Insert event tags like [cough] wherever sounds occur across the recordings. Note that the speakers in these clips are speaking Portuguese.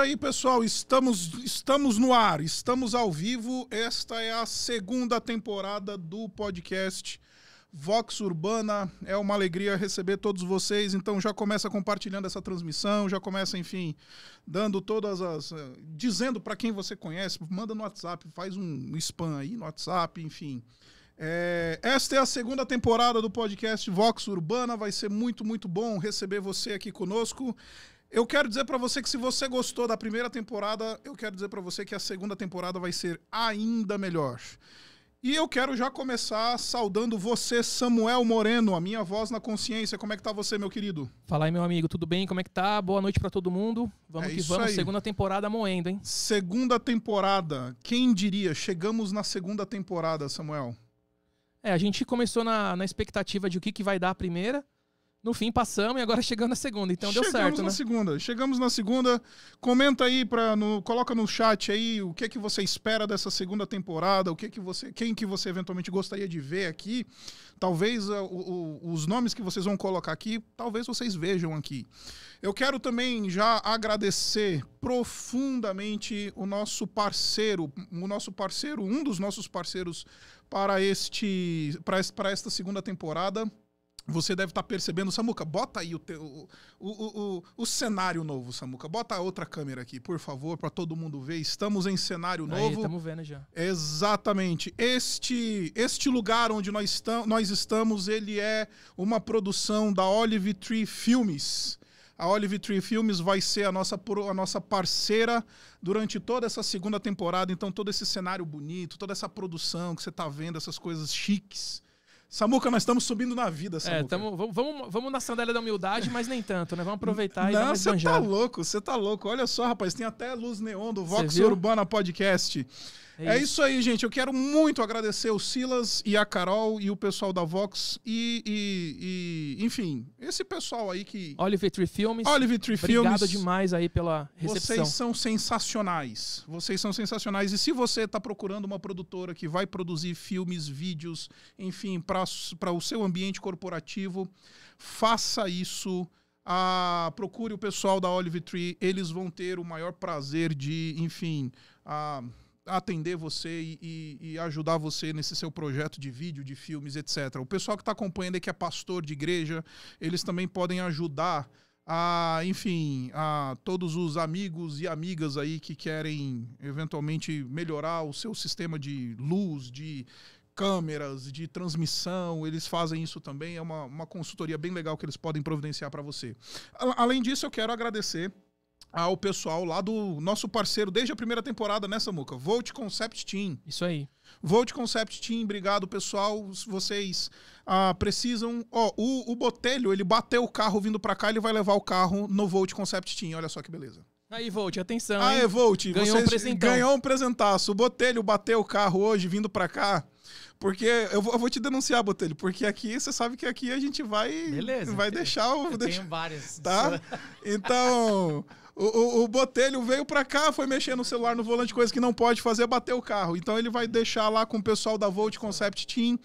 E aí, pessoal. Estamos, estamos no ar, estamos ao vivo. Esta é a segunda temporada do podcast Vox Urbana. É uma alegria receber todos vocês. Então já começa compartilhando essa transmissão, já começa, enfim, dando todas as. Eh, dizendo para quem você conhece, manda no WhatsApp, faz um spam aí no WhatsApp, enfim. É, esta é a segunda temporada do podcast Vox Urbana. Vai ser muito, muito bom receber você aqui conosco. Eu quero dizer para você que se você gostou da primeira temporada, eu quero dizer para você que a segunda temporada vai ser ainda melhor. E eu quero já começar saudando você, Samuel Moreno, a minha voz na consciência. Como é que tá você, meu querido? Fala aí, meu amigo, tudo bem? Como é que tá? Boa noite para todo mundo. Vamos é que vamos, aí. segunda temporada moendo, hein? Segunda temporada. Quem diria? Chegamos na segunda temporada, Samuel. É, a gente começou na, na expectativa de o que, que vai dar a primeira. No fim, passamos e agora [laughs] chegando na segunda. Então deu certo. Chegamos na né? segunda. Chegamos na segunda. Comenta aí, para no, coloca no chat aí o que é que você espera dessa segunda temporada, o que é que você, quem que você eventualmente gostaria de ver aqui. Talvez uh, o, os nomes que vocês vão colocar aqui, talvez vocês vejam aqui. Eu quero também já agradecer profundamente o nosso parceiro, o nosso parceiro, um dos nossos parceiros para este para esta segunda temporada, você deve estar tá percebendo, Samuca, bota aí o, te, o, o, o, o, cenário novo, Samuca. Bota outra câmera aqui, por favor, para todo mundo ver. Estamos em cenário novo. estamos vendo já. Exatamente. Este este lugar onde nós, estamos, nós estamos, ele é uma produção da Olive Tree Filmes. A Olive Tree Filmes vai ser a nossa, a nossa parceira durante toda essa segunda temporada. Então, todo esse cenário bonito, toda essa produção que você está vendo, essas coisas chiques Samuca, nós estamos subindo na vida, é, Samuca. É, tamo, vamos, vamos na sandália da humildade, mas nem tanto, né? Vamos aproveitar e Não, você tá louco, você tá louco. Olha só, rapaz, tem até luz neon do Vox Urbana Podcast. É, é isso. aí, gente. Eu quero muito agradecer o Silas e a Carol e o pessoal da Vox e, e, e enfim, esse pessoal aí que. Oliver Tree Filmes. Oliver Tree Filmes. Obrigado demais aí pela recepção. Vocês são sensacionais. Vocês são sensacionais. E se você está procurando uma produtora que vai produzir filmes, vídeos, enfim, para o seu ambiente corporativo, faça isso. Ah, procure o pessoal da Olive Tree, eles vão ter o maior prazer de, enfim, ah, atender você e, e, e, ajudar você nesse seu projeto de vídeo, de filmes, etc. O pessoal que está acompanhando aí, que é pastor de igreja, eles também podem ajudar a, enfim, a todos os amigos e amigas aí que querem eventualmente melhorar o seu sistema de luz, de câmeras, de transmissão, eles fazem isso também. É uma, uma consultoria bem legal que eles podem providenciar para você. Além disso, eu quero agradecer ao pessoal lá do nosso parceiro desde a primeira temporada, né, Samuca? Volt Concept Team. Isso aí. Volt Concept Team, obrigado, pessoal. Vocês ah, precisam. Ó, oh, o, o Botelho, ele bateu o carro vindo para cá, ele vai levar o carro no Volt Concept Team. Olha só que beleza. Aí, Volt, atenção. Aí, Volt, ganhou um presentão. Ganhou um presentaço. O Botelho bateu o carro hoje vindo para cá. Porque eu vou, eu vou, te denunciar, Botelho, porque aqui você sabe que aqui a gente vai Beleza, vai deixar o deixa, vários. Tá? [laughs] Então, o, o, Botelho veio pra cá, foi mexer no celular no volante, coisa que não pode fazer, bater o carro. Então ele vai deixar lá com o pessoal da Volt Concept Team,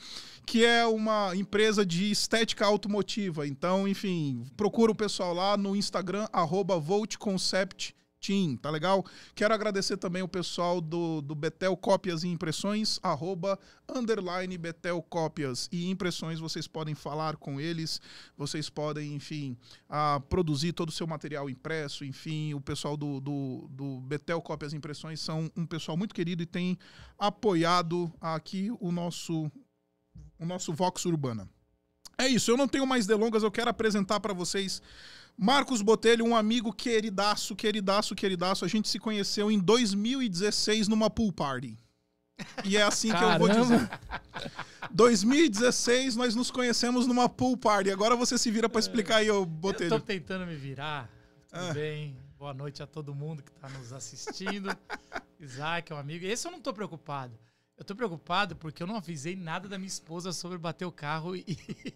que é uma empresa de estética automotiva. Então, enfim, procura o pessoal lá no Instagram, arroba VoltConcept.com Team, tá legal? Quero agradecer também o pessoal do, do Betel Cópias e Impressões, arroba, underline Betel Cópias e Impressões. Vocês podem falar com eles, vocês podem, enfim, a, ah, produzir todo o seu material impresso, enfim, o pessoal do, do, do Betel Cópias e Impressões são um pessoal muito querido e tem apoiado aqui o nosso, o nosso Vox Urbana. É isso, eu não tenho mais delongas, eu quero apresentar para vocês Marcos Botelho, um amigo queridaço, queridaço, queridaço. A gente se conheceu em 2016 numa pool party. E é assim Caramba. que eu vou dizer. 2016 nós nos conhecemos numa pool party. Agora você se vira para explicar aí, ô Botelho. Eu tô tentando me virar. Tudo ah. bem? Boa noite a todo mundo que está nos assistindo. [laughs] Isaac é um amigo. Esse eu não estou preocupado. Eu tô preocupado porque eu não avisei nada da minha esposa sobre bater o carro e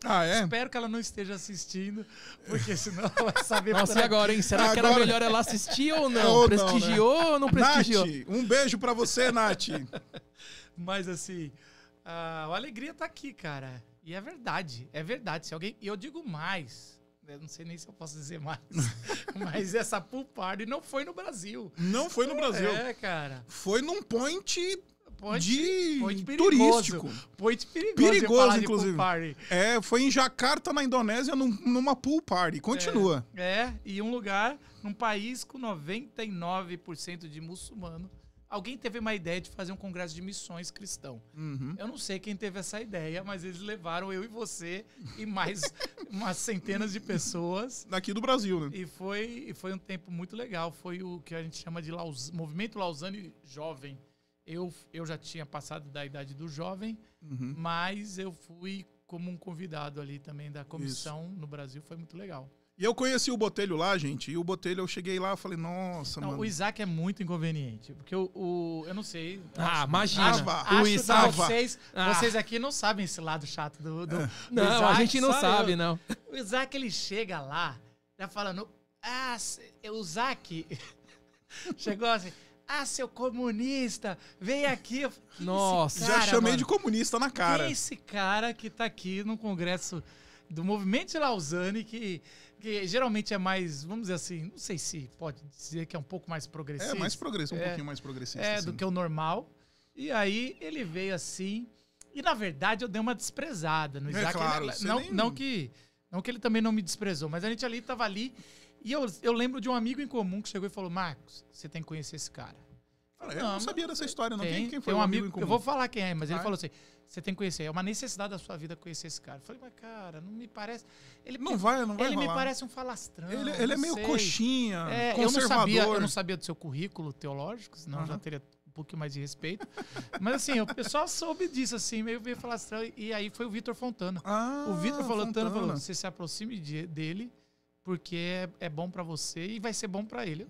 ah, é? [laughs] espero que ela não esteja assistindo, porque senão ela vai saber. Nossa, e agora, hein? Será agora... que era melhor ela assistir ou não? É ou prestigiou não, né? ou não prestigiou? Nath, um beijo para você, Nath. [laughs] Mas assim, a alegria tá aqui, cara. E é verdade, é verdade. Se alguém, e eu digo mais, eu né, não sei nem se eu posso dizer mais. [laughs] mas essa pool party não foi no Brasil. Não foi no Brasil. É, cara. Foi num point ponte, de ponte perigoso, turístico. Ponte perigoso, perigoso inclusive. É, foi em Jacarta, na Indonésia, num, numa pool party. Continua. É, é, e um lugar, num país com 99% de muçulmano. Alguém teve uma ideia de fazer um congresso de missões cristão. Uhum. Eu não sei quem teve essa ideia, mas eles levaram eu e você e mais [laughs] umas centenas de pessoas. Daqui do Brasil, né? E foi, foi um tempo muito legal. Foi o que a gente chama de Laus, Movimento Lausanne Jovem eu, eu já tinha passado da idade do jovem, uhum. mas eu fui como um convidado ali também da comissão Isso. no Brasil, foi muito legal. E eu conheci o Botelho lá, gente, e o Botelho, eu cheguei lá e falei, nossa, não, mano. O Isaac é muito inconveniente, porque o. o eu não sei. Ah, acho, imagina. acho ah, o Isaac. Vocês, ah. vocês aqui não sabem esse lado chato do. do, é. do não, a gente não sabe, eu. não. O Isaac, ele chega lá, tá falando. Ah, o Isaac. [laughs] Chegou assim. Ah, seu comunista, vem aqui. Nossa, cara, já chamei mano, de comunista na cara. Quem é esse cara que tá aqui no Congresso do Movimento de Lausanne, que, que geralmente é mais, vamos dizer assim, não sei se pode dizer que é um pouco mais progressista. É, mais progressista, um é, pouquinho mais progressista. É, assim. do que o normal. E aí ele veio assim. E na verdade eu dei uma desprezada no né? Isaac. É claro, ele, não, nem... não que. Não que ele também não me desprezou, mas a gente ali tava ali e eu, eu lembro de um amigo em comum que chegou e falou: Marcos, você tem que conhecer esse cara. eu não, não sabia dessa história, não. Tem, quem, quem foi tem um amigo, amigo Eu vou falar quem é, mas ele falou assim: você tem que conhecer. É uma necessidade da sua vida conhecer esse cara. Eu falei, mas cara, não me parece. Ele, não vai, não vai. Ele rolar. me parece um falastrão. Ele, ele é meio sei. coxinha, é, conservador. Eu não, sabia, eu não sabia do seu currículo teológico, senão uhum. já teria um pouquinho mais de respeito. mas assim, o pessoal soube disso, assim, meio, meio falastrão. E aí foi o Vitor Fontana. Ah, o Vitor Fontana, Fontana falou: você se aproxime de, dele porque é, é bom para você e vai ser bom para ele.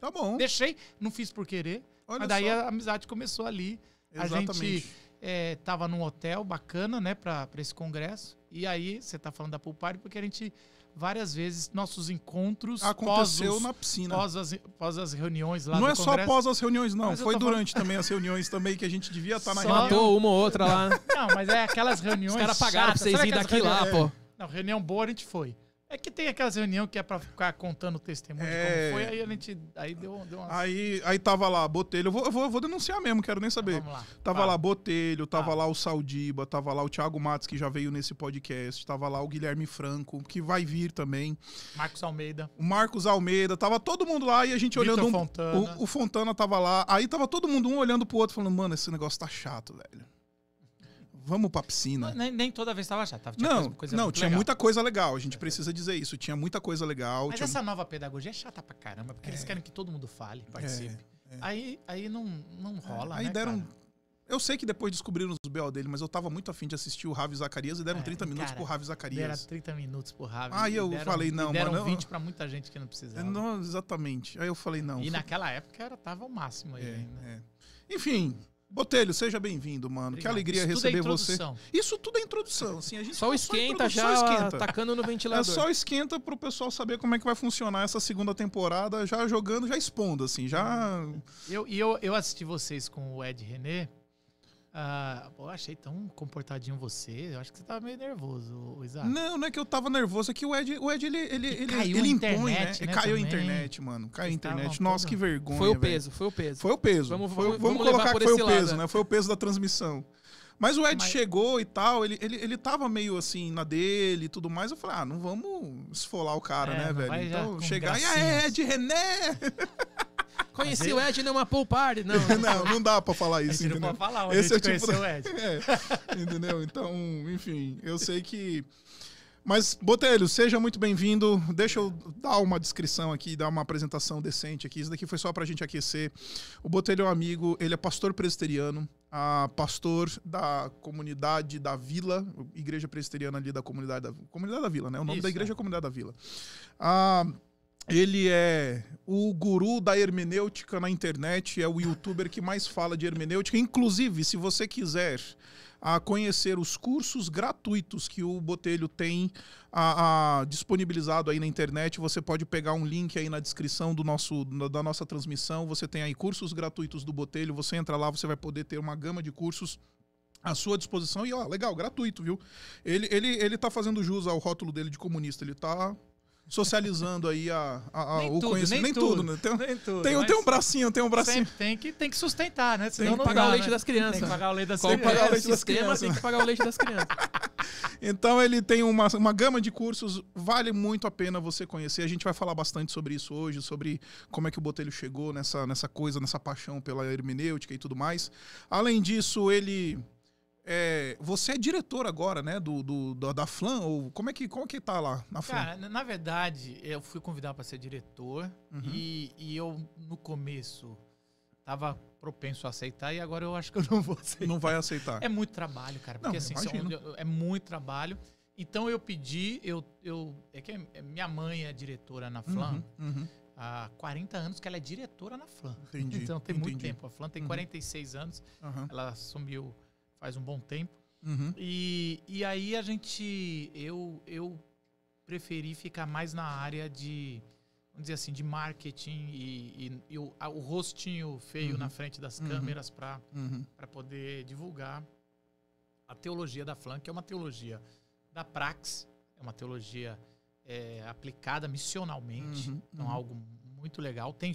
Tá bom. Deixei, não fiz por querer. Olha mas daí só. a amizade começou ali. Exatamente. A gente é, tava num hotel bacana, né, para esse congresso. E aí, você tá falando da Pulpari, porque a gente várias vezes nossos encontros aconteceu os, na piscina. Pós as, pós as reuniões lá Não é congresso. só pós as reuniões não, mas foi durante falando... também as reuniões também que a gente devia estar tá [laughs] na só... uma ou outra lá. Não, mas é aquelas reuniões Os caras pagaram pra vocês irem daqui reuniões... lá, pô. Não, reunião boa a gente foi. É que tem aquelas reuniões que é pra ficar contando o testemunho é... de como é. foi, aí a gente. Aí deu, deu Aí, aí tava lá, Botelho. Eu vou, eu vou, eu vou denunciar mesmo, quero nem saber. vamos lá. Tava Fala. lá Botelho, tava lá o Saldiba, tava lá o Thiago Matos, que já veio nesse podcast, tava lá o Guilherme Franco, que vai vir também. Marcos Almeida. O Marcos Almeida, tava todo mundo lá e a gente olhando. Um, Fontana. O, o Fontana tava lá. Aí tava todo mundo um olhando pro outro, falando, mano, esse negócio tá chato, velho vamos pra piscina. Nem, nem toda vez tava chato. Tava, tinha não, coisa não tinha legal. muita coisa legal. A gente é precisa dizer isso. Tinha muita coisa legal. Mas tinha... essa nova pedagogia é chata pra caramba, porque é. eles querem que todo mundo fale, é, participe. É, é. Aí, aí não, não é, rola, Aí né, deram... Cara? Eu sei que depois descobriram os B.O. dele, mas eu tava muito afim de assistir o Ravi Zacarias e deram é, 30 minutos cara, pro Ravi Zacarias. Deram 30 minutos pro Ravi. Aí eu deram, falei, não, deram mano. Deram 20 pra muita gente que não precisava. Não, exatamente. Aí eu falei, não. E naquela época era, tava o máximo aí é, ainda. É. Enfim, Botelho, seja bem-vindo, mano. Obrigado. Que alegria Isso é receber é você. Isso tudo é introdução, assim, a gente só esquenta só já, só esquenta. tacando no ventilador. É só esquenta pro pessoal saber como é que vai funcionar essa segunda temporada, já jogando, já expondo assim, já eu e eu, eu assisti vocês com o Ed René ah, pô, achei tão comportadinho você. Eu acho que você tava meio nervoso, Isaac. Não, não é que eu tava nervoso, é que o Ed, o Ed ele, ele, ele, caiu ele impõe, né? internet, né? né? Caiu a internet, mano. Caiu a internet. Nossa, que vergonha. Foi o peso, foi o peso. Foi o peso. Vamos, foi, vamos, vamos colocar que foi o peso, lado. né? Foi o peso da transmissão. Mas o Ed Mas... chegou e tal, ele, ele, ele tava meio assim na dele e tudo mais. Eu falei, ah, não vamos esfolar o cara, é, né, velho? Então, chegar e aí, Ed, René! [laughs] Conheci o Ed numa pool party. [laughs] Não, não, não, dá pra falar isso, entendeu? Não pode falar onde Esse é tipo... o Ed. [laughs] É, [laughs] entendeu? Então, enfim, eu sei que... Mas, Botelho, seja muito bem-vindo. Deixa eu dar uma descrição aqui, dar uma apresentação decente aqui. Isso daqui foi só para a gente aquecer. O Botelho é um amigo, ele é pastor presbiteriano, pastor da comunidade da Vila, igreja presbiteriana ali da comunidade da, comunidade da Vila, né? O nome Isso, da igreja é, Comunidade da Vila. Ah, ele é o guru da hermenêutica na internet, é o youtuber que mais fala de hermenêutica. Inclusive, se você quiser a ah, conhecer os cursos gratuitos que o Botelho tem a, ah, a, ah, disponibilizado aí na internet. Você pode pegar um link aí na descrição do nosso, da nossa transmissão. Você tem aí cursos gratuitos do Botelho. Você entra lá, você vai poder ter uma gama de cursos à sua disposição. E ó, legal, gratuito, viu? Ele, ele, ele tá fazendo jus ao rótulo dele de comunista. Ele tá socializando aí a, a, a o tudo, conhecimento. Nem, nem tudo, né? Tem, nem tudo, tem, tem um bracinho, tem um bracinho. tem, que, tem que sustentar, né? Senão tem que pagar dá, o leite né? das crianças. Tem que pagar o leite das, crianças. Pagar o leite das crianças. Tem que pagar o leite das crianças. então ele tem uma, uma gama de cursos, vale muito a pena você conhecer. A gente vai falar bastante sobre isso hoje, sobre como é que o Botelho chegou nessa, nessa coisa, nessa paixão pela hermenêutica e tudo mais. Além disso, ele é, você é diretor agora, né, do, do da, da, Flan, ou como é que, como é que tá lá na Flan? Cara, na verdade, eu fui convidado para ser diretor uhum. e, e eu, no começo, tava propenso a aceitar e agora eu acho que eu não vou aceitar. Não vai aceitar. É muito trabalho, cara, porque não, assim, são, é muito trabalho. Então eu pedi, eu, eu é que minha mãe é diretora na uhum, Flan, uhum, uhum. há 40 anos que ela é diretora na Flan. Entendi. [laughs] Então tem entendi. muito tempo, a Flan tem uhum. 46 anos. Ela assumiu faz um bom tempo. Uhum. E, e aí a gente. Eu, eu preferi ficar mais na área de. Vamos dizer assim, de marketing e, e, e o, a, o, rostinho feio uhum. na frente das uhum. câmeras uhum. para uhum. poder divulgar a teologia da Flan, que é uma teologia da praxe, é uma teologia é, aplicada missionalmente, uhum. então uhum. algo muito legal. Tem,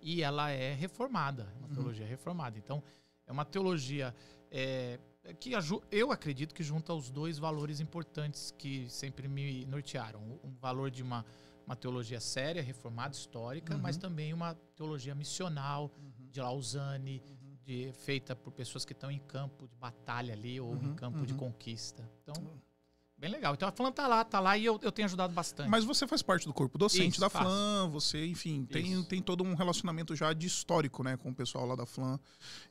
e ela é reformada, é uma uhum. teologia reformada. Então, é uma teologia é, que eu acredito que junta os dois valores importantes que sempre me nortearam: um valor de uma, uma teologia séria, reformada, histórica, uhum. mas também uma teologia missional uhum. de Lausanne, uhum. de, feita por pessoas que estão em campo de batalha ali ou em uhum. campo de uhum. conquista. Então, Bem legal. Então a Flam tá lá, tá lá e eu, eu tenho ajudado bastante. Mas você faz parte do corpo docente Isso, da faço. Flam, você, enfim, tem, tem todo um relacionamento já de histórico, né, com o pessoal lá da Flam.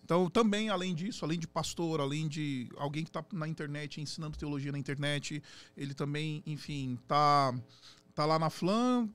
Então, também, além disso, além de pastor, além de alguém que tá na internet, ensinando teologia na internet, ele também, enfim, tá, tá lá na Flam,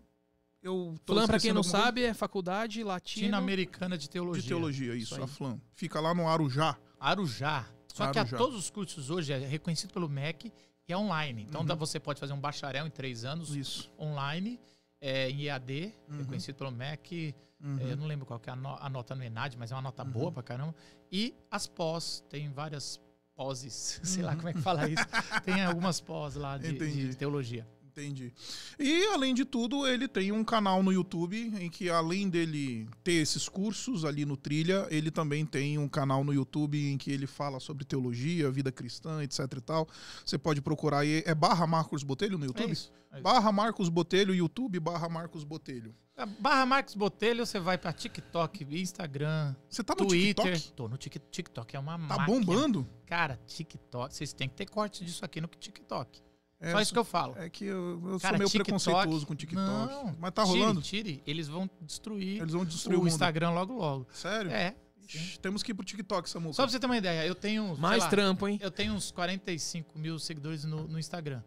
eu Flam, para quem não sabe, é Faculdade Latina Americana de Teologia. De Teologia, isso, isso a Flam. Fica lá no Arujá. Arujá. Só Arujá. que a todos os cursos hoje é reconhecido pelo MEC que é online. Então uhum. você pode fazer um bacharel em três anos Isso. online. É, em EAD, é uhum. reconhecido pelo MEC, uhum. é, eu não lembro qual que é a, no, a, nota no ENAD, mas é uma nota boa uhum. pra caramba. E as pós, tem várias poses, [laughs] sei lá uhum. como é que fala isso. tem algumas pós lá de, de teologia. Entendi. E, além de tudo, ele tem um canal no YouTube em que, além dele ter esses cursos ali no Trilha, ele também tem um canal no YouTube em que ele fala sobre teologia, vida cristã, etc e tal. Você pode procurar aí. É barra Marcos Botelho no YouTube? É isso, é isso. Barra Marcos Botelho, YouTube, barra Marcos Botelho. É, barra Marcos Botelho, você vai pra TikTok, Instagram. Você tá no Twitter. TikTok? Tô no TikTok. TikTok é uma Tá máquina. bombando? Cara, TikTok. Vocês têm que ter corte disso aqui no TikTok. É, Só isso que eu falo. É que eu, eu Cara, sou meio TikTok, preconceituoso com o TikTok. Não, mas tá rolando? Tire, tire. Eles vão destruir, Eles vão destruir o, o Instagram logo, logo. Sério? É. Sim. Temos que ir pro TikTok, Samuca. Só pra você ter uma ideia, eu tenho. Mais lá, trampo, hein? Eu tenho uns 45 mil seguidores no, no, Instagram.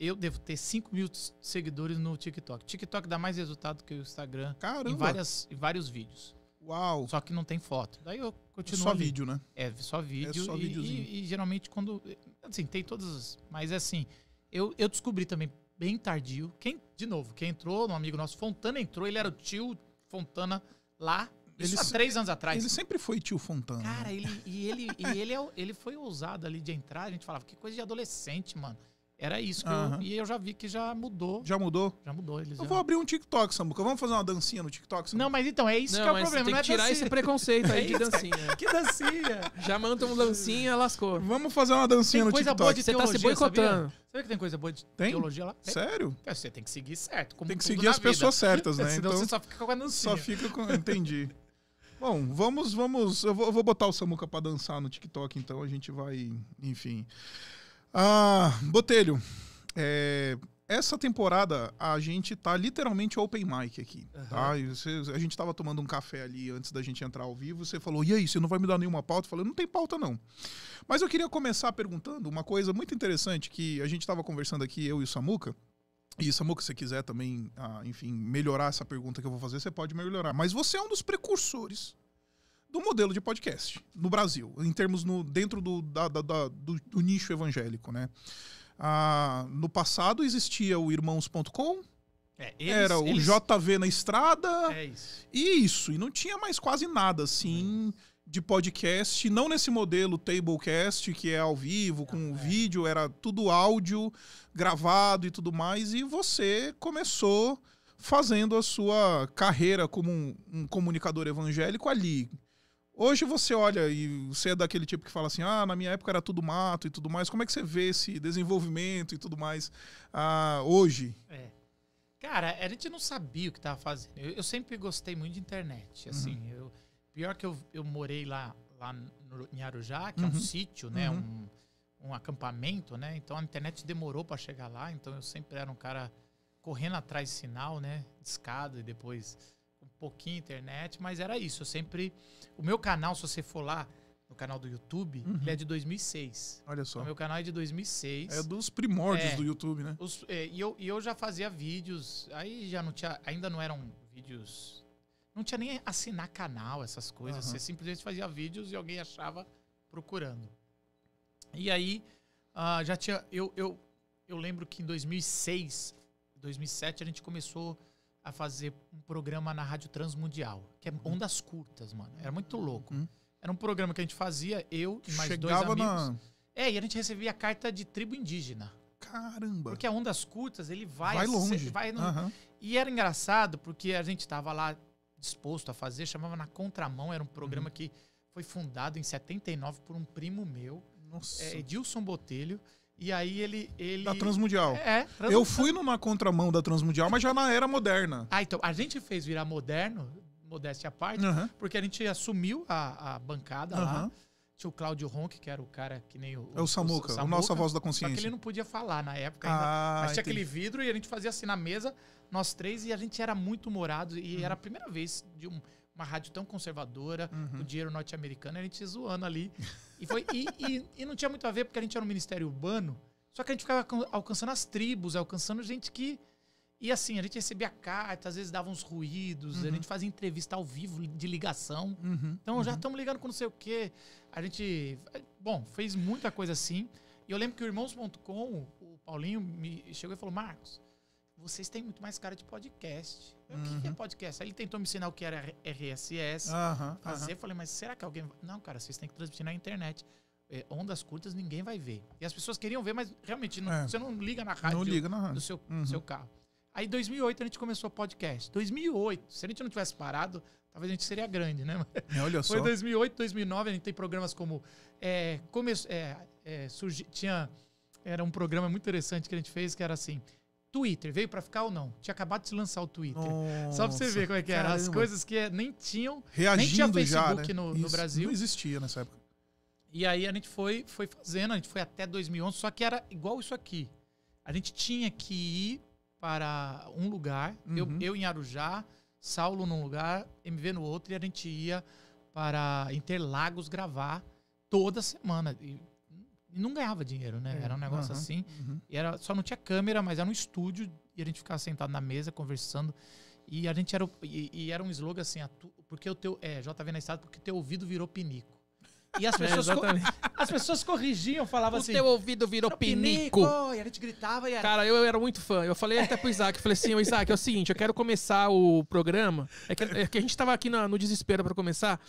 Eu devo ter 5 mil seguidores no TikTok. TikTok dá mais resultado que o Instagram Caramba. em, várias, em vários vídeos. Uau! Só que não tem foto. Daí eu continuo. Só ali. vídeo, né? É, só vídeo. É só e, e, e, geralmente quando. Assim, tem todas. Mas é assim, eu, eu descobri também bem tardio. Quem, de novo, quem entrou, um amigo nosso, Fontana entrou, ele era o tio Fontana lá. Ele, há três anos atrás. Ele sempre foi tio Fontana. Cara, né? ele, e, ele, e ele, é ele foi ousado ali de entrar. A gente falava, que coisa de adolescente, mano. Era isso que eu, E eu já vi que já mudou. Já mudou? Já mudou. Eles eu já... vou abrir um TikTok, Samuca. Vamos fazer uma dancinha no TikTok, Não, mas então, é isso não, que é o problema. Tem que é tirar dancinha. esse preconceito [laughs] aí é de dancinha. [laughs] que dancinha? Já mantém um dancinha, lascou. Vamos fazer uma dancinha tem no coisa TikTok. Boa de você tá se boicotando. Sabe que tem coisa boa de tem? teologia lá? Tem. Sério? Você tem que seguir certo. tem que seguir as pessoas certas, [laughs] né? Senão então, você só fica com a dancinha. Só fica com... Entendi. Bom, vamos, vamos. Eu vou, eu vou botar o Samuca pra dançar no TikTok, então a gente vai. Enfim. Ah, Botelho, é, essa temporada a gente tá literalmente open mic aqui, uhum. tá? Você, a gente tava tomando um café ali antes da gente entrar ao vivo, você falou, e aí, você não vai me dar nenhuma pauta? Eu falei, não tem pauta não. Mas eu queria começar perguntando uma coisa muito interessante que a gente tava conversando aqui, eu e o Samuca, e Samuca, se você quiser também, ah, enfim, melhorar essa pergunta que eu vou fazer, você pode melhorar. Mas você é um dos precursores do modelo de podcast no Brasil, em termos no, dentro do, da, da, da, do, do nicho evangélico, né? Ah, no passado existia o irmãos.com, é, era o eles... JV na estrada. É isso. E isso. E não tinha mais quase nada, assim, é de podcast. Não nesse modelo tablecast, que é ao vivo, com é. vídeo, era tudo áudio gravado e tudo mais. E você começou fazendo a sua carreira como um, um comunicador evangélico ali. Hoje você olha e você é daquele tipo que fala assim: ah, na minha época era tudo mato e tudo mais. Como é que você vê esse desenvolvimento e tudo mais ah, hoje? É. Cara, a gente não sabia o que estava fazendo. Eu, eu, sempre gostei muito de internet. Uhum. Assim, uhum. eu, pior que eu, eu morei lá, lá no, em Arujá, que uhum. é um uhum. sítio, né? Uhum. Um, um acampamento, né? Então a internet demorou para chegar lá. Então eu sempre era um cara correndo atrás de sinal, né? De escada e depois pouquinho internet, mas era isso. Eu sempre. O meu canal, se você for lá no canal do YouTube, uhum. ele é de 2006. Olha só. O meu canal é de 2006. É dos primórdios é, do YouTube, né? Os, é, e, eu, e eu já fazia vídeos. Aí já não tinha. Ainda não eram vídeos. Não tinha nem assinar canal, essas coisas. Uhum. Você simplesmente fazia vídeos e alguém achava procurando. E aí. Uh, já tinha. Eu, eu, eu lembro que em 2006, 2007, a gente começou a fazer um programa na Rádio Transmundial, que é uhum. ondas curtas, mano. Era muito louco. Uhum. Era um programa que a gente fazia, eu e mais Chegava dois amigos. Na... É, e a gente recebia carta de tribo indígena. Caramba! Porque a ondas curtas, ele vai. Vai longe. Vai no... uhum. E era engraçado, porque a gente estava lá disposto a fazer, chamava Na Contramão, era um programa uhum. que foi fundado em 79 por um primo meu, Nossa. É, Edilson Botelho. E aí ele. ele... Da Transmundial. É, Transmundial. Eu fui numa contramão da Transmundial, mas já na era moderna. Ah, então. A gente fez virar moderno, modéstia à parte, uhum. porque a gente assumiu a, a bancada uhum. lá. Tinha o Cláudio Ronk, que era o cara que nem o. É o Samuca, o, Samuca, o nosso voz da consciência. Só que ele não podia falar na época ainda. Ah, mas tinha entendi. aquele vidro e a gente fazia assim na mesa, nós três, e a gente era muito morado E uhum. era a primeira vez de um uma rádio tão conservadora, uhum. o dinheiro norte-americano, a gente zoando ali. E, foi, e, e, e, não tinha muito a ver, porque a gente era um ministério urbano, só que a gente ficava alcançando as tribos, alcançando gente que. E assim, a gente recebia cartas, às vezes dava uns ruídos, uhum. a gente fazia entrevista ao vivo de ligação. Uhum. Então já uhum. estamos ligando com não sei o quê. A gente. Bom, fez muita coisa assim. E eu lembro que o Irmãos.com, o Paulinho, me chegou e falou: Marcos, vocês têm muito mais cara de podcast. Eu, uhum. O que é uhum. podcast? Aí ele tentou me ensinar o que era RSS, uhum, fazer. Uhum. Falei, mas será que alguém. Não, cara, vocês têm que transmitir na internet. É, ondas curtas ninguém vai ver. E as pessoas queriam ver, mas realmente não, é. você não liga na rádio, não liga na rádio. do seu, uhum. seu carro. Aí em 2008 a gente começou o podcast. 2008, se a gente não tivesse parado, talvez a gente seria grande, né? É, olha só. Foi 2008, 2009, a gente tem programas como... É, come, é, é surgi, tinha, era um programa muito interessante que a gente fez, que era assim, Twitter, veio para ficar ou não? Tinha acabado de se lançar o Twitter. Nossa, Só pra você ver como é que era. Caramba. As coisas que é, nem tinham. Reagindo nem tinha Facebook já, né? no, no Brasil. Não existia nessa época. E aí a gente foi, foi fazendo, a gente foi até 2011, só que era igual isso aqui. A gente tinha que ir para um lugar, uhum. eu, eu em Arujá, Saulo num lugar, MV no outro, e a gente ia para Interlagos gravar toda semana. E e não ganhava dinheiro, né? É. Era um negócio uhum. assim. Uhum. E era, só não tinha câmera, mas era um estúdio e a gente ficava sentado na mesa conversando. E a gente era. E, e era um slogan assim, tu, porque o teu. É, JV na estrada, porque teu ouvido virou pinico. E as [laughs] é, pessoas, é, [laughs] as pessoas corrigiam, falavam o assim. O teu ouvido virou pinico. E a gente gritava. E era... Cara, eu, eu era muito fã. Eu falei até pro Isaac. Eu falei assim, Isaac, é o seguinte, eu quero começar o programa. É que, é que a gente tava aqui no desespero para começar.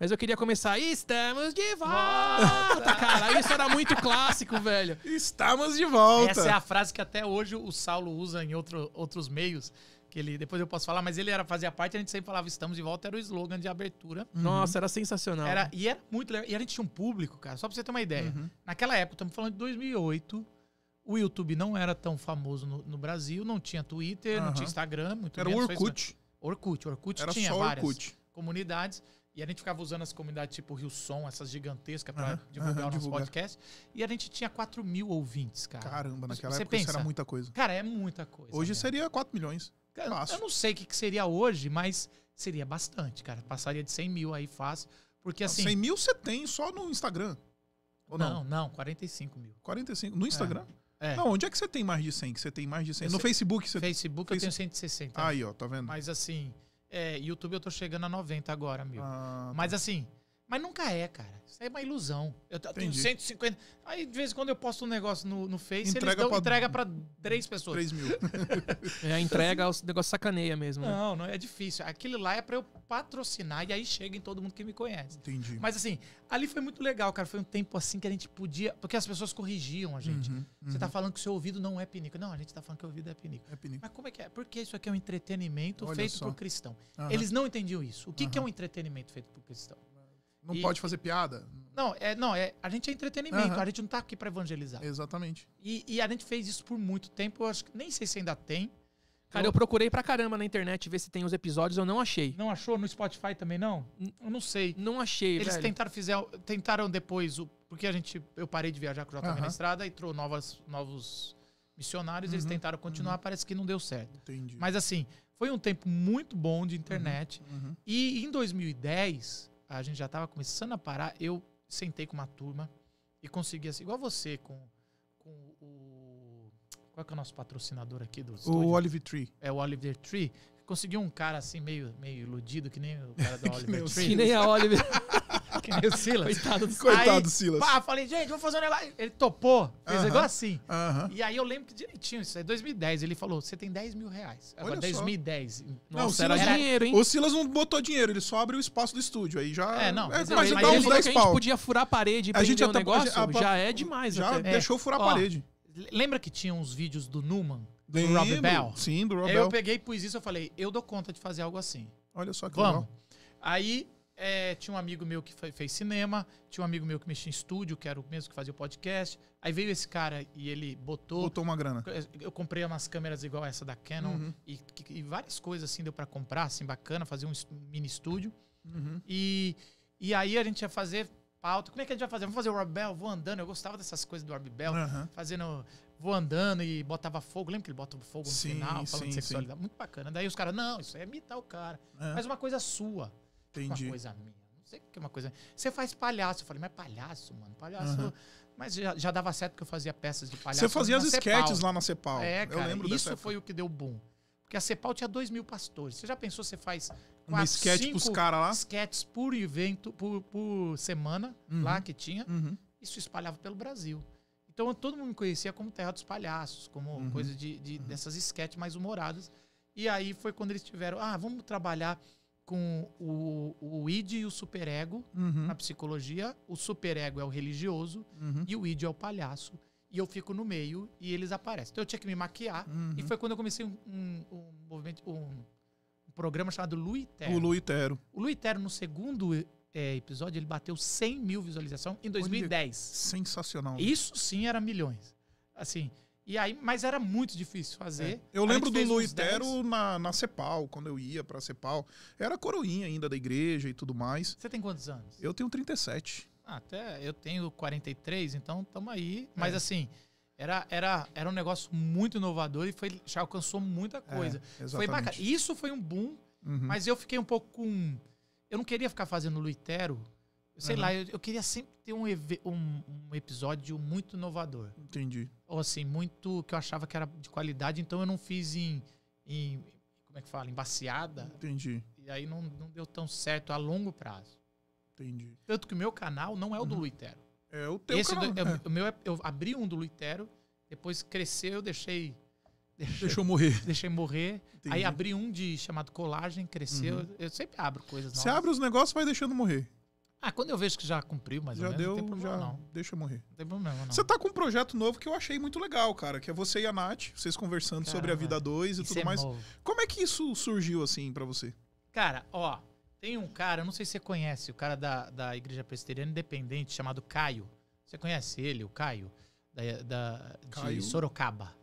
Mas eu queria começar. Estamos de volta! Cara, isso era muito clássico, velho. Estamos de volta! Essa é a frase que até hoje o Saulo usa em outro, outros meios. Que ele, depois eu posso falar, mas ele era fazia parte, a gente sempre falava estamos de volta, era o slogan de abertura. Uhum. Nossa, uhum. era sensacional. Era, e era muito legal. E a gente tinha um público, cara, só pra você ter uma ideia. Uhum. Naquela época, estamos falando de 2008, o YouTube não era tão famoso no, no Brasil, não tinha Twitter, uhum. não tinha Instagram, muito Era menos, o Orkut. Orkut, Orkut era tinha só várias Orkut. comunidades. E a gente ficava usando as comunidades tipo Rio Som, essas gigantescas, para uhum, divulgar uhum, o nosso divulgar. podcast. E a gente tinha 4 mil ouvintes, cara. Caramba, naquela Você época pensa, isso era muita coisa. Cara, é muita coisa. Hoje mesmo. Né? seria 4 milhões. Cara, fácil. Eu não sei o que, que seria hoje, mas seria bastante, cara. Passaria de 100 mil aí fácil. Porque assim. 100 mil você tem só no Instagram. Ou não, não, não 45 mil. 45? No é, Instagram? É. é. Não, onde é que você tem mais de 100? Que você tem mais de 100? no Facebook você Facebook, Facebook eu tenho 160. Aí, ó, tá vendo? Mas assim, é, YouTube eu tô chegando a 90 agora, mil. Ah, tá. Mas assim, mas nunca é, cara. Isso é uma ilusão. Eu tenho 150. Aí, de vez em quando, eu posto um negócio no, no Face entrega eles dão pra... entrega pra [laughs] três pessoas. 3 mil. [laughs] é, a entrega, o negócio sacaneia mesmo. Né? Não, não é difícil. Aquilo lá é pra eu patrocinar e aí chega em todo mundo que me conhece. Entendi. Mas assim, ali foi muito legal, cara. Foi um tempo assim que a gente podia. Porque as pessoas corrigiam a gente. Uhum, uhum. Você tá uhum. falando que o seu ouvido não é pinico. Não, a gente tá falando que o ouvido é pinico. É pinico. Mas como é que é? Porque isso aqui é um entretenimento Olha feito só. por cristão. Uhum. Eles não entendiam isso. O que, que é um entretenimento feito por cristão? Não e, pode fazer piada? Não, é, não é, a gente é entretenimento, uhum. a gente não tá aqui para evangelizar. Exatamente. E, e, a gente fez isso por muito tempo, eu acho que nem sei se ainda tem. Cara, eu, procurei pra caramba na internet ver se tem os episódios, eu não achei. Não achou? No Spotify também não? N eu não sei. Não achei, Eles velho. tentaram, fizer, tentaram depois, o, porque a gente, eu parei de viajar com o JM uhum. na estrada, entrou novas, novos missionários, uhum. eles tentaram continuar, uhum. parece que não deu certo. Entendi. Mas assim, foi um tempo muito bom de internet. Uhum. Uhum. E em 2010 a gente já estava começando a parar, eu sentei com uma turma e consegui, assim, igual você, com, com o. Qual é que é o nosso patrocinador aqui do estúdio? O Oliver Tree. É o Oliver Tree. Conseguiu um cara assim, meio, meio iludido, que nem o cara da [laughs] Oliver Tree. Que nem a Oliver. [laughs] que nem o Silas. Coitado do, Coitado do Silas. [laughs] Pá, falei, gente, vou fazer um negócio. Ele topou, fez uh -huh. igual assim. Uh -huh. E aí eu lembro que direitinho, isso é 2010. Ele falou: você tem 10 mil reais. Agora, Olha 2010. Nossa, não, o Silas, era... dinheiro, hein? O Silas não botou dinheiro, ele só abre o espaço do estúdio. Aí já. É, não. É, mas, mas, mas dá uns 10 pau. a gente podia furar a parede a gente até, um tá negócio, a, a, já é demais. Já até. deixou furar é. a parede. Ó, lembra que tinha uns vídeos do Newman? Do Robert Bell? Sim, do Robert Bell. Eu peguei, pus isso, eu falei, eu dou conta de fazer algo assim. Olha só que Vamos. legal. Aí é, tinha um amigo meu que fez cinema, tinha um amigo meu que mexia em estúdio, que era o mesmo que fazia o podcast. Aí veio esse cara e ele botou. Botou uma grana. É, eu comprei umas câmeras igual essa da Canon uhum. e, e, várias coisas assim deu para comprar, assim, bacana, fazer um mini estúdio. Uhum. E, e aí a gente ia fazer pauta. Como é que a gente vai fazer? Vamos fazer o Rob Bell, vou andando. Eu gostava dessas coisas do Rob Bell, uhum. fazendo. Vou andando e botava fogo. Lembra que ele bota fogo no sim, final, falando sim, de sexualidade? Sim. Muito bacana. Daí os caras, não, isso é imitar o cara. É. Mas uma coisa sua. Entendi. Uma coisa minha. Não sei o que é uma coisa. Você faz palhaço. Eu falei, mas palhaço, mano. Palhaço. Uhum. Mas já, já, dava certo que eu fazia peças de palhaço. Você fazia as esquetes lá na Cepal. É, cara, eu lembro isso dessa foi época. o que deu boom. Porque a Cepal tinha dois mil pastores. Você já pensou, você faz quatro, Uma cinco pros caras lá? por evento, por, por semana, uhum. lá que tinha. Uhum. Isso espalhava pelo Brasil. Então todo mundo me conhecia como Terra dos Palhaços, como uhum. coisa de, de uhum. dessas esquetes mais humoradas. E aí foi quando eles tiveram, ah, vamos trabalhar com o, o id e o superego uhum. na psicologia. O superego é o religioso uhum. e o id é o palhaço. E eu fico no meio e eles aparecem. Então eu tinha que me maquiar. Uhum. E foi quando eu comecei um, um, um movimento, um, um, programa chamado Luitero. O Luitero. O Luitero, no segundo é, episódio, ele bateu 100 mil visualizações em 2010. Olha, sensacional. Isso sim era milhões. Assim, e aí, mas era muito difícil fazer. É. Eu lembro do Luitero na, na Cepal, quando eu ia pra Cepal. era coroinha ainda da igreja e tudo mais. Você tem quantos anos? Eu tenho 37. Ah, até eu tenho 43, então estamos aí. É. Mas assim, era, era, era um negócio muito inovador e foi, já alcançou muita é, coisa. É, foi bacana. Isso foi um boom, uhum. mas eu fiquei um pouco com. Eu não queria ficar fazendo Luitero sei uhum. lá, eu, eu, queria sempre ter um, um, um, episódio muito inovador. Entendi. Ou assim, muito que eu achava que era de qualidade, então eu não fiz em. em como é que fala? Embaciada. Entendi. E aí não, não deu tão certo a longo prazo. Entendi. Tanto que o meu canal não é o do uhum. Luitero. É o teu Esse canal. Do, é. Né? o meu, é, eu abri um do Luitero, depois cresceu, eu deixei. Deixei, Deixou morrer. Deixei morrer. Entendi. Aí abri um de chamado colagem, cresceu. Uhum. Eu sempre abro coisas novas. Você abre os negócios e vai deixando morrer. Ah, quando eu vejo que já cumpriu, mas já menos, deu, não tem problema, já não. Deixa eu morrer. Não tem problema, não. Você tá com um projeto novo que eu achei muito legal, cara, que é você e a Nath, vocês conversando Caramba. sobre a vida 2 e, tudo é mais. Novo. Como é que isso surgiu assim para você? Cara, ó, tem um cara, não sei se você conhece, o cara da, da Igreja Presbiteriana Independente, chamado Caio. Você conhece ele, o Caio? Da, da de Caio? Sorocaba.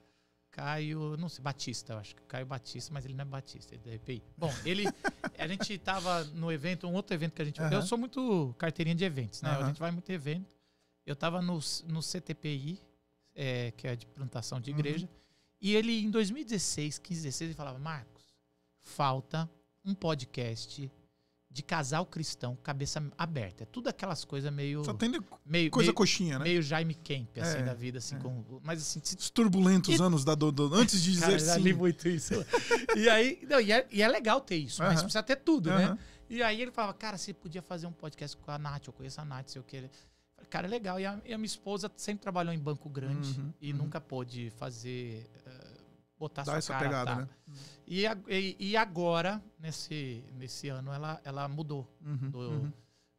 Caio, não sei, Batista, eu acho que Caio Batista, mas ele não é Batista, ele é da EPI. Bom, ele, a gente estava no evento, um outro evento que a gente, uhum. eu sou muito carteirinha de eventos, né? Uhum. A gente vai muito evento. Eu estava no, no CTPI, é, que é de plantação de igreja, uhum. e ele em 2016, 15, 16, ele falava, Marcos, falta um podcast de casal cristão, cabeça aberta. É tudo aquelas coisas meio. Só tem meio, coisa meio, coxinha, né? Meio Jaime Kemp, assim, é, da vida, assim, é. com. Mas assim. Se... Os turbulentos e... anos da do, do, antes de [laughs] dizer Cara, já sim. muito isso. e aí. Não, e, é, e é legal ter isso, uh -huh. mas precisa ter tudo, uh -huh. né? E aí ele falava, cara, você podia fazer um podcast com a Nath, eu conheço a Nath, sei o que. Cara, é legal. E a, e a minha esposa sempre trabalhou em banco grande uhum, e uhum. nunca pôde fazer eh, botar Dá essa cara, pegada, tá. né? E, e, e, agora, nesse, nesse ano, ela, ela mudou, uhum, mudou, uhum.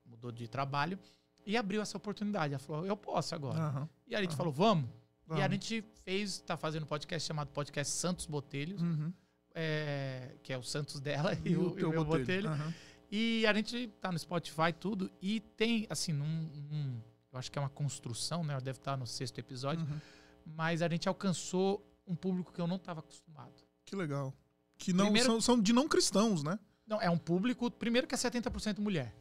mudou, de trabalho e abriu essa oportunidade. Ela falou, eu posso agora. Uhum, e a gente falou, vamos. vamos. E a gente fez, está fazendo um podcast chamado Podcast Santos Botelhos, uhum. é, que é o Santos dela [laughs] e, e o, o, e meu Botelho. Botelho. E a gente tá no Spotify, tudo, e tem, assim, num, num eu acho que é uma construção, né? Deve estar tá no sexto episódio. Uhum. Mas a gente alcançou um público que eu não estava acostumado. Que legal. Que não primeiro, são, são de não cristãos, né? Não, é um público, primeiro que é 70% mulher.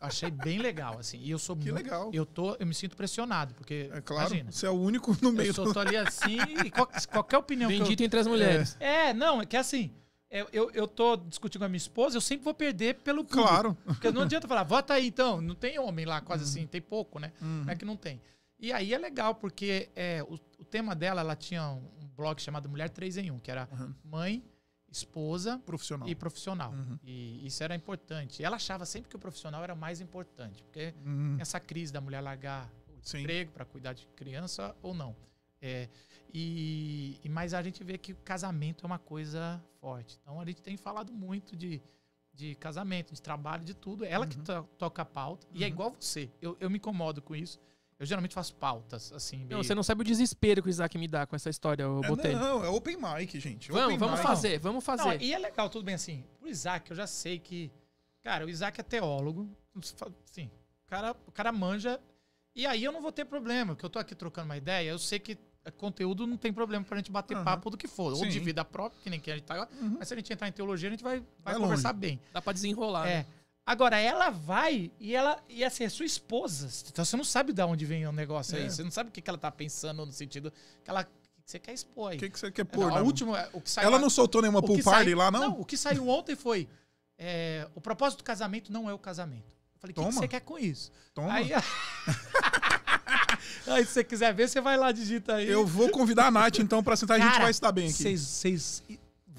Achei bem legal, assim. E eu sou que muito, legal. Eu, tô, eu me sinto pressionado, porque. É claro, imagina, você é o único no meio. Eu sou, tô ali assim, e qual, qualquer opinião. Bendito eu, entre as mulheres. É, é, não, é que é assim. É, eu, eu tô discutindo com a minha esposa, eu sempre vou perder pelo público. Claro. Porque não adianta falar, vota aí então. Não tem homem lá, quase uhum. assim, tem pouco, né? Uhum. Não é que não tem. E aí é legal, porque é, o, o tema dela, ela tinha um, blog chamado Mulher 3 em 1, que era uhum. mãe, esposa profissional. e profissional. Uhum. E isso era importante. E ela achava sempre que o profissional era mais importante, porque uhum. essa crise da mulher largar o Sim. emprego para cuidar de criança ou não. É, e, e mas a gente vê que o casamento é uma coisa forte. Então a gente tem falado muito de, de casamento, de trabalho, de tudo. Ela uhum. que to, toca a pauta. E é uhum. igual você. Eu, eu me incomodo com isso. Eu geralmente faço pautas, assim. Meio... Não, você não sabe o desespero que o Isaac me dá com essa história, eu botei. É, não, é open mic, gente. Vamos, open vamos mic. fazer, vamos fazer. Não, e é legal, tudo bem assim. O Isaac, eu já sei que. Cara, o Isaac é teólogo. Sim. O cara, o cara manja. E aí eu não vou ter problema, porque eu tô aqui trocando uma ideia, eu sei que conteúdo não tem problema pra gente bater uhum. papo do que for. Sim. Ou de vida própria, que nem que a gente tá agora. Uhum. Mas se a gente entrar em teologia, a gente vai, vai, vai conversar longe. bem. Dá pra desenrolar. É. Né? Agora, ela vai e ela e assim, é sua esposa. Então você não sabe de onde vem o negócio é. aí. Você não sabe o que, ela tá pensando no sentido que ela. Que você quer expor aí. O que, que você quer é, pôr? Não, última, é, o que saiu, ela não soltou nenhuma pool party saiu, lá, não? Não, o que saiu ontem foi. É, o propósito do casamento não é o casamento. Eu falei, o que, que, você quer com isso? Toma. Aí, [laughs] aí, se você quiser ver, você vai lá, digita aí. Eu vou convidar a Nath, então, pra sentar e a gente vai estar bem aqui. Vocês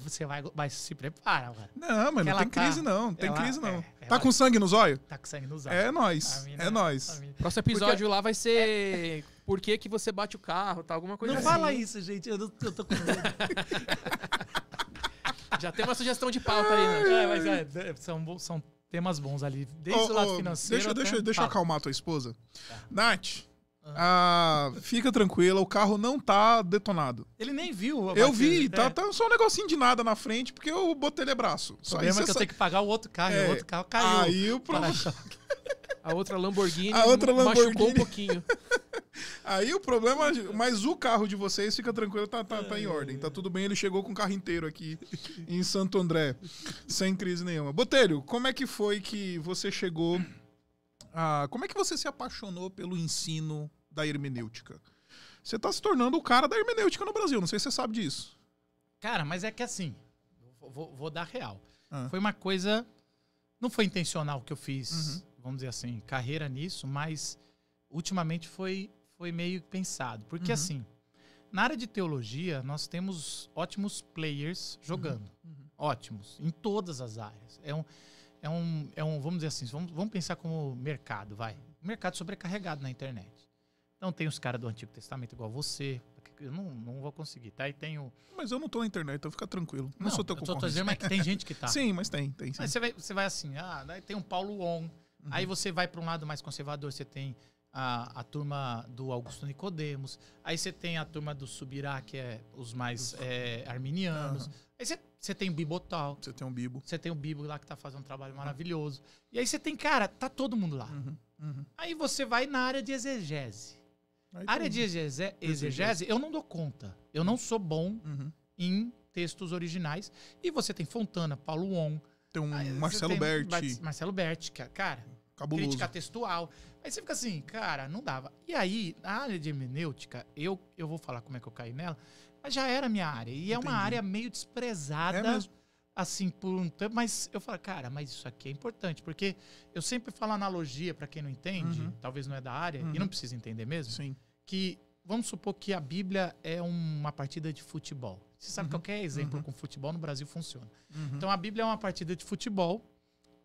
você vai, vai se prepara, mano. Não, mas não tem tá, crise, não. Não tem ela, crise, não. É, tá ela, com sangue nos olhos? Tá com sangue nos é olhos. É nós. Mina, é, é nós. Próximo episódio Porque... lá vai ser. É... [laughs] Por que, que você bate o carro, tá? Alguma coisa não assim. Não fala isso, gente. Eu, não, eu tô com medo. [laughs] Já tem uma sugestão de pauta aí, né? É, é mas é, são, são temas bons ali. Desde oh, o lado financeiro. Deixa, até... deixa, deixa eu acalmar a tua esposa. Tá. Nath. Ah, fica tranquila, o carro não tá detonado. Ele nem viu. eu vi, tá, é. tá só um negocinho de nada na frente, porque eu botei ele braço. O problema é que eu tenho que pagar o outro carro, é, o outro carro caiu. Aí o problema... [laughs] A outra Lamborghini, a outra Lamborghini machucou um pouquinho. [laughs] Aí o problema, mas o carro de vocês fica tranquilo, tá, tá, tá, em ordem, tá tudo bem. Ele chegou com o carro inteiro aqui em Santo André, sem crise nenhuma. Botelho, como é que foi que você chegou ah, como é que você se apaixonou pelo ensino da hermenêutica? Você está se tornando o cara da hermenêutica no Brasil, não sei se você sabe disso. Cara, mas é que assim, vou, vou dar real. Ah. Foi uma coisa. Não foi intencional que eu fiz, uhum. vamos dizer assim, carreira nisso, mas ultimamente foi, foi meio pensado. Porque uhum. assim, na área de teologia, nós temos ótimos players jogando. Uhum. Ótimos. Em todas as áreas. É um é um, é um vamos dizer assim, vamos, vamos pensar como mercado, vai. Mercado sobrecarregado na internet. Então tem os caras do Antigo Testamento igual você. Eu não, não vou conseguir, tá? E tenho. Mas eu não tô na internet, então fica tranquilo. Não, não sou teu concorrente. Eu tô dizendo, mas que tem gente que tá. [laughs] sim, mas tem, tem sim. Mas você vai, você vai assim, ah, tem um Paulo On. Uhum. Aí você vai para um lado mais conservador, você tem a, a turma do Augusto Nicodemos, aí você tem a turma do Subirá, que é os mais é, arminianos. Uhum. Aí você, você tem o Bibotal. Você tem o um Bibo. Você tem o Bibo lá que tá fazendo um trabalho maravilhoso. E aí você tem, cara, tá todo mundo lá. Uhum. Uhum. Aí você vai na área de exegese. Aí área de exegese, exegese, eu não dou conta. Eu não sou bom uhum. em textos originais. E você tem Fontana, Paulo On. Tem um Marcelo Berti. Marcelo Berti, cara. cara Cabuloso. crítica textual. Aí você fica assim, cara, não dava. E aí, na área de hermenêutica, eu, eu vou falar como é que eu caí nela, mas já era minha área. E Entendi. é uma área meio desprezada. É assim por um tempo, mas eu falo, cara, mas isso aqui é importante, porque eu sempre falo analogia para quem não entende, uhum. talvez não é da área uhum. e não precisa entender mesmo, Sim. que vamos supor que a Bíblia é uma partida de futebol. Você sabe uhum. qualquer exemplo uhum. com futebol no Brasil funciona. Uhum. Então a Bíblia é uma partida de futebol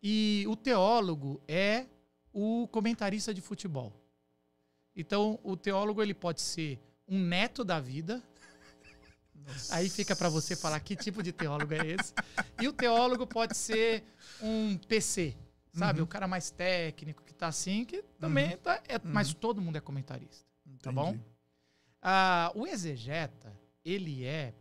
e o teólogo é o comentarista de futebol. Então, o teólogo ele pode ser um neto da vida. Nossa. Aí fica para você falar que tipo de teólogo é esse. E o teólogo pode ser um PC, sabe? Uhum. O cara mais técnico que tá assim, que também uhum. tá. É, uhum. Mas todo mundo é comentarista. Entendi. Tá bom? Ah, o exegeta, ele é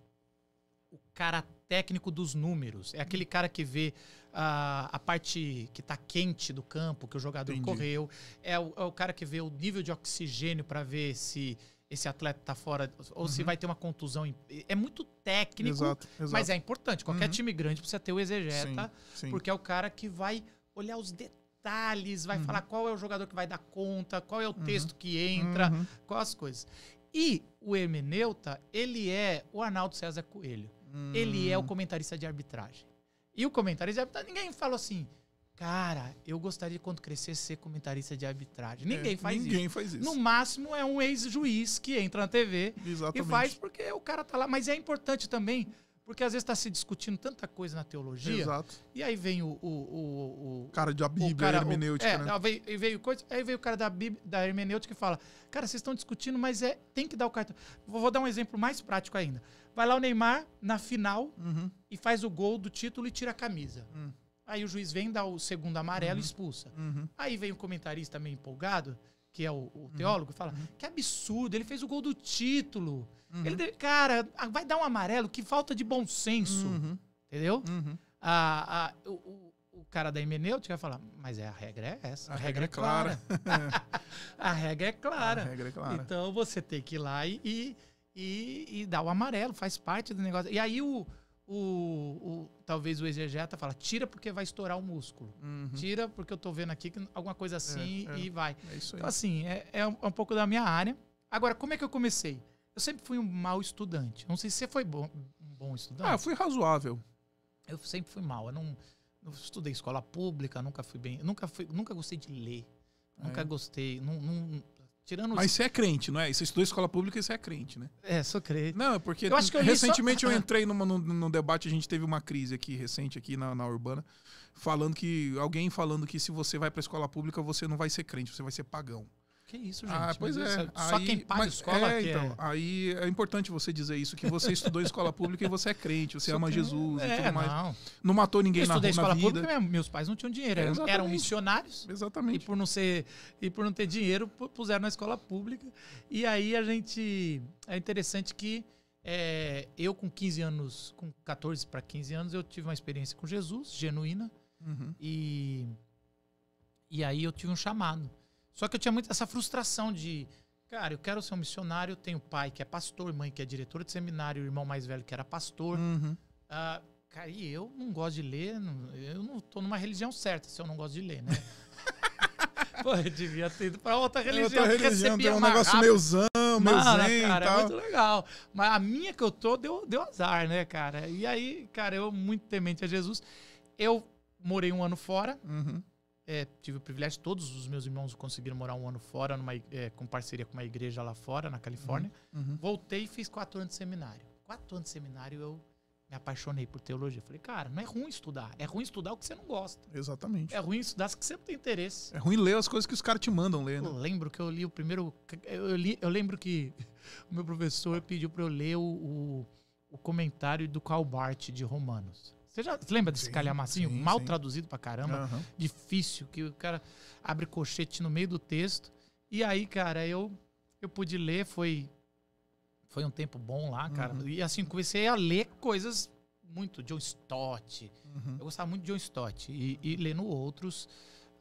o cara técnico dos números. É aquele cara que vê a, a parte que está quente do campo, que o jogador Entendi. correu. É o, é o, cara que vê o nível de oxigênio para ver se esse atleta está fora ou uhum. se vai ter uma contusão. É muito técnico, exato, exato. mas é importante. Qualquer uhum. time grande precisa ter o exegeta, sim, sim. porque é o cara que vai olhar os detalhes, vai uhum. falar qual é o jogador que vai dar conta, qual é o uhum. texto que entra, uhum. quais as coisas. E o hermeneuta, ele é o Arnaldo César Coelho. Hum. Ele é o hum. comentarista de arbitragem. E o comentarista de arbitragem, ninguém falou assim, cara, eu gostaria quando crescer ser comentarista de arbitragem. É, ninguém é, faz ninguém isso. Ninguém faz isso. No máximo é um ex-juiz que entra na TV Exatamente. e faz porque o cara tá lá. Mas é importante também porque às vezes está se discutindo tanta coisa na teologia. Exato. E aí vem o. o, o, o cara da Bíblia, cara, hermenêutica. É, né? veio, veio coisa, aí veio o cara da, Bíblia, da hermenêutica e fala: Cara, vocês estão discutindo, mas é tem que dar o cartão. Vou, vou, dar um exemplo mais prático ainda. Vai lá o Neymar na final uhum. e faz o gol do título e tira a camisa. Uhum. Aí o juiz vem, dá o segundo amarelo uhum. e expulsa. Uhum. Aí vem o comentarista meio empolgado que é o, o uhum. teólogo, uhum. fala: uhum. que absurdo, ele fez o gol do título. Uhum. Ele, cara, vai dar um amarelo, que falta de bom senso. Uhum. Entendeu? Uhum. A, a, o, o cara da hermenêutica vai falar: mas é, a regra é essa. A, a regra, é regra, é clara. clara. [laughs] a regra é clara. A regra é clara. Então você tem que ir lá e, e, e, e dar o amarelo, faz parte do negócio. E aí o o, o, talvez o exegeta fala, tira porque vai estourar o músculo. Uhum. Tira porque eu tô vendo aqui que alguma coisa é, assim é, é, e vai. É isso aí. Então, assim, é, é, é, um, pouco da minha área. Agora, como é que eu comecei? Eu sempre fui um mau estudante. Não sei se você foi bom, um bom estudante. Ah, eu fui razoável. Eu sempre fui mal. Eu não, não estudei escola pública, nunca fui bem. Nunca, fui, nunca gostei de ler. Nunca é. gostei. Não, não, Tirando Mas os... você é crente, não é? Você estudou escola pública e você é crente, né? É, sou crente. Não, é porque eu acho que eu recentemente só... eu [laughs] ah. entrei numa, num, num, debate, a gente teve uma crise aqui recente aqui na, na Urbana, falando que. Alguém falando que se você vai pra escola pública, você não vai ser crente, você vai ser pagão. Que isso, ah, gente. Ah, pois é. Aí, só quem paga mas, escola é, é. então, é. Aí é importante você dizer isso, que você estudou em escola pública e você é crente, você Só ama que... Jesus é, e tudo mais. Não. não matou ninguém eu na rua, escola na escola pública, meus pais não tinham dinheiro, eram, eram missionários. Exatamente. E por não ser e por não ter dinheiro, puseram na escola pública. E aí a gente é interessante que é, eu com 15 anos, com 14 para 15 anos, eu tive uma experiência com Jesus genuína. Uhum. E e aí eu tive um chamado. Só que eu tinha muito essa frustração de, cara, eu quero ser um missionário, eu tenho pai que é pastor, mãe que é diretor de seminário, irmão mais velho que era pastor. Uhum. Ah, cara, e eu não gosto de ler, não, eu não tô numa religião certa se eu não gosto de ler, né? [laughs] Pô, eu devia ter ido pra outra é, religião. Outra religião, tem um negócio rápido. meio zão, meio zen cara, É muito legal. Mas a minha que eu tô deu, deu azar, né, cara? E aí, cara, eu muito temente a Jesus. Eu morei um ano fora. Uhum. É, tive o privilégio, todos os meus irmãos conseguiram morar um ano fora, numa, é, com parceria com uma igreja lá fora, na Califórnia. Uhum, uhum. Voltei e fiz quatro anos de seminário. Quatro anos de seminário eu me apaixonei por teologia. Falei, cara, não é ruim estudar. É ruim estudar o que você não gosta. Exatamente. É ruim estudar o que você não tem interesse. É ruim ler as coisas que os caras te mandam ler, né? Eu lembro que eu li o primeiro. Eu, li, eu lembro que [laughs] o meu professor pediu para eu ler o, o, o comentário do Calbart de Romanos. Você já você lembra desse sim, calhamacinho sim, mal sim. traduzido pra caramba? Uhum. Difícil, que o cara abre cochete no meio do texto. E aí, cara, eu eu pude ler, foi foi um tempo bom lá, cara. Uhum. E assim, comecei a ler coisas muito, John Stott. Uhum. Eu gostava muito de John Stott. E, e lendo outros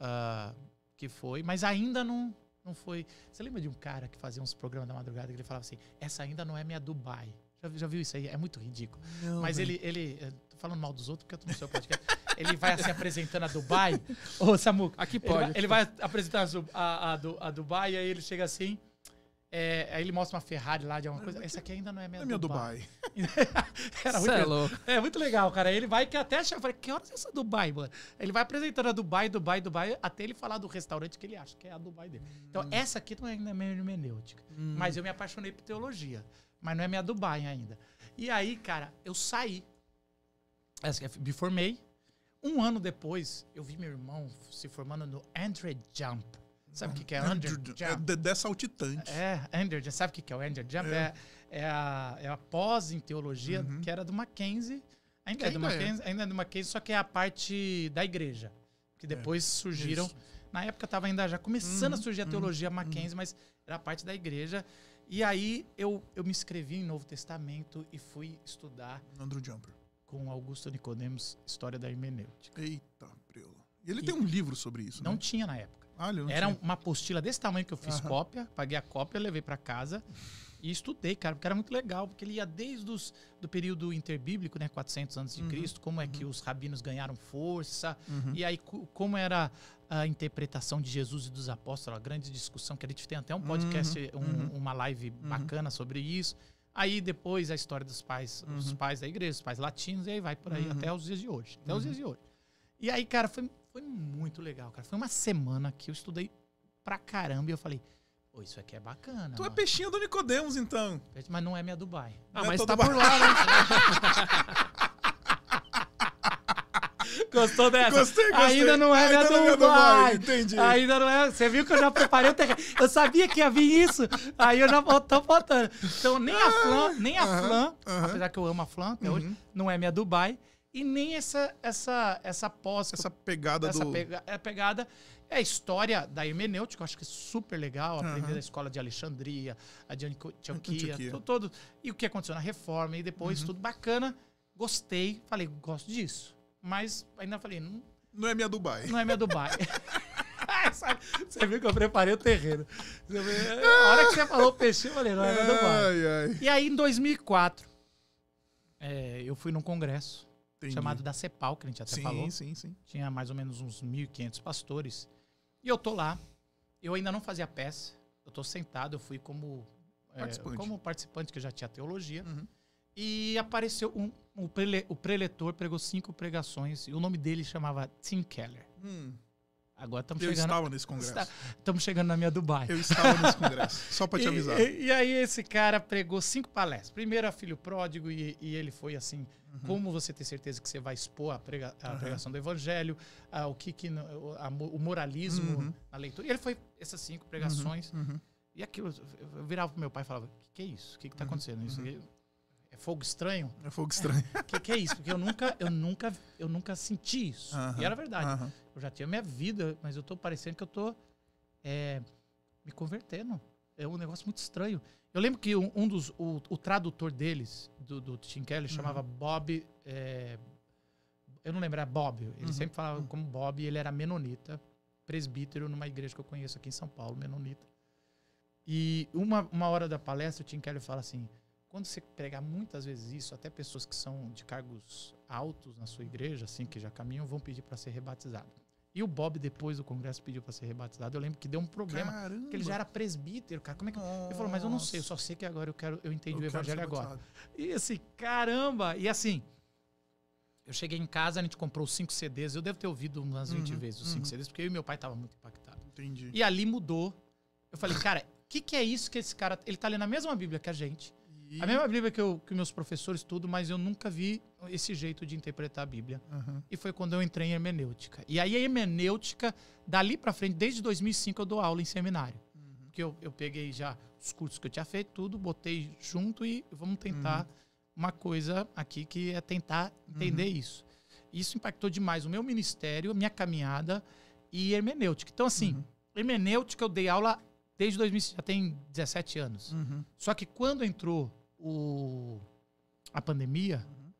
uh, que foi, mas ainda não, não foi. Você lembra de um cara que fazia uns programas da madrugada que ele falava assim: essa ainda não é minha Dubai. Já, já viu isso aí? É muito ridículo. Não, Mas ele, ele. Eh, tô falando mal dos outros porque eu tô no seu podcast. [laughs] ele vai se apresentando a Dubai. [laughs] Ô, Samuca. Aqui pode. Ele vai, ele tipo. vai apresentar a, a, a Dubai e aí ele chega assim. É, aí ele mostra uma Ferrari lá de alguma coisa. Essa aqui ainda não é minha é minha Dubai. Dubai. [laughs] Era muito, é, louco. é muito legal, cara. Ele vai que até achar, eu falei, que horas é essa Dubai, mano? Ele vai apresentando a Dubai, Dubai, Dubai, até ele falar do restaurante que ele acha que é a Dubai dele. Então, hum. essa aqui não é minha hermenêutica. Hum. Mas eu me apaixonei por teologia mas não é minha Dubai ainda. E aí, cara, eu saí. É, é, me formei. Um ano depois, eu vi meu irmão se formando no Andrew Jump. Sabe o que, que é Under Jump? É, dessa altitante. É, Under Jump. Sabe o que, que é o Under Jump? É, é, é a, é a pós em teologia, uhum. que era do Mackenzie. Ainda, é, do é? Mackenzie, ainda é do Mackenzie, só que é a parte da igreja. Que depois surgiram... Isso. Na época estava ainda já começando uhum, a surgir a uhum, teologia uhum, Mackenzie, mas era a parte da igreja. E aí eu, eu me inscrevi em Novo Testamento e fui estudar. Andrew Jumper. Com Augusto Nicodemus, História da Hermenêutica. Eita, Prelo. E ele e tem um livro sobre isso, Não né? tinha na época. Ah, Era tinha. uma apostila desse tamanho que eu fiz Aham. cópia, paguei a cópia, levei para casa. E estudei, cara, porque era muito legal, porque ele ia desde os, do período interbíblico, né, 400 antes de uhum. Cristo, como é que uhum. os rabinos ganharam força, uhum. e aí como era a interpretação de Jesus e dos apóstolos, a grande discussão que a gente tem até um uhum. podcast, um, uhum. uma live bacana sobre isso. Aí depois a história dos pais, uhum. os pais da igreja, os pais latinos, e aí vai por aí uhum. até os dias de hoje. Até uhum. os dias de hoje. E aí, cara, foi, foi muito legal, cara. Foi uma semana que eu estudei pra caramba e eu falei, Oh, isso aqui é bacana. Tu é mano. é peixinho do Nicodemus, então. Mas não é minha Dubai. Ah, não é mas é tá Dubai. por lá, né? né? Gostou dessa? Gostei, gostei. Ainda não é Ainda é minha não Dubai. Dubai. Entendi. Ainda não é. Você viu que eu já preparei o terreno. Eu sabia que ia vir isso. Aí eu já tô botando. Então, nem a Flan, ah, nem a Flan, apesar que eu amo a Flan até hoje, uhum. não é minha Dubai. E nem essa, essa, essa pós. Essa pegada essa do. Essa é pegada é a história da hermenêutica, acho que é super legal, aprender uhum. a escola de Alexandria, a de Antioquia, todo, e o que aconteceu na reforma, e depois uhum. tudo bacana. Gostei, falei, gosto disso. Mas ainda falei, não. Não é minha Dubai. Não é minha Dubai. [laughs] [laughs] você viu que eu preparei o terreno. Na hora que você falou peixe, eu falei, não é minha Dubai. Ai, ai. E aí, em 2004, é, eu fui num congresso. Entendi. chamado da CEPAL, que a gente até sim, falou. Sim, sim. Tinha mais ou menos uns 1.500 pastores. E eu tô lá. Eu ainda não fazia peça. Eu tô sentado, eu fui como é, participante, é, como participante que eu já tinha teologia. Uhum. E apareceu um, um prele, o preletor, pregou cinco pregações, e o nome dele chamava Tim Keller. Hum. Agora estamos chegando. Eu estava nesse congresso. Estamos chegando na minha Dubai. Eu estava nesse congresso, [laughs] só para te avisar. E, e, aí esse cara pregou cinco palestras. Primeiro a Filho Pródigo, e, e ele foi assim, uhum. como você ter certeza que você vai expor a, prega, a uhum. pregação do evangelho, a, ah, o que, que a, o moralismo uhum. na leitura. E ele foi essas cinco pregações. Uhum. Uhum. E aquilo, eu virava pro meu pai e falava, que, que, é isso? O que, que tá uhum. acontecendo? Isso, fogo estranho. É fogo estranho. O [laughs] que, que, é isso? Porque eu nunca, eu nunca, eu nunca senti isso. Uh -huh, e era verdade. Uh -huh. Eu já tinha minha vida, mas eu tô parecendo que eu tô é, me convertendo. É um negócio muito estranho. Eu lembro que um, um dos, o, o, tradutor deles, do, do Tim Kelly, uhum. chamava uh -huh. Bob. É, eu não lembro, era Bob. Ele uhum. sempre falava uhum. como Bob, ele era menonita, presbítero numa igreja que eu conheço aqui em São Paulo, menonita. E uma, uma hora da palestra, o Tim Kelly fala assim: quando você pregar muitas vezes isso, até pessoas que são de cargos altos na sua igreja, assim, que já caminham, vão pedir para ser rebatizado. E o Bob, depois do congresso, pediu para ser rebatizado. Eu lembro que deu um problema. Caramba. que ele já era presbítero, cara. Como é que. Ele falou, mas eu não sei, eu só sei que agora eu quero. Eu entendi eu o evangelho agora. E assim, caramba! E assim. Eu cheguei em casa, a gente comprou os cinco CDs. Eu devo ter ouvido umas 20 uhum, vezes os uhum. cinco CDs, porque eu e meu pai tava muito impactado. Entendi. E ali mudou. Eu falei, cara, o que, que é isso que esse cara. Ele tá lendo a mesma Bíblia que a gente e... A mesma Bíblia que, eu, que meus professores estudam, mas eu nunca vi esse jeito de interpretar a Bíblia. Uhum. E foi quando eu entrei em hermenêutica. E aí a hermenêutica, dali para frente, desde 2005 eu dou aula em seminário. Uhum. Porque eu, eu peguei já os cursos que eu tinha feito, tudo, botei junto e vamos tentar uhum. uma coisa aqui que é tentar entender uhum. isso. Isso impactou demais o meu ministério, a minha caminhada e hermenêutica. Então, assim, uhum. hermenêutica eu dei aula desde 2005, já tem 17 anos. Uhum. Só que quando entrou o, a pandemia, uhum.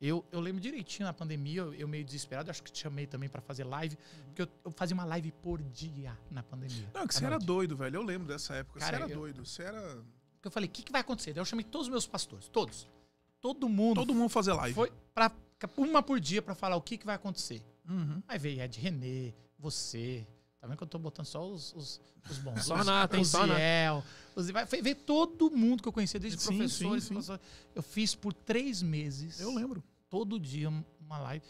eu, eu lembro direitinho na pandemia, eu, eu meio desesperado, acho que te chamei também para fazer live, uhum. porque eu, eu, fazia uma live por dia na pandemia. Não, que você era doido, velho. Eu lembro dessa época. Cara, você era eu, doido, você era. Eu falei, o que, que vai acontecer? Daí eu chamei todos os meus pastores, todos. Todo mundo. Todo mundo fazer live. Foi pra, uma por dia para falar o que, que vai acontecer. Uhum. Aí veio Ed René, você, Tá vendo que eu tô botando só os, os, os bons? Só na, tem os só vai, veio todo mundo que eu conhecia, desde sim, professores, sim, sim. Eu fiz por três meses. Eu lembro. Todo dia uma live.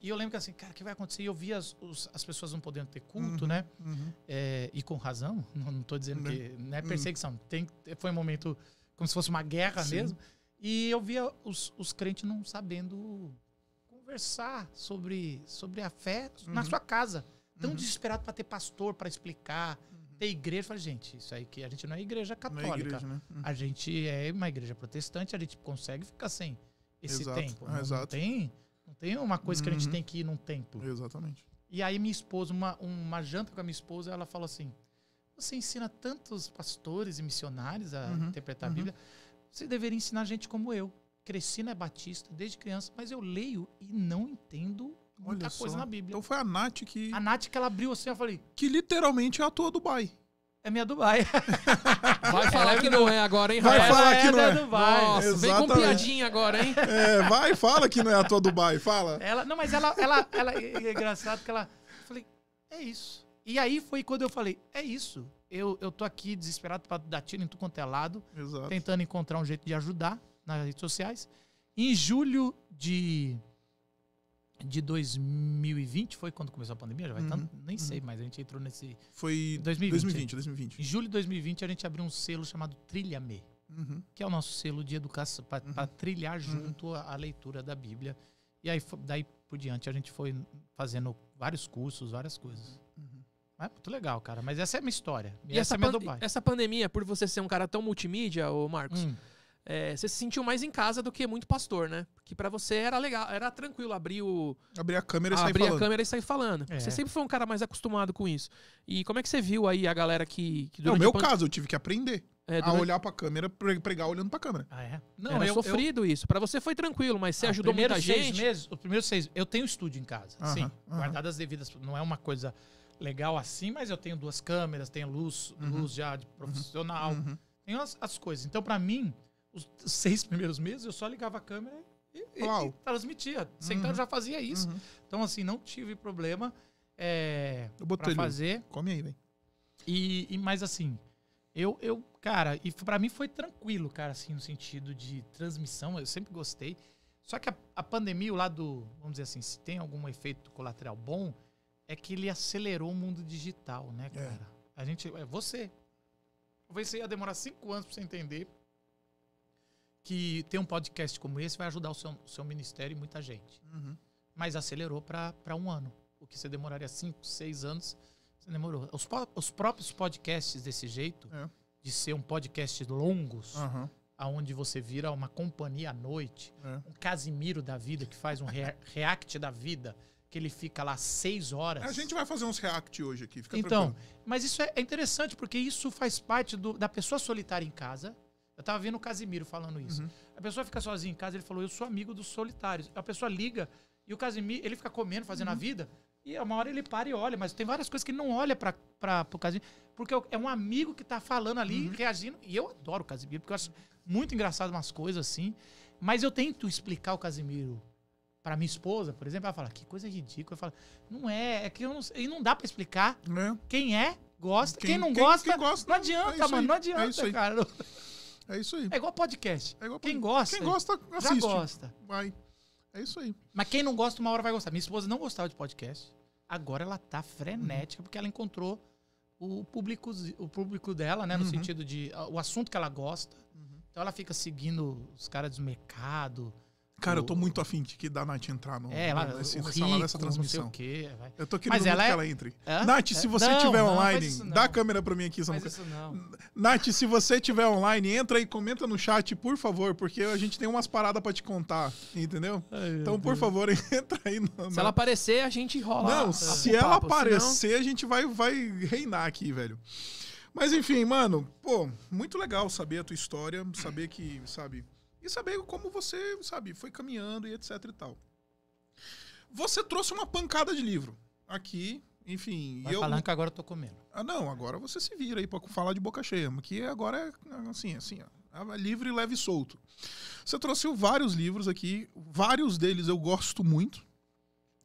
E eu lembro que assim, cara, o que vai acontecer? E eu via as, os, as pessoas não podendo ter culto, uhum, né? Uhum. É, e com razão, [laughs] não, estou dizendo uhum. que não é hum. perseguição. Tem, foi um momento como se fosse uma guerra sim. mesmo. E eu via os, os crentes não sabendo conversar sobre, sobre a fé na uhum. sua casa tão uhum. desesperado para ter pastor para explicar, uhum. ter igreja. Eu falei, gente, isso aí que a gente não é igreja é católica. É igreja, né? uhum. A gente é uma igreja protestante, a gente consegue ficar sem esse exato. tempo. Ah, não, exato. não, tem, não tem uma coisa que a gente uhum. tem que ir num templo. Exatamente. E aí minha esposa, uma, uma janta com a minha esposa, ela falou assim: você ensina tantos pastores e missionários a uhum. interpretar a uhum. Bíblia, você deveria ensinar gente como eu. Cresci na Batista desde criança, mas eu leio e não entendo muita Olha coisa só. na Bíblia. Então foi a Nath que. A Nath que ela abriu assim, eu falei. Que literalmente é a tua Dubai. É minha Dubai. [laughs] Vai falar que não é agora, hein, Vai Rafael? falar que não é. é. Dubai. Nossa, Exatamente. vem com piadinha agora, hein? É, vai, fala que não é a tua Dubai, fala. Ela, não, mas ela, ela, ela é engraçado que ela, eu falei, é isso. E aí foi quando eu falei, é isso. Eu, eu tô aqui desesperado para dar tiro em tudo quanto é lado, Exato. tentando encontrar um jeito de ajudar nas redes sociais. Em julho de de 2020 foi quando começou a pandemia? Já vai tá, uhum. tanto, nem sei, uhum. mas a gente entrou nesse. Foi 2020. 2020, 2020. Em julho de 2020 a gente abriu um selo chamado Trilha-me, uhum. que é o nosso selo de educação para uhum. trilhar uhum. junto à leitura da Bíblia. E aí daí por diante a gente foi fazendo vários cursos, várias coisas. É muito legal, cara. Mas essa é a minha história. E, e essa, essa, é essa pandemia, por você ser um cara tão multimídia, ô Marcos. Hum é, você se sentiu mais em casa do que muito pastor, né? Porque para você era legal, era tranquilo abrir o abrir a câmera e sair abrir falando. a câmera e sair falando. É. Você sempre foi um cara mais acostumado com isso. E como é que você viu aí a galera que, que No meu pan... caso, eu tive que aprender. É, durante... A olhar pra câmera, pregar olhando pra câmera. Ah, é? Não, Era eu, sofrido eu... isso. Pra você foi tranquilo, mas você ah, ajudou muita gente. Meses, os primeiros seis Eu tenho estúdio em casa, uh -huh, sim. Uh -huh. Guardadas devidas. Não é uma coisa legal assim, mas eu tenho duas câmeras, tenho luz, uh uhum. -huh. luz já de profissional. Uhum. Tenho as, as coisas. Então, pra mim, os seis primeiros meses eu só ligava a câmera e, e, e transmitia. Sentado uhum. já fazia isso. Uhum. Então, assim, não tive problema é, para fazer. Come aí, vem. E, e, mas assim, eu, eu cara, e para mim foi tranquilo, cara, assim, no sentido de transmissão, eu sempre gostei. Só que a, a pandemia, o lado, vamos dizer assim, se tem algum efeito colateral bom, é que ele acelerou o mundo digital, né, é. cara? É. A gente, é você. Talvez você ia demorar cinco anos para você entender que ter um podcast como esse vai ajudar o seu, o seu ministério e muita gente. Uhum. Mas acelerou para um ano. O que você demoraria cinco, seis anos, você demorou. Os, os próprios podcasts desse jeito, é. de ser um podcast longos, uhum. aonde você vira uma companhia à noite, é. um Casimiro da vida que faz um [laughs] react da vida, que ele fica lá seis horas. A gente vai fazer uns react hoje aqui, fica Então, tranquilo. mas isso é, é interessante, porque isso faz parte do, da pessoa solitária em casa eu tava vendo o Casimiro falando isso. Uhum. A pessoa fica sozinha em casa, ele falou, eu sou amigo dos solitários. A pessoa liga e o Casimiro, ele fica comendo, fazendo uhum. a vida. E é uma hora ele para e olha, mas tem várias coisas que ele não olha para o Casimiro, porque é um amigo que tá falando ali, uhum. reagindo. E eu adoro o Casimiro, porque eu acho muito engraçado umas coisas assim. Mas eu tento explicar o Casimiro para minha esposa, por exemplo, ela fala: "Que coisa ridícula". Eu falo: "Não é, é que eu não, e não dá para explicar. É. Quem é, gosta. Quem, quem não quem, gosta, quem gosta, não né? adianta, é mano, aí. não é adianta, é cara. [laughs] É isso aí. É igual podcast. É igual quem gosta. Quem gosta, assiste. Já gosta. Vai. É isso aí. Mas quem não gosta, uma hora vai gostar. Minha esposa não gostava de podcast. Agora ela tá frenética uhum. porque ela encontrou o público, o público dela, né? No uhum. sentido de ah, o assunto que ela gosta. Uhum. Então ela fica seguindo os caras do mercado Cara, eu tô muito afim de que da Nath entrar no, é, ela, nesse, rico, nessa, nessa transmissão. Quê, eu tô querendo mas ela é... que ela entre. Hã? Nath, se é? você não, tiver não, online, dá a câmera pra mim aqui, Samuca. Faz isso não. Nath, se você tiver online, entra e comenta no chat, por favor, porque a gente tem umas paradas pra te contar, entendeu? Ai, então, por Deus. favor, [laughs] entra aí. No, se ela aparecer, a gente enrola. Não, a, se a, ela papo, aparecer, senão... a gente vai, vai reinar aqui, velho. Mas enfim, mano, pô, muito legal saber a tua história, saber que, sabe, e saber como você, sabe, foi caminhando e etc e tal. Você trouxe uma pancada de livro aqui, enfim. Vai eu... falar que agora eu tô comendo. Ah, não, agora você se vira aí pra falar de boca cheia, que agora é assim, assim, ó, é livre, leve e solto. Você trouxe vários livros aqui, vários deles eu gosto muito.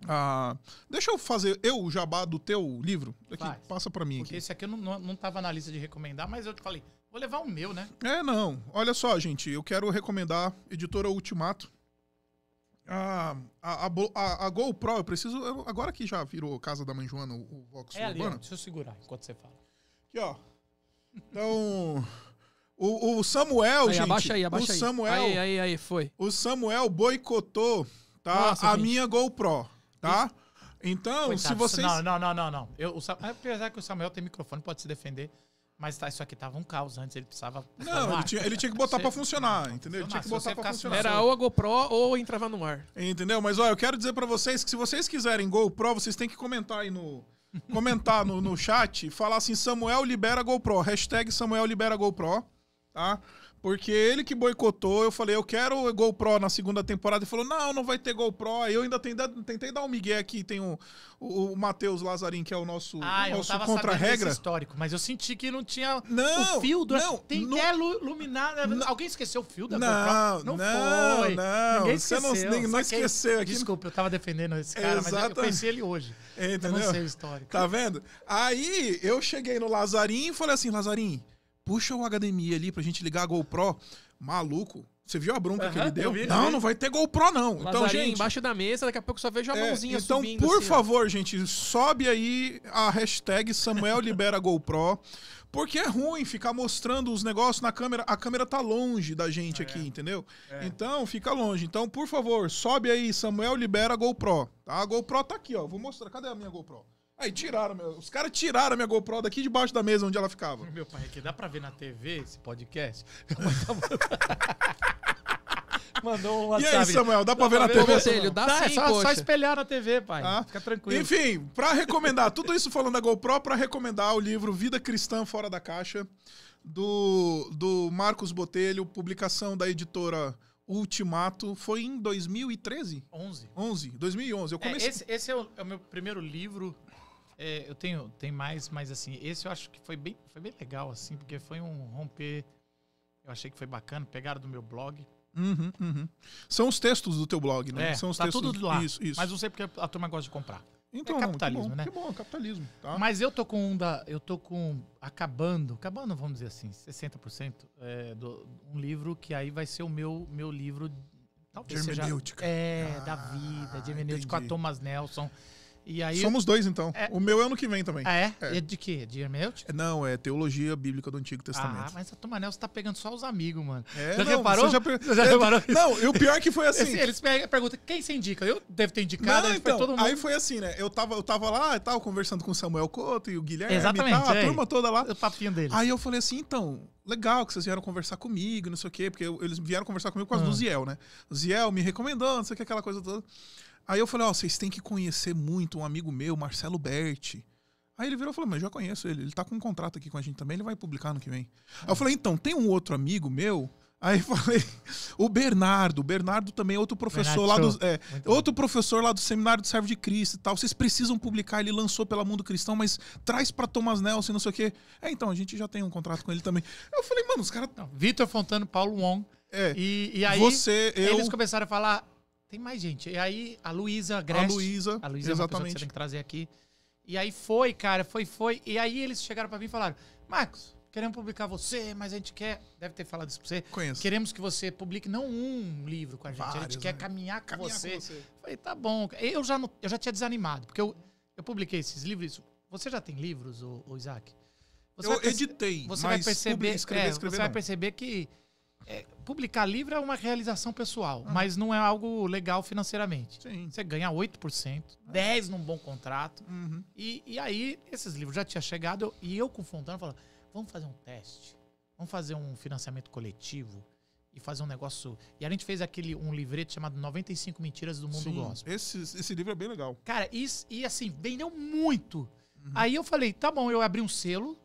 Ah, deixa eu fazer eu o jabá do teu livro. Aqui, passa para mim. Porque aqui. esse aqui eu não, não, não tava na lista de recomendar, mas eu te falei, Vou levar o meu, né? É, não. Olha só, gente, eu quero recomendar Editora Ultimato. A, a, a, a GoPro, eu preciso. Agora que já virou Casa da Mãe Joana, o, o Vox é ali, Urbana. deixa eu segurar enquanto você fala. Aqui, ó. Então. O, o Samuel, aí, gente. Abaixa aí, abaixa o Samuel, aí. Aí, aí, foi. O Samuel boicotou, tá? Nossa, a gente. minha GoPro, tá? Então, Coitado, se vocês. Não, não, não, não. não. Eu, o, apesar que o Samuel tem microfone, pode se defender. Mas tá, isso aqui tava um caos antes, ele precisava. Não, ele tinha, ele tinha, que botar para funcionar, entendeu? Ele tinha que botar para funcionar. Era ou a GoPro ou entrava no ar Entendeu? Mas olha, eu quero dizer para vocês que se vocês quiserem GoPro, vocês têm que comentar aí no. [laughs] Comentar no, no chat e falar assim: Samuel libera GoPro. Hashtag Samuel libera GoPro. Tá? Porque ele que boicotou, eu falei, eu quero o GoPro na segunda temporada. Ele falou, não, não vai ter GoPro. Aí eu ainda tentei, tentei dar um migué aqui. Tem o, o, o Matheus Lazarim, que é o nosso, ah, o nosso contra-regra. histórico, mas eu senti que não tinha não, o fio. Do, não, tem não, é luminar. alguém esqueceu o fio da não, GoPro? Não, não foi. Não, Ninguém esqueceu. Você não, não esqueceu aqui. Desculpa, eu tava defendendo esse cara, Exatamente. mas eu conheci ele hoje. Entendeu? Eu não sei o histórico. Tá vendo? Aí eu cheguei no Lazarim e falei assim, Lazarim puxa o HDMI ali pra gente ligar a GoPro. Maluco. Você viu a bronca uhum, que ele deu? Vi, não, não vai ter GoPro, não. então, gente. Embaixo da mesa, daqui a pouco só vejo a é, mãozinha então, subindo. Então, por assim, favor, ó. gente, sobe aí a hashtag Samuel libera GoPro. Porque é ruim ficar mostrando os negócios na câmera. A câmera tá longe da gente ah, aqui, é. entendeu? É. Então, fica longe. Então, por favor, sobe aí, Samuel libera GoPro. Tá? A GoPro tá aqui, ó. Vou mostrar. Cadê a minha GoPro? Aí tiraram, meu. Os caras tiraram a minha GoPro daqui debaixo da mesa onde ela ficava. Meu pai, aqui é dá pra ver na TV esse podcast? [laughs] Mandou um WhatsApp. E aí, Samuel, dá, dá pra ver na ver TV? Conselho, dá tá, sim, é só, só, espelhar na TV, pai. Ah. Fica tranquilo. Enfim, pra recomendar, tudo isso falando da GoPro, pra recomendar o livro Vida Cristã Fora da Caixa, do, do Marcos Botelho, publicação da editora Ultimato foi em 2013? 11. 11, 2011. Eu é, comecei... É, esse, esse é, o, é, o, meu primeiro livro é, eu tenho, tem mais, mas assim, esse eu acho que foi bem, foi bem legal, assim, porque foi um romper. Eu achei que foi bacana, pegaram do meu blog. Uhum, uhum. São os textos do teu blog, né? É, São os tá textos tudo lá. Isso, isso. Mas não sei porque a turma gosta de comprar. É então, é capitalismo, que bom, né? Que bom, capitalismo. Tá? Mas eu tô com um da, eu tô com acabando, acabando, vamos dizer assim, 60% é, do um livro que aí vai ser o meu meu livro talvez de hermenêutica. Seja, é, ah, da vida, de hermenêutica com a Thomas Nelson. E aí, Somos dois, então. É... O meu é ano que vem também. Ah, é? é. é de quê? De hermenêutica? É, não, é teologia bíblica do Antigo Testamento. Ah, mas a Tomanel, você tá pegando só os amigos, mano. É, já não, reparou? Você já, per... já é, reparou? Não, e o pior é que foi assim. Esse, eles perguntam, quem se indica? Eu devo ter indicado, não, então, foi Aí foi assim, né? Eu tava, eu tava lá e tal, conversando com o Samuel Couto e o Guilherme Exatamente, e tal, a turma toda lá. O papinho deles. Aí eu falei assim, então, legal que vocês vieram conversar comigo, não sei o quê, porque eles vieram conversar comigo por causa ah. do Ziel, né? O Ziel me recomendando não sei o que, aquela coisa toda. Aí eu falei, ó, oh, vocês têm que conhecer muito um amigo meu, Marcelo Berti. Aí ele virou e falou, mas eu já conheço ele, ele tá com um contrato aqui com a gente também, ele vai publicar no que vem. Aí eu falei, então, tem um outro amigo meu, Aí falei, [laughs] o Bernardo, o Bernardo também é outro professor Bernardo lá do, é, outro bom. professor lá do seminário do Servo de Cristo e tal. Vocês precisam publicar, ele lançou pela Mundo Cristão, mas traz para Thomas Nelson, não sei o quê. É, então a gente já tem um contrato com ele também. Eu falei, mano, os caras, Vitor Fontano, Paulo Wong. É. E, e aí você, eu... eles começaram a falar tem mais gente. E aí, a Luísa Grest. A Luísa. A Luísa é exatamente. que você tem que trazer aqui. E aí foi, cara, foi, foi. E aí eles chegaram para mim e falaram: Marcos, queremos publicar você, mas a gente quer. Deve ter falado isso pra você. Conheço. Queremos que você publique não um livro com a gente, Vários, a gente quer né? caminhar, com, caminhar você. com você. Falei, tá bom. Eu já, não, eu já tinha desanimado, porque eu, eu publiquei esses livros. Você já tem livros, ô, ô Isaac? Você eu editei. Você vai perceber. escrever, é, escrever, você não. vai perceber que é, publicar livro é uma realização pessoal, mas não é algo legal financeiramente. Sim. Você ganha 8%, 10% é. num bom contrato. Uhum. E, e aí, esses livros já tinham chegado e eu com o Fontana falando: vamos fazer um teste, vamos fazer um financiamento coletivo e fazer um negócio. E a gente fez aquele um livreto chamado 95 Mentiras do Mundo Sim, Gospel. Esse, esse livro é bem legal. Cara, e, e assim, vendeu muito. Uhum. Aí eu falei: tá bom, eu abri um selo,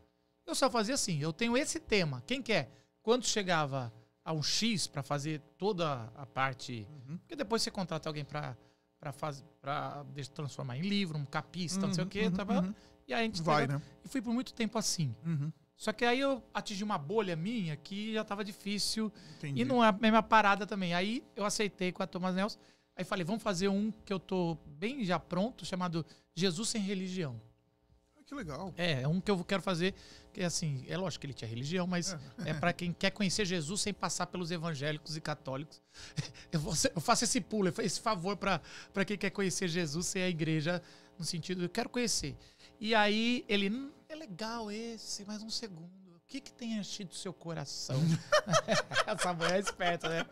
eu só fazia assim: eu tenho esse tema, quem quer? Quando chegava a um X para fazer toda a parte. Uhum. Porque depois você contrata alguém para para transformar em livro, um capista, uhum, não sei o uhum, quê. Uhum, tá, uhum. E aí a gente Vai, teve, né? E fui por muito tempo assim. Uhum. Só que aí eu atingi uma bolha minha que já estava difícil. Entendi. E não é a mesma parada também. Aí eu aceitei com a Thomas Nelson. Aí falei, vamos fazer um que eu tô bem já pronto, chamado Jesus sem religião. Que legal. É, é um que eu quero fazer, que é assim, é lógico que ele tinha religião, mas é, é para quem quer conhecer Jesus sem passar pelos evangélicos e católicos. [laughs] Eu, vou, eu faço esse pulo, esse favor para quem quer conhecer Jesus sem a igreja, no sentido, eu quero conhecer. E aí ele, hum, é legal esse, mais um segundo O que que tem enchido seu coração? [laughs] [laughs] Essa mulher é esperta, né?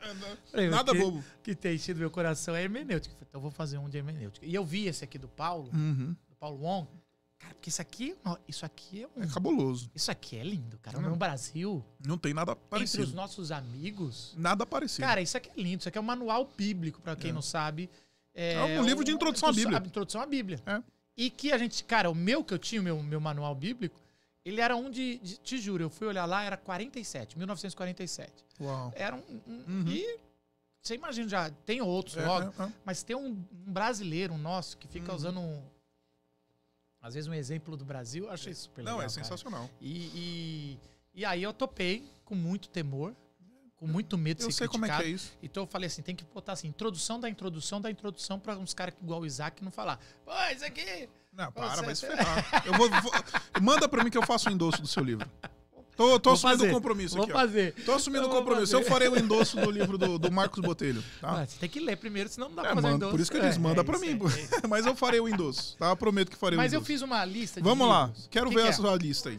É, Nada bobo. bobo. que tem enchido meu coração é hermenêutica. então eu vou fazer um de hermenêutica. E eu vi esse aqui do Paulo, uhum. do Paulo Wong, Cara, porque isso aqui, isso aqui é um. É cabuloso. Isso aqui é lindo, cara. Não. No é Brasil. Não tem nada parecido. Entre os nossos amigos. Nada parecido. Cara, isso aqui é lindo. Isso aqui é um manual bíblico, para quem é. não sabe. É, é um livro de introdução à Bíblia. Introdução à Bíblia. É. E que a gente, cara, o meu que eu tinha, o meu, meu manual bíblico, ele era um de, de. Te juro, eu fui olhar lá, era 47, 1947. Uau. Era um. um uhum. E você imagina já, tem outros é, logo, é, é. mas tem um, um, brasileiro, um nosso, que fica uhum. usando um às vezes um exemplo do Brasil, eu achei super legal. Não, é sensacional. E, e, e, aí eu topei com muito temor, com muito medo de eu ser sei como é que é isso. Então eu falei assim, tem que botar assim, introdução da introdução da introdução para uns caras igual o Isaac não falar. Pô, isso aqui... Não, para, você... vai é se ferrar. Eu vou, vou, manda para mim que eu faço o endosso do seu livro. [laughs] Tô, tô assumindo o compromisso vou aqui. Vou fazer. Ó. Tô assumindo o compromisso. Fazer. Eu farei o endosso do livro do, do Marcos Botelho. Tá? Mas você tem que ler primeiro, senão não dá é, pra fazer o endosso. Por isso que eles é, mandam é, pra mim. É, [laughs] Mas eu farei o endosso. Tá? Eu prometo que farei Mas o endosso. Mas eu fiz uma lista de Vamos livros. lá. Quero que ver que a é? sua lista aí.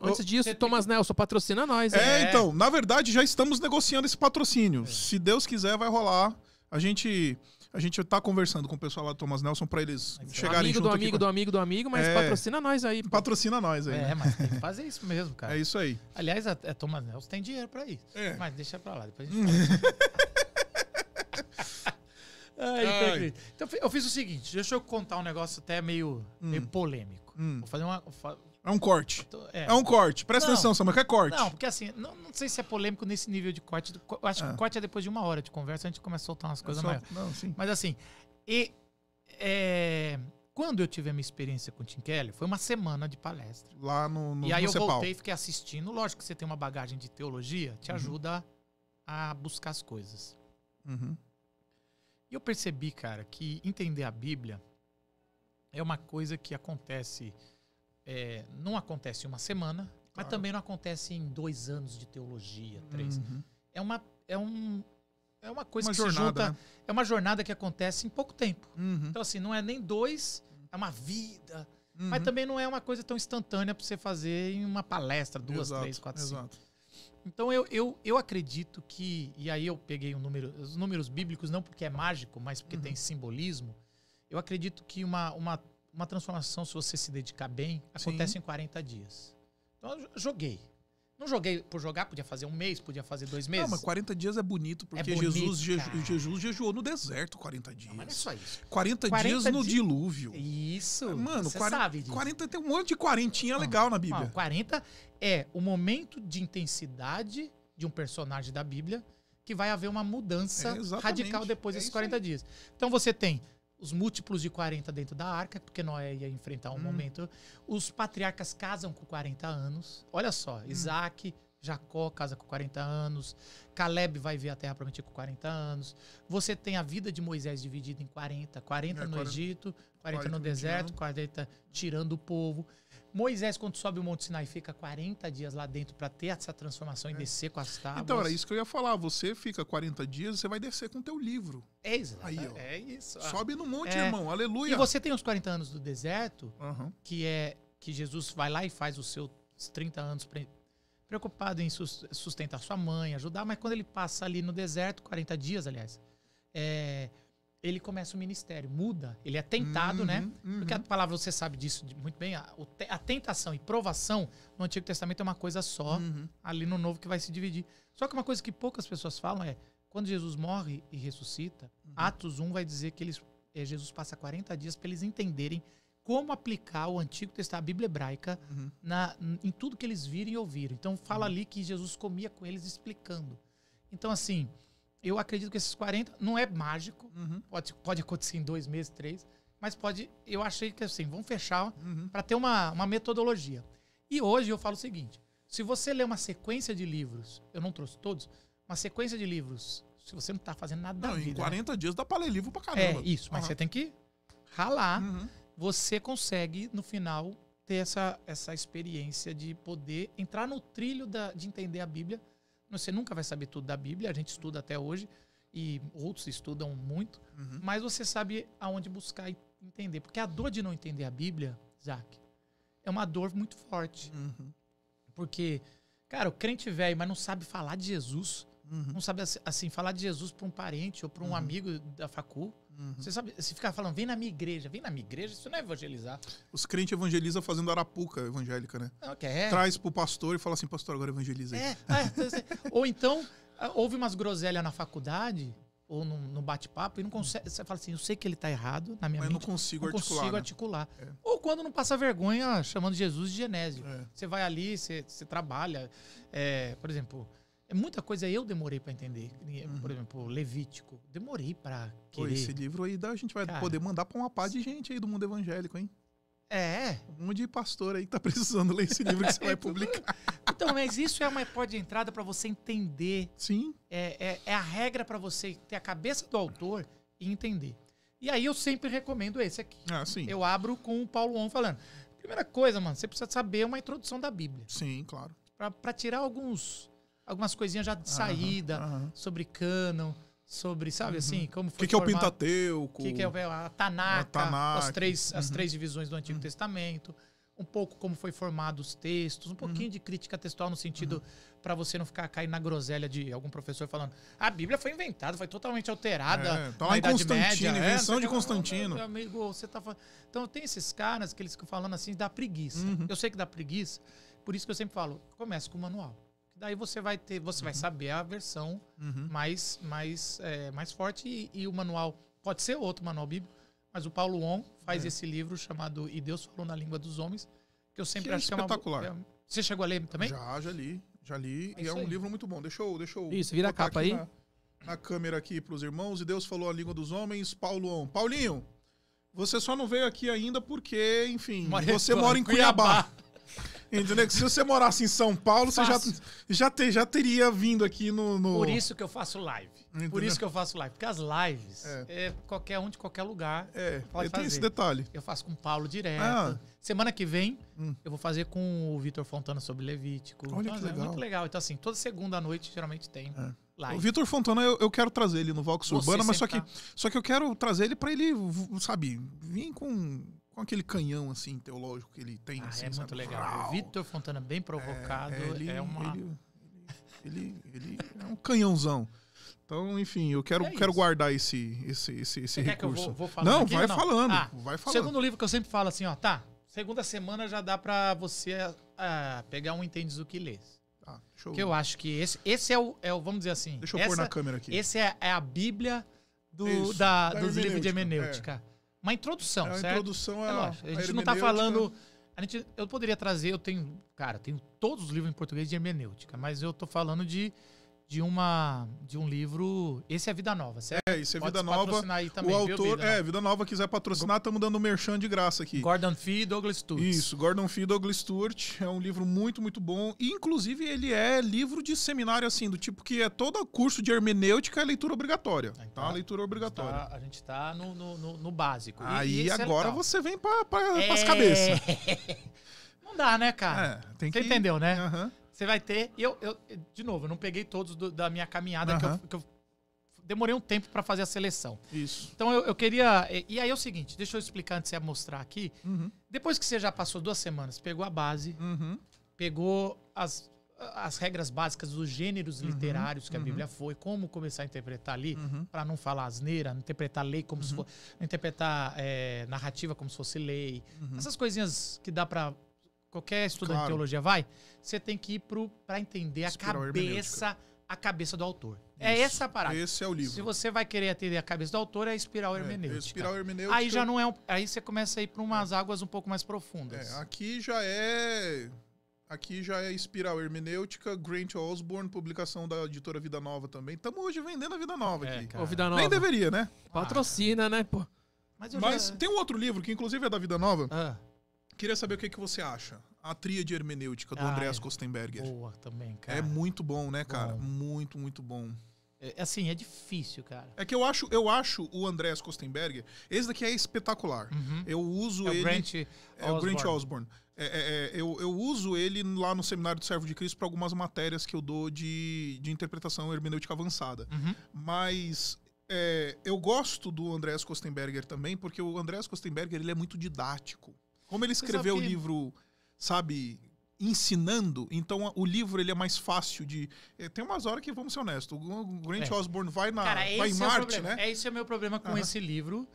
Antes disso, Thomas Nelson patrocina nós. É, é, então, na verdade, já estamos negociando esse patrocínio. É. Se Deus quiser, vai rolar. A gente a gente tá conversando com o pessoal lá do Thomas Nelson para eles é chegarem amigo junto do amigo com... do amigo do amigo, mas é... patrocina nós aí. Pô. Patrocina nós aí. É, né? mas tem que fazer isso mesmo, cara. [laughs] É isso aí. Aliás, a, a é, Thomas Nelson tem dinheiro para isso. É. Mas deixa para lá, depois a gente [laughs] Ai, tá Ai. Então eu fiz o seguinte, deixa eu contar um negócio até meio, hum. meio polêmico. Hum. Vou fazer uma é um corte. é. é. um corte. Presta não, atenção, Samuel, que é corte. Não, porque assim, não, não, sei se é polêmico nesse nível de corte. Eu acho é. que o ah. corte é depois de uma hora de conversa, a gente começa a soltar umas é coisas maiores. Não, sim. Mas assim, e, é, quando eu tive a minha experiência com o Tim Kelly, foi uma semana de palestra. Lá no, no E aí no eu Cepal. voltei e fiquei assistindo. Lógico que você tem uma bagagem de teologia, te uhum. ajuda a buscar as coisas. Uhum. E eu percebi, cara, que entender a Bíblia é uma coisa que acontece é, não acontece em uma semana, claro. mas também não acontece em dois anos de teologia, três. Uhum. É, uma, é, um, é uma coisa uma que jornada, se junta. Né? É uma jornada que acontece em pouco tempo. Uhum. Então, assim, não é nem dois, é uma vida. Uhum. Mas também não é uma coisa tão instantânea para você fazer em uma palestra, duas, exato, três, quatro, exato. cinco. Então eu, eu, eu acredito que, e aí eu peguei um número, os números bíblicos, não porque é mágico, mas porque uhum. tem simbolismo. Eu acredito que uma, uma uma transformação, se você se dedicar bem, acontece Sim. em 40 dias. Então eu joguei. Não joguei por jogar, podia fazer um mês, podia fazer dois meses. Não, mas 40 dias é bonito, porque é bonito, Jesus, jeju, Jesus jejuou no deserto 40 dias. Não, mas é só isso. 40, 40 dias no di... dilúvio. Isso. Mano, você 40, sabe disso. 40 tem um monte de quarentinha não, legal na Bíblia. Não, 40 é o momento de intensidade de um personagem da Bíblia que vai haver uma mudança é, radical depois é desses 40 aí. dias. Então você tem os múltiplos de 40 dentro da arca, porque Noé ia enfrentar um hum. momento. Os patriarcas casam com 40 anos. Olha só, hum. Isaac, Jacó casa com 40 anos, Caleb vai ver a terra prometida com 40 anos. Você tem a vida de Moisés dividida em 40, 40 é, no 40, Egito, 40, 40 no deserto, 40 tirando o povo. Moisés, quando sobe o Monte Sinai, fica 40 dias lá dentro para ter essa transformação e é. descer com as então, tábuas. Então, era isso que eu ia falar. Você fica 40 dias, você vai descer com o teu livro. É, Aí, ó. É isso. Ah. Sobe no monte, é. irmão. Aleluia. E você tem os 40 anos do deserto, uhum. que é que Jesus vai lá e faz os seus 30 anos preocupado em sustentar sua mãe, ajudar, mas quando ele passa ali no deserto, 40 dias, aliás, é ele começa o ministério, muda, ele é tentado, né? uhum, né? Uhum. Porque a palavra você sabe disso muito bem, a, a, tentação e provação no Antigo Testamento é uma coisa só, uhum. ali no Novo que vai se dividir. Só que uma coisa que poucas pessoas falam é, quando Jesus morre e ressuscita, uhum. Atos 1 vai dizer que eles, eh, Jesus passa 40 dias para eles entenderem como aplicar o Antigo Testamento, a Bíblia hebraica, uhum. na, em tudo que eles viram e ouviram. Então fala uhum. ali que Jesus comia com eles explicando. Então assim, eu acredito que esses 40 não é mágico. Uhum. Pode, pode acontecer em dois meses, três. Mas pode. Eu achei que assim, vamos fechar uhum. para ter uma, uma metodologia. E hoje eu falo o seguinte: se você lê uma sequência de livros, eu não trouxe todos, uma sequência de livros, se você não tá fazendo nada não, da vida. Em 40 né? dias dá pra ler livro pra caramba. É, isso, mas uhum. você tem que ralar. Uhum. Você consegue, no final, ter essa, essa experiência de poder entrar no trilho da, de entender a Bíblia você nunca vai saber tudo da Bíblia, a gente estuda até hoje e outros estudam muito, uhum. mas você sabe aonde buscar e entender. Porque a dor de não entender a Bíblia, Zac é uma dor muito forte. Uhum. Porque, cara, o crente velho, mas não sabe falar de Jesus, uhum. não sabe assim, falar de Jesus para um parente ou para um uhum. amigo da facul, Uhum. Você sabe, se ficar falando, vem na minha igreja, vem na minha igreja, isso não é evangelizar. Os crentes evangelizam fazendo arapuca evangélica, né? Ah, okay, é. Traz pro pastor e fala assim, pastor, agora evangeliza aí. É, é então assim, [laughs] ou então, ah, houve umas groselhas na faculdade, ou no bate-papo, e não consegue. Você fala assim, eu sei que ele tá errado na minha Mas mente. Mas não consigo não articular. Consigo articular. Né? É. Ou quando não passa vergonha chamando Jesus de genésio. É. Você vai ali, você, você trabalha. por exemplo é muita coisa eu demorei para entender. Uhum. Por exemplo, Levítico. Demorei para querer. Pô, esse livro aí a gente vai Cara, poder mandar para uma pá de gente aí do mundo evangélico, hein? É. Um monte de pastor aí que tá precisando ler esse livro que você vai [laughs] publicar. então, mas isso é uma porta de entrada para você entender. Sim. É, é, é a regra para você ter a cabeça do autor e entender. E aí eu sempre recomendo esse aqui. Ah, sim. Eu abro com o Paulo On falando. Primeira coisa, mano, você precisa saber uma introdução da Bíblia. Sim, claro. Para tirar alguns algumas coisinhas já de saída, uhum, sobre canon, sobre, sabe uhum. assim, como foi. É o que, que, é o Pentateuco? É o que, que, é a Tanaka, a As, três, as uhum. três divisões do Antigo uhum. Testamento, um pouco como foi formado os textos, um uhum. pouquinho de crítica textual no sentido para você não ficar caindo na groselha de algum professor falando a Bíblia foi inventada, foi totalmente alterada é, tá na Idade Constantino, Média. Invenção é, de Constantino. Meu amigo, você tá falando... Então tem esses caras que eles ficam falando assim, dá preguiça. Eu sei que dá preguiça, por isso que eu sempre falo, comece com o manual. Daí você vai ter, você uhum. vai saber a versão uhum. mais, mais, é, mais forte e, e, o manual pode ser outro manual bíblico, mas o Paulo On faz é. esse livro chamado E Deus falou na língua dos homens, que eu sempre que é acho é espetacular. Que é uma, é, você chegou a ler também? Já, já li, já li é e é um aí. livro muito bom. Deixa eu, deixa eu Isso, vira a capa aí. a câmera aqui para os irmãos. E Deus falou a língua dos homens, Paulo On. Paulinho, você só não veio aqui ainda porque, enfim, você mora em Cuiabá. Cuiabá. [laughs] Entendeu? Que se você morasse em São Paulo, faço. você já, já, já teria vindo aqui no, no, Por isso que eu faço live. Entendeu? Por isso que eu faço live. Porque as lives, é. é qualquer um de qualquer lugar. É, pode eu fazer. esse detalhe. Eu faço com o Paulo direto. Ah. Semana que vem, hum. eu vou fazer com o Vitor Fontana sobre Levítico. Olha então, que legal. É muito legal. Então, assim, toda segunda noite geralmente tem. É. Live. O Vitor Fontana, eu, eu, quero trazer ele no Vox Urbana, mas só que, tá. só que eu quero trazer ele para ele, sabe, vir com com aquele canhão assim teológico que ele tem. Ah, é assim, é sabe? muito legal. O Vitor Fontana bem é, provocado é, ele, é uma... ele, ele, ele, é um canhãozão. Então, enfim, eu quero, é quero guardar esse esse esse, esse recurso. Vou, vou não, aqui, vai não? falando, ah, vai falando. Segundo livro que eu sempre falo assim, ó, tá. Segunda semana já dá para você ah, pegar um entendes o que lês. Ah, eu... Que eu acho que esse, esse é, o, é o, vamos dizer assim. Deixa eu essa, pôr na câmera aqui. Esse é, é a Bíblia do, Isso, da, da dos livros de hermenêutica. É uma introdução, é, certo? introdução é, é A, a gente não está falando. A gente, eu poderia trazer, eu tenho. Cara, eu tenho todos os livros em português de hermenêutica, mas eu estou falando de de uma de um livro. Esse é Vida Nova, certo? É, esse é Pode Vida Nova. Também, o autor, viu, é, Vida Nova quiser patrocinar, estamos dando um merchan de graça aqui. Gordon Fee e Douglas Stewart. Isso, Gordon Fee e Douglas Stewart. É um livro muito, muito bom. E, inclusive, ele é livro de seminário, assim, do tipo que é todo curso de hermenêutica é leitura obrigatória. Tá? Então, tá? Leitura obrigatória. a gente está no, no, no, básico. Aí e, é agora é você vem para é... as cabeças. [laughs] Não dá, né, cara? É, tem Você que... entendeu, né? Uhum. Você vai ter. E eu, eu, de novo, eu não peguei todos do, da minha caminhada uhum. que, eu, que, eu, demorei um tempo para fazer a seleção. Isso. Então eu, eu queria. E, e, aí é o seguinte, deixa eu explicar antes de você mostrar aqui. Uhum. Depois que você já passou duas semanas, pegou a base, uhum. pegou as, as regras básicas dos gêneros uhum. literários que a Bíblia uhum. foi, como começar a interpretar ali, uhum. para não falar asneira, não interpretar lei como se fosse. interpretar é, narrativa como se fosse lei. Essas coisinhas que dá para qualquer estudante claro. de teologia vai, você tem que ir para entender a cabeça a cabeça do autor. É Isso. É essa a parada. Esse é o livro. Se você vai querer atender a cabeça do autor, é a espiral é, hermenêutica. É, espiral hermenêutica. Aí já não é um, aí você começa a ir para umas é. águas um pouco mais profundas. É, aqui já é aqui já é espiral hermenêutica, Grant Osborne, publicação da editora Vida Nova também. Estamos hoje vendendo a Vida Nova é, aqui. Cara. Ô, Vida Nova. Nem deveria, né? Patrocina, ah. né, pô? Mas, Mas já... tem um outro livro que inclusive é da Vida Nova. Ah Queria saber o que, que você acha. A tríade hermenêutica do ah, Andreas Kostenberger. Boa também, é cara. É muito bom, né, cara? Bom. Muito, muito bom. É, é, assim, é difícil, cara. É que eu acho, eu acho o Andreas Kostenberger. Esse daqui é espetacular. Uhum. Eu uso é ele. Grant é Osborne. o Grant Osborne. É, é, é, eu, eu uso ele lá no Seminário do Servo de Cristo para algumas matérias que eu dou de, de interpretação hermenêutica avançada. Uhum. Mas eu gosto do Andreas Kostenberger também, porque o Andreas Kostenberger ele é muito didático. Como ele escreveu o livro, sabe, ensinando, então o livro ele é mais fácil de. Eh, tem umas horas que, vamos ser honestos, o Grant é. Osborne vai na Cara, vai em é Marte, é né? É esse é o meu problema com uhum. esse livro.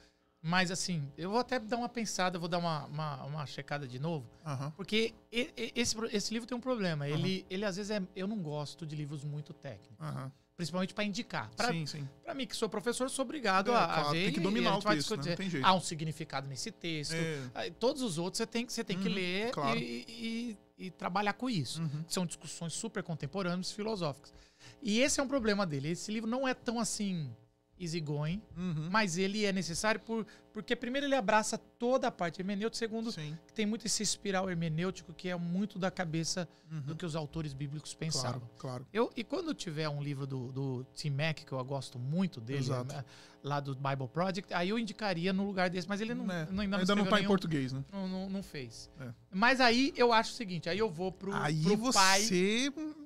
Mas assim, eu vou até dar uma pensada, vou dar uma, uma, uma checada de novo. Uhum. Porque esse, esse livro tem um problema. Uhum. Ele, ele às vezes é. Eu não gosto de livros muito técnicos. Uhum. Principalmente para indicar. Pra, sim, sim. Para mim, que sou professor, sou obrigado é, a, claro, a ver. Tem que dominar o texto, né? tem jeito. Há um significado nesse texto. É. Ah, todos os outros você tem, você tem uhum, que ler claro. e, e, e, trabalhar com isso. Uhum. São discussões super contemporâneas, filosóficas. E esse é um problema dele. Esse livro não é tão assim easygoing, uhum. mas ele é necessário por, porque primeiro ele abraça toda a parte hermenêutica, segundo Sim. tem muito esse espiral hermenêutico que é muito da cabeça uhum. do que os autores bíblicos pensaram. Claro, claro. Eu, e quando tiver um livro do, do Tim Mack, que eu gosto muito dele, né, lá do Bible Project, aí eu indicaria no lugar desse, mas ele não, é. não ainda, ainda não está em português, né? Não, não, não fez. É. Mas aí eu acho o seguinte, aí eu vou pro, aí pro você... pai...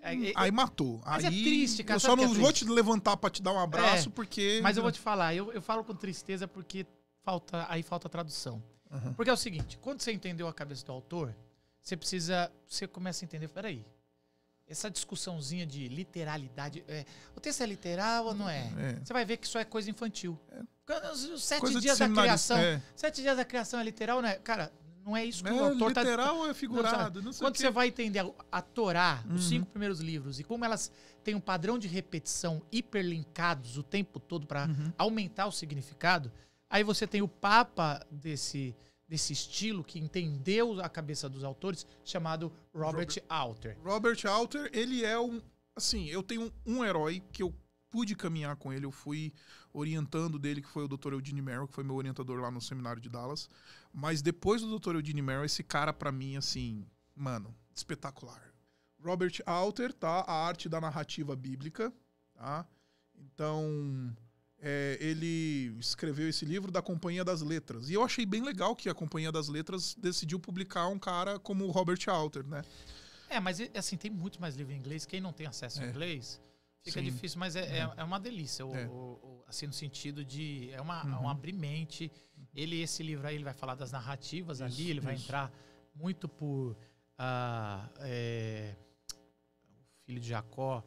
É, aí, aí matou. Mas é aí, é triste, cara. Eu só não é vou te levantar para te dar um abraço, é, porque... Mas eu vou [laughs] te falar, eu, eu falo com tristeza porque falta, aí falta tradução. Uhum. Porque é o seguinte, quando você entendeu a cabeça do autor, você precisa, você começa a entender, peraí, essa discussãozinha de literalidade, é, o texto é literal ou não é? Uhum. é. Você vai ver que isso é coisa infantil. É. Os sete coisa dias da criação, é. sete dias da criação é literal, né? Cara, não é isso que o é autor está... literal tá, ou é figurado? Não, não sei quando você vai entender a, a Torá, uhum. os cinco primeiros livros, e como elas têm um padrão de repetição hiperlinkados o tempo todo para uhum. aumentar o significado Aí você tem o papa desse, desse estilo que entendeu a cabeça dos autores, chamado Robert, Robert Alter. Robert Alter, ele é um. Assim, eu tenho um herói que eu pude caminhar com ele, eu fui orientando dele, que foi o Dr. Eudine Merrill, que foi meu orientador lá no seminário de Dallas. Mas depois do Dr. Eudine Merrill, esse cara, para mim, assim, mano, espetacular. Robert Alter, tá? A arte da narrativa bíblica, tá? Então, é, ele escreveu esse livro da Companhia das Letras. E eu achei bem legal que a Companhia das Letras decidiu publicar um cara como o Robert Alter, né? É, mas assim, tem muito mais livro em inglês. Quem não tem acesso ao é. inglês, fica Sim. difícil, mas é, é, uhum. é uma delícia. O, é. o, o, assim, no sentido de. É uma, uhum. um abrimento Ele, esse livro aí, ele vai falar das narrativas isso, ali, ele isso. vai entrar muito por. Ah, é, o filho de Jacó.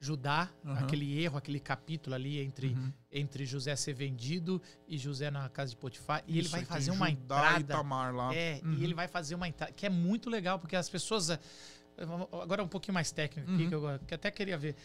Judá, uhum. aquele erro, aquele capítulo ali entre, uhum. entre José ser vendido e José na casa de Potifar. Isso, e ele vai fazer uma Judá entrada. E Tamar lá. É, uhum. e ele uhum. vai fazer uma entrada, que é muito legal, porque as pessoas. Eh, agora um pouquinho mais técnico aqui, uhum. que eu que até queria ver.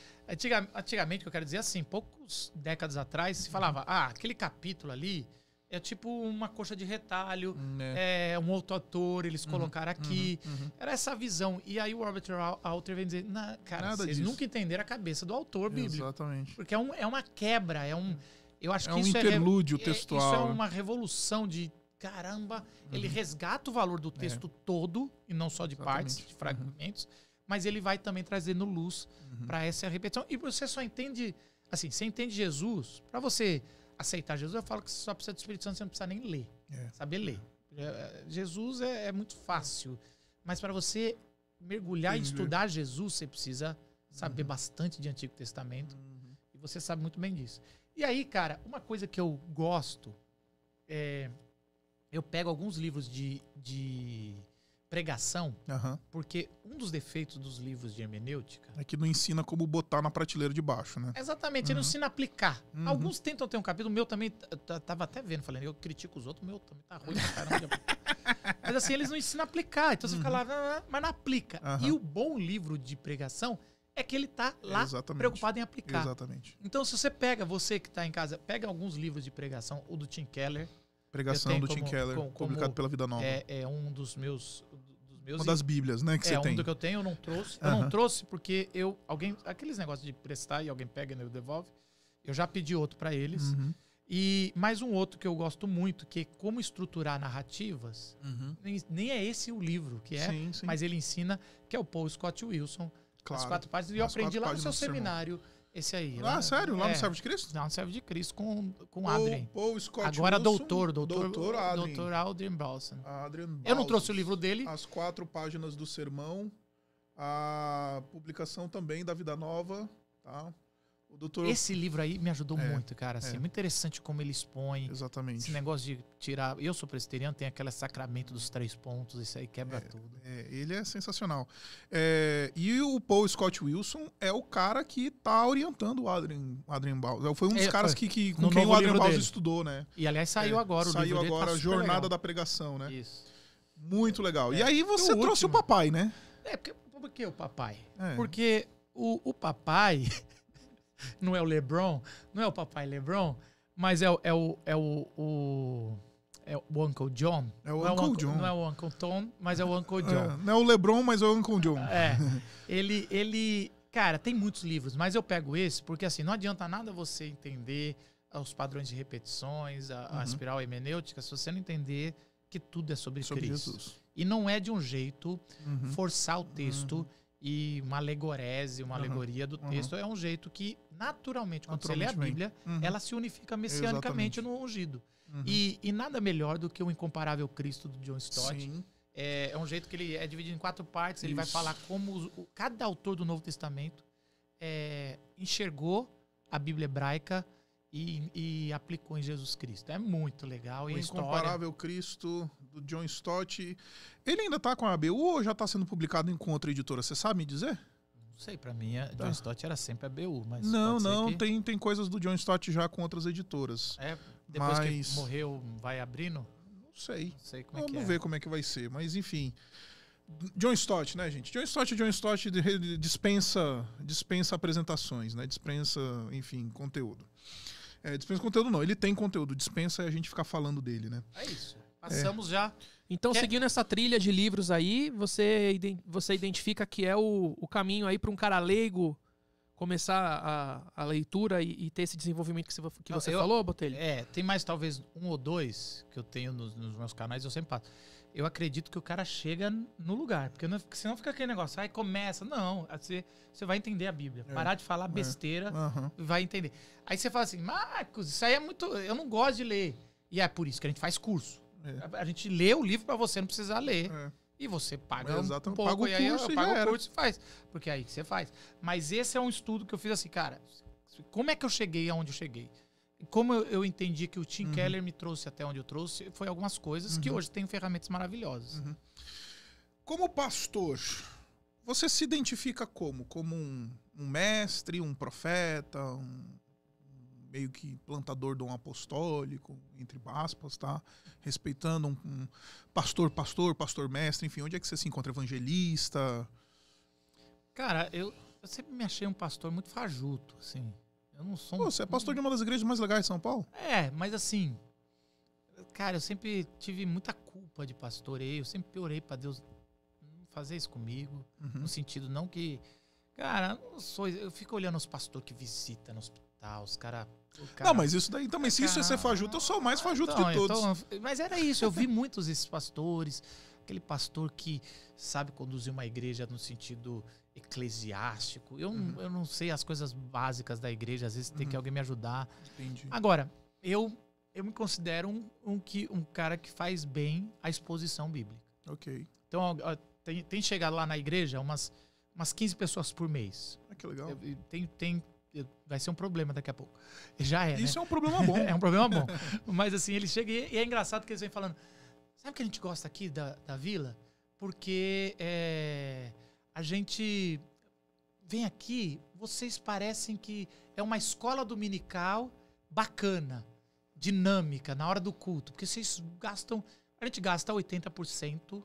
Antigamente, eu quero dizer é assim, poucas décadas atrás, se falava, ah, aquele capítulo ali é tipo uma coxa de retalho, hum, é, é um outro ator, eles uhum, colocaram uhum, aqui. Uhum, Era essa visão. E aí o Robert Alter vem dizer, nah, cara, Nada vocês disso. nunca entenderam a cabeça do autor bíblico. Exatamente. Porque é, um, é uma quebra, é um... Eu acho é que um isso é interlúdio é, textual. Isso é né? uma revolução de, caramba, ele uhum. resgata o valor do é. texto todo, e não só de Exatamente. partes, de uhum. fragmentos, mas ele vai também trazendo luz para essa repetição. E você só entende, assim, você entende Jesus, para você aceitar Jesus, eu falo que você só precisa do Espírito Santo, você não precisa nem ler. É. Saber ler. É, é, Jesus é, é muito fácil. Mas para você mergulhar e estudar Jesus, você precisa saber uhum. bastante de Antigo Testamento. Uhum. E você sabe muito bem disso. E aí, cara, uma coisa que eu gosto é. Eu pego alguns livros de, de pregação, uhum. porque um dos defeitos dos livros de hermenêutica é que não ensina como botar na prateleira de baixo, né? Exatamente, uhum. ele não uhum. ensina a aplicar. Uhum. Alguns tentam ter um capítulo, o meu também tava até vendo, falando, eu critico os outros, o meu também tá ruim, caramba. [laughs] mas assim, eles não ensinam a aplicar, então você fica lá, uhum. ah, ah", mas não aplica. E o bom livro de pregação é que ele tá lá Exatamente. preocupado em aplicar. Exatamente. Então se você pega, você que tá em casa, pega alguns livros de pregação, o do Tim Keller, Pregação do como, Tim Keller, como, publicado pela Vida Nova. É, é um dos meus meus. Uma das bíblias, né? Que é, você um tem. do que eu tenho, eu não trouxe. Eu uhum. não trouxe porque eu. Alguém. Aqueles negócios de prestar e alguém pega e eu devolve. Eu já pedi outro para eles. Uhum. E mais um outro que eu gosto muito, que é como estruturar narrativas. Uhum. Nem, nem, é esse o livro que é, sim, sim. mas ele ensina, que é o Paul Scott Wilson. Claro. As quatro páginas. E eu aprendi lá no seu seminário. Esse aí. Ah, lá, né? sério? Lá é, no Servo de Cristo? Lá no Servo de Cristo, com, com o Adrien. ou Scott Agora Wilson, doutor, doutor, doutor Adrien. Doutor Adrien Balson. Eu não trouxe o livro dele. As quatro páginas do sermão, a publicação também da Vida Nova, tá? O doutor... Esse livro aí me ajudou é, muito, cara. Assim, é. Muito interessante como ele expõe. Exatamente. Esse negócio de tirar. Eu sou presbiteriano, tem aquele sacramento dos três pontos, isso aí quebra é, tudo. É, ele é sensacional. É, e o Paul Scott Wilson é o cara que tá orientando o Adrian, Adrian Bauer. Foi um dos é, caras que, que, com no quem o Adrian Baus estudou, né? E aliás, saiu agora o Saiu tá agora tá a Jornada legal. da Pregação, né? Isso. Muito legal. E aí você o trouxe último. o papai, né? É, porque, porque o papai? Porque o, o papai. [laughs] não é o LeBron, não é o papai LeBron, mas é, é o, é o, o é o Uncle John. É o Uncle, é o Uncle John. Não é o Uncle Tom, mas é o Uncle é, John. É, não é o LeBron, mas é o Uncle John. É. [laughs] Ele, ele, cara, tem muitos livros, mas eu pego esse porque assim não adianta nada você entender os padrões de repetições, a, uhum. espiral hermenêutica, se você não entender que tudo é sobre, sobre Cristo. Jesus. E não é de um jeito uhum. forçar o texto uhum. e uma alegorese, uma uhum. alegoria do uhum. texto. É um jeito que naturalmente, quando naturalmente você lê a Bíblia, uhum. ela se unifica messianicamente Exatamente. no ungido. Uhum. E, e, nada melhor do que o incomparável Cristo do John Stott. Sim. É, é um jeito que ele é dividido em quatro partes. Isso. Ele vai falar como os, o, cada autor do Novo Testamento é, enxergou a Bíblia hebraica e, e, aplicou em Jesus Cristo. É muito legal. E o Incomparável história... Cristo, do John Stott. Ele ainda está com a ABU ou já está sendo publicado em contra editora? Você sabe me dizer? Não sei, para mim a é, John tá. Stott era sempre a BU, mas. Não, não, que... tem, tem coisas do John Stott já com outras editoras. É, depois mas... que morreu, vai abrindo? Não sei. Não sei como é Vamos é. ver como é que vai ser, mas enfim. John Stott, né, gente? John Stott, John Stott dispensa, dispensa apresentações, né? Dispensa, enfim, conteúdo. É, dispensa conteúdo não, ele tem conteúdo, dispensa a gente ficar falando dele, né? É isso. É. Passamos é. já então, que seguindo essa trilha de livros aí, você, você identifica que é o, o caminho aí para um cara leigo começar a, a leitura e, e, ter esse desenvolvimento que você, que você eu, falou, Botelho? É, tem mais talvez um ou dois que eu tenho nos, nos, meus canais, eu sempre passo. Eu acredito que o cara chega no lugar, porque não, senão fica aquele negócio, aí começa. Não, você, você vai entender a Bíblia. É, parar de falar é, besteira, uhum. vai entender. Aí você fala assim, Marcos, isso aí é muito. Eu não gosto de ler. E é por isso que a gente faz curso. É. A gente lê o livro para você não precisar ler. É. E você paga um pouco, e aí eu pago o curso e faz. Porque é aí você faz. Mas esse é um estudo que eu fiz assim, cara, como é que eu cheguei aonde eu cheguei? Como eu, eu entendi que o Tim uhum. Keller me trouxe até onde eu trouxe, foi algumas coisas uhum. que hoje tem ferramentas maravilhosas. Uhum. Como pastor, você se identifica como? Como um, um mestre, um profeta, um meio que plantador de um apostólico, entre aspas, tá? Respeitando um, um, pastor, pastor, pastor mestre, enfim, onde é que você se encontra evangelista? Cara, eu, eu sempre me achei um pastor muito fajuto, assim. Eu não sou. Pô, um... você é pastor de uma das igrejas mais legais de São Paulo? É, mas assim, cara, eu sempre tive muita culpa de pastoreio, eu sempre piorei para Deus não fazer isso comigo, uhum. no sentido não que Cara, eu não sou. Eu fico olhando os pastores que visitam no hospital, os caras Cara, não, mas isso daí também, se isso é ser fajuto, eu sou o mais fajuto então, de todos. Então, mas era isso, eu vi muitos esses pastores, aquele pastor que sabe conduzir uma igreja no sentido eclesiástico. Eu, uhum. eu não sei as coisas básicas da igreja, às vezes uhum. tem que uhum. alguém me ajudar. Entendi. Agora, eu, eu me considero um, um, que, um cara que faz bem a exposição bíblica. Ok. Então, tem, tem chegado lá na igreja umas, umas 15 pessoas por mês. Ah, que legal. tem, tem vai ser um problema daqui a pouco. Já é. Isso né? é um problema bom. [laughs] é um problema bom. Mas assim, ele chega e, é engraçado que eles vêm falando. Sabe o que a gente gosta aqui da, da vila? Porque é, a gente vem aqui, vocês parecem que é uma escola dominical bacana, dinâmica, na hora do culto. Porque vocês gastam. A gente gasta 80% uhum.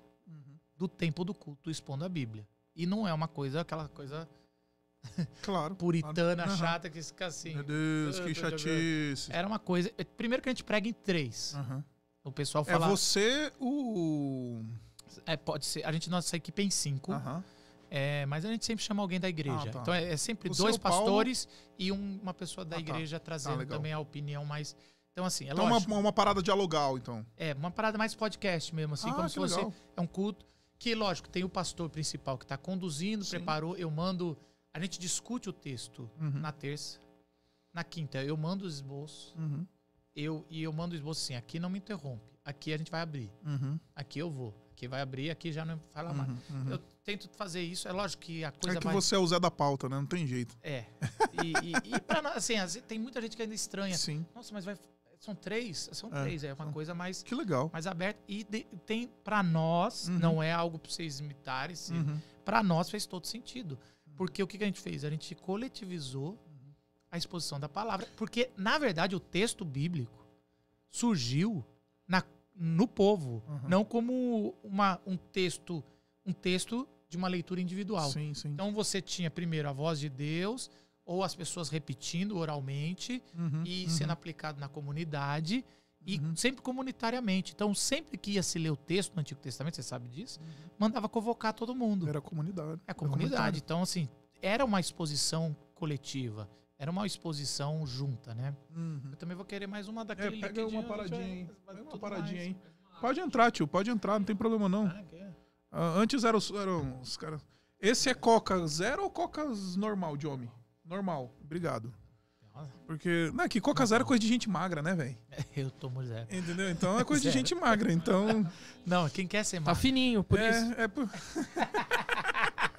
do tempo do culto expondo a Bíblia. E não é uma coisa, aquela coisa [laughs] Claro. Puritana, uhum. chata, que fica assim. Meu Deus, que chatice. Era uma coisa. Eh, primeiro que a gente prega em três. Uhum. O pessoal é fala. É você, o. É, pode ser. A gente, nossa equipe é em cinco. Uhum. É, mas a gente sempre chama alguém da igreja. Ah, tá. Então é, é sempre o dois pastores Paulo... e um, uma pessoa da ah, tá. igreja tá. trazendo também a opinião mais. Então, assim, é então, lógico. Uma, uma parada dialogal, então. É, uma parada mais podcast mesmo, assim, ah, como se legal. fosse. É um culto. Que, lógico, tem o pastor principal que está conduzindo, Sim. preparou, eu mando a gente discute o texto uhum. na terça. Na quinta, eu mando os esboços. Uhum. Eu, e eu mando o esboço assim: aqui não me interrompe, aqui a gente vai abrir, uhum. aqui eu vou, aqui vai abrir, aqui já não fala uhum, mais. Uhum, Eu tento fazer isso, é lógico que a coisa. É que vai... você é o Zé da pauta, né? Não tem jeito. É. E, e, e pra, assim, tem muita gente que ainda estranha. Sim. Nossa, mas vai. São três, são é, três, é uma são... coisa mais. Que legal. Mais aberta. E de, tem, para nós, uhum. não é algo pra vocês imitarem, se, uhum. para nós fez todo sentido. Porque o que, que a gente fez? A gente coletivizou a exposição da palavra. Porque, na verdade, o texto bíblico surgiu na, no povo, uhum. não como uma, um texto um texto de uma leitura individual. Sim, sim. Então você tinha primeiro a voz de Deus, ou as pessoas repetindo oralmente uhum, e uhum. sendo aplicado na comunidade. E uhum. sempre comunitariamente. Então, sempre que ia se ler o texto no Antigo Testamento, você sabe disso, uhum. mandava convocar todo mundo. Era a comunidade. É a comunidade. Então, assim, era uma exposição coletiva. Era uma exposição junta, né? Uhum. Eu também vou querer mais uma é, daquele é, pega uma paradinha, hein? Pega uma paradinha, hein? Pode entrar, tio. Pode entrar, não tem problema, não. Ah, é. antes eram, eram os caras... Esse é Coca Zero ou Coca normal de homem? Normal. Obrigado. Porque, não, é que Coca Zero é coisa de gente magra, né, velho? É, eu tomo zero. Entendeu? Então é [laughs] coisa de gente magra, então... [laughs] Não, quem quer ser tá magro... Tá fininho, por é, isso. É por... [laughs]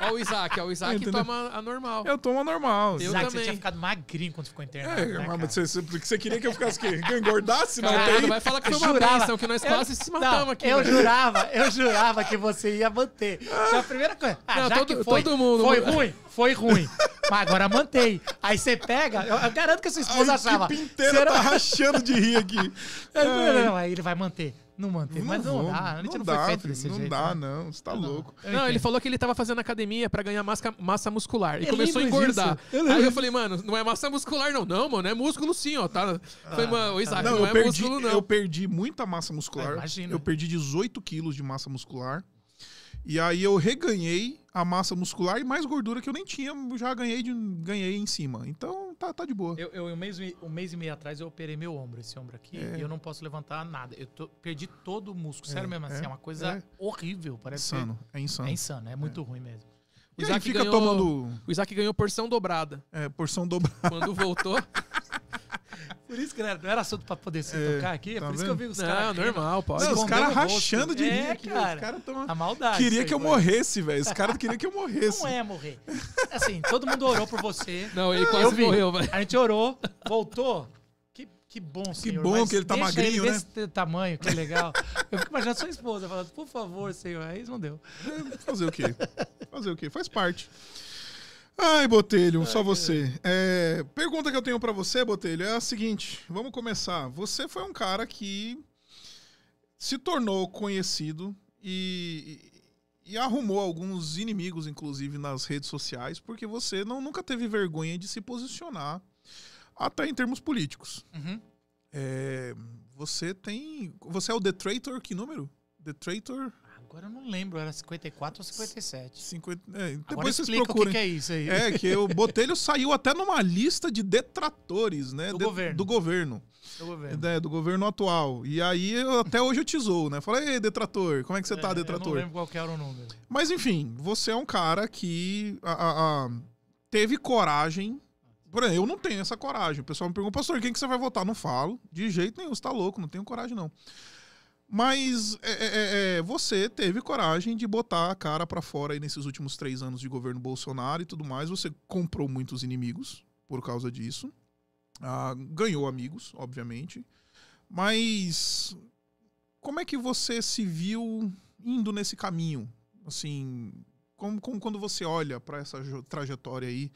Olha o Isaac, ó, o Isaac Entendeu? toma a normal. Eu tomo a normal. Eu Isaac, também. você tinha ficado magrinho quando ficou internado. É, né, mas você, você, queria que eu ficasse que, que eu engordasse Não. UTI? Vai falar que foi uma jurava. bênção, que nós eu, quase se matamos não, aqui. Eu velho. Né? jurava, eu jurava que você ia manter. Isso então, é a primeira coisa. Ah, não, já todo, que foi, todo mundo. Foi ruim, foi ruim. mas agora mantém. Aí você pega, eu, eu garanto que a sua esposa a achava. A equipe inteira tá rachando de rir aqui. [laughs] É, não, não, não, aí ele vai manter. Não manteve, mas não dá. A gente não, não dá, foi feito desse não jeito. Dá, né? Não você tá não. louco. não, ele falou que ele tava fazendo academia pra ganhar massa, massa muscular. E eu começou a engordar. Eu Aí eu falei, mano, não é massa muscular não. Não, mano, é músculo sim, ó. Tá? Ah, falei, tá. Isaac, não, não é perdi, músculo não. Eu perdi muita massa muscular. Ah, imagina. Eu perdi 18 quilos de massa muscular. E aí eu reganhei a massa muscular e mais gordura que eu nem tinha, já ganhei, de, ganhei em cima. Então, tá, tá de boa. Eu, eu um, mês, um mês e meio atrás eu operei meu ombro, esse ombro aqui, é. e eu não posso levantar nada. Eu tô, perdi todo o músculo. Sério é, mesmo, assim, é, é uma coisa é. horrível. Parece insano. É insano. É insano, é muito é. ruim mesmo. O Isaac, ganhou, tomando... o Isaac ganhou porção dobrada. É, porção dobrada. Quando voltou. [laughs] [laughs] Por isso, galera, né, não era assunto pra poder se é, tocar aqui? É tá por vendo? isso que eu vi os caras. normal, pode. Não, os caras rachando de é, rir é, aqui. Cara, os caras tão... A maldade. Queria que eu velho. morresse, velho. Os caras queriam que eu morresse. Não é morrer. Assim, todo mundo orou por você. Não, ele quase morreu, velho. A gente orou, voltou. Que, que bom, senhor. Que bom que ele tá magrinho, ele né? tamanho, que legal. Eu fico imaginando sua esposa falando, por favor, senhor. Aí não deu. É, fazer o quê? Fazer o quê? Faz parte. Ai, Botelho, só é. você. É, pergunta que eu tenho para você, Botelho, é a seguinte: vamos começar. Você foi um cara que se tornou conhecido e, e arrumou alguns inimigos, inclusive, nas redes sociais, porque você não, nunca teve vergonha de se posicionar, até em termos políticos. Uhum. É, você tem. Você é o The Traitor, que número? The Traitor Agora eu não lembro, era 54 ou 57. 50, é, depois Agora vocês procurem. o que, é isso aí. É, que o Botelho saiu até numa lista de detratores, né? Do de, governo. Do governo. Do governo. É, do governo atual. E aí, eu, até hoje eu te né? Falei, ei, detrator, como é que você é, tá, detrator? Eu não lembro qual era o número. Mas enfim, você é um cara que a, a, a, teve coragem por exemplo, eu não tenho essa coragem. O pessoal me pergunta, pastor, quem que você vai votar? Não falo, de jeito nenhum, você tá louco, não tenho coragem não. Mas é é, é, é, você teve coragem de botar a cara para fora aí nesses últimos três anos de governo Bolsonaro e tudo mais. Você comprou muitos inimigos por causa disso. Ah, ganhou amigos, obviamente. Mas como é que você se viu indo nesse caminho? Assim, como, como quando você olha para essa trajetória aí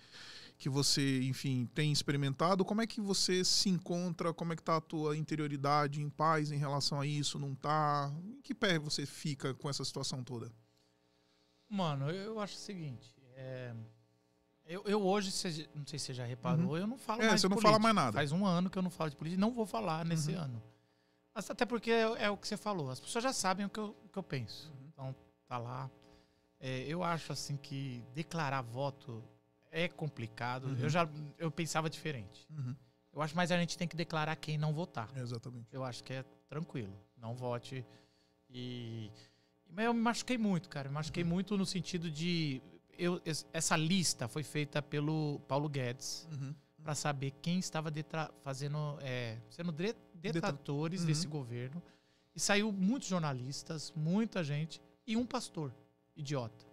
que você, enfim, tem experimentado, como é que você se encontra, como é que tá a tua interioridade em paz em relação a isso, não está Em que pé você fica com essa situação toda? Mano, eu acho o seguinte, é... eu, eu, hoje, não sei se você já reparou, uhum. eu não falo é, mais você não política. fala mais nada. Faz um ano que eu não falo de política e não vou falar nesse uhum. ano. Até porque é, é, o que você falou, as pessoas já sabem o que eu, o que eu penso. Uhum. Então, tá lá. É, eu acho assim que declarar voto é complicado. Uhum. Eu já eu pensava diferente. Uhum. Eu acho mais a gente tem que declarar quem não votar. É, exatamente. Eu acho que é tranquilo. Não vote. E. Mas eu me machuquei muito, cara. Me machuquei uhum. muito no sentido de. Eu, essa lista foi feita pelo Paulo Guedes uhum. para saber quem estava detra, fazendo, é, sendo detratores uhum. desse governo. E saiu muitos jornalistas, muita gente e um pastor idiota.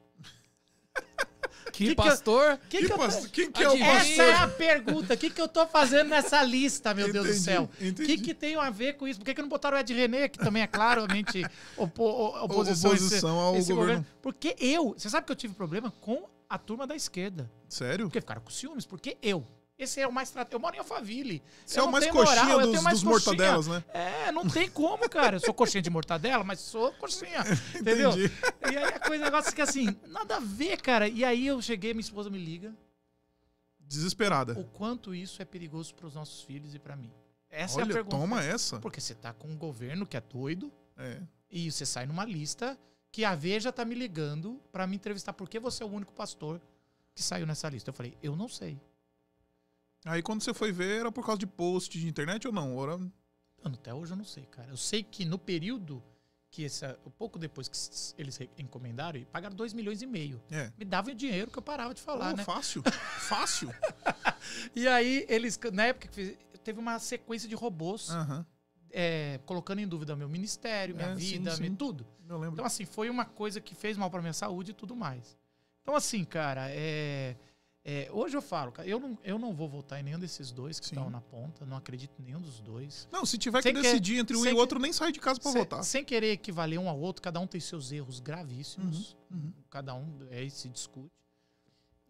Que, que pastor? Que, que, que, tô... que, é ah, o pastor? Essa é a pergunta. O que, que eu tô fazendo nessa lista, meu entendi, Deus do céu? O que, que tem a ver com isso? Por que, que não botaram o Ed René, que também é claramente opo [laughs] oposição, oposição esse, ao esse governo? governo? Porque eu... Você sabe que eu tive problema com a turma da esquerda. Sério? Porque ficaram com ciúmes. Porque eu, esse é o mais tratado. Eu moro em Alphaville. Você eu é o mais coxinha moral, dos, mais dos mortadelas, né? É, não tem como, cara. Eu sou coxinha de mortadela, mas sou coxinha. [laughs] entendeu? Entendi. E aí a coisa, o negócio fica é assim, nada a ver, cara. E aí eu cheguei, minha esposa me liga. Desesperada. O quanto isso é perigoso para os nossos filhos e para mim. Essa Olha, é a pergunta. Toma essa. Porque você tá com um governo que é doido. É. E você sai numa lista que a Veja tá me ligando para me entrevistar porque você é o único pastor que saiu nessa lista. Eu falei, eu não sei. Aí quando você foi ver, era por causa de post de internet ou não? Era... Mano, até hoje eu não sei, cara. Eu sei que no período que essa, pouco depois que eles encomendaram, e pagaram 2 milhões e meio. É. Me davam dinheiro que eu parava de falar, oh, né? Fácil, [laughs] fácil. e aí eles, na época que teve uma sequência de robôs uhum. é, colocando em dúvida meu ministério, minha é, vida, sim, sim. tudo. Eu lembro. Então assim, foi uma coisa que fez mal para minha saúde e tudo mais. Então assim, cara, é é, hoje eu falo, cara, eu não, eu não vou votar em nenhum desses dois que estão na ponta, não acredito em nenhum dos dois. Não, se tiver que decidir entre um e o outro, nem sai de casa para votar. Sem querer equivaler um ao outro, cada um tem seus erros gravíssimos, uhum, uhum. cada um é, se discute.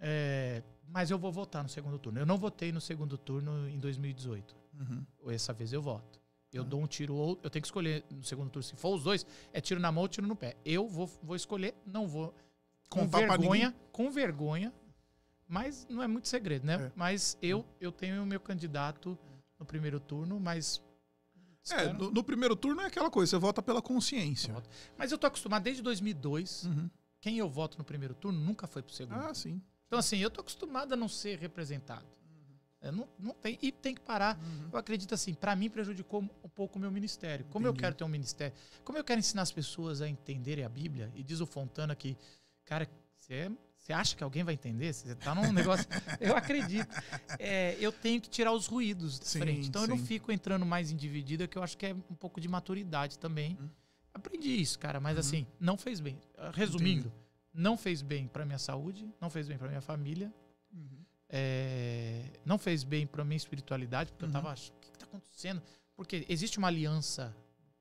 É, mas eu vou votar no segundo turno. Eu não votei no segundo turno em 2018. Uhum. Essa vez eu voto. Eu tá. dou um tiro ou eu tenho que escolher no segundo turno. Se for os dois, é tiro na mão ou tiro no pé. Eu vou, vou escolher, não vou. Com vergonha, com vergonha, mas não é muito segredo, né? É. Mas eu, hum. eu tenho o meu candidato no primeiro turno, mas. É, no, no, primeiro turno é aquela coisa, você vota pela consciência. Eu mas eu tô acostumado desde 2002. Uhum. Quem eu voto no primeiro turno nunca foi pro segundo. Ah, sim. Então, assim, eu tô acostumado a não ser representado. Eu uhum. é, não, não tem, e tem que parar. Uhum. Eu acredito assim, para mim prejudicou um pouco o meu ministério. Como Entendi. eu quero ter um ministério, como eu quero ensinar as pessoas a entenderem a Bíblia, e diz o Fontana que, cara, você é você acha que alguém vai entender? Você tá num negócio. [laughs] eu acredito. É, eu tenho que tirar os ruídos da sim, frente. Então sim. eu não fico entrando mais em dividida, que eu acho que é um pouco de maturidade também. Hum. Aprendi isso, cara, mas hum. assim, não fez bem. Resumindo, Entendi. não fez bem para minha saúde, não fez bem para minha família, uhum. é, não fez bem para minha espiritualidade, porque uhum. eu tava uhum. achando, o que, que tá acontecendo? Porque existe uma aliança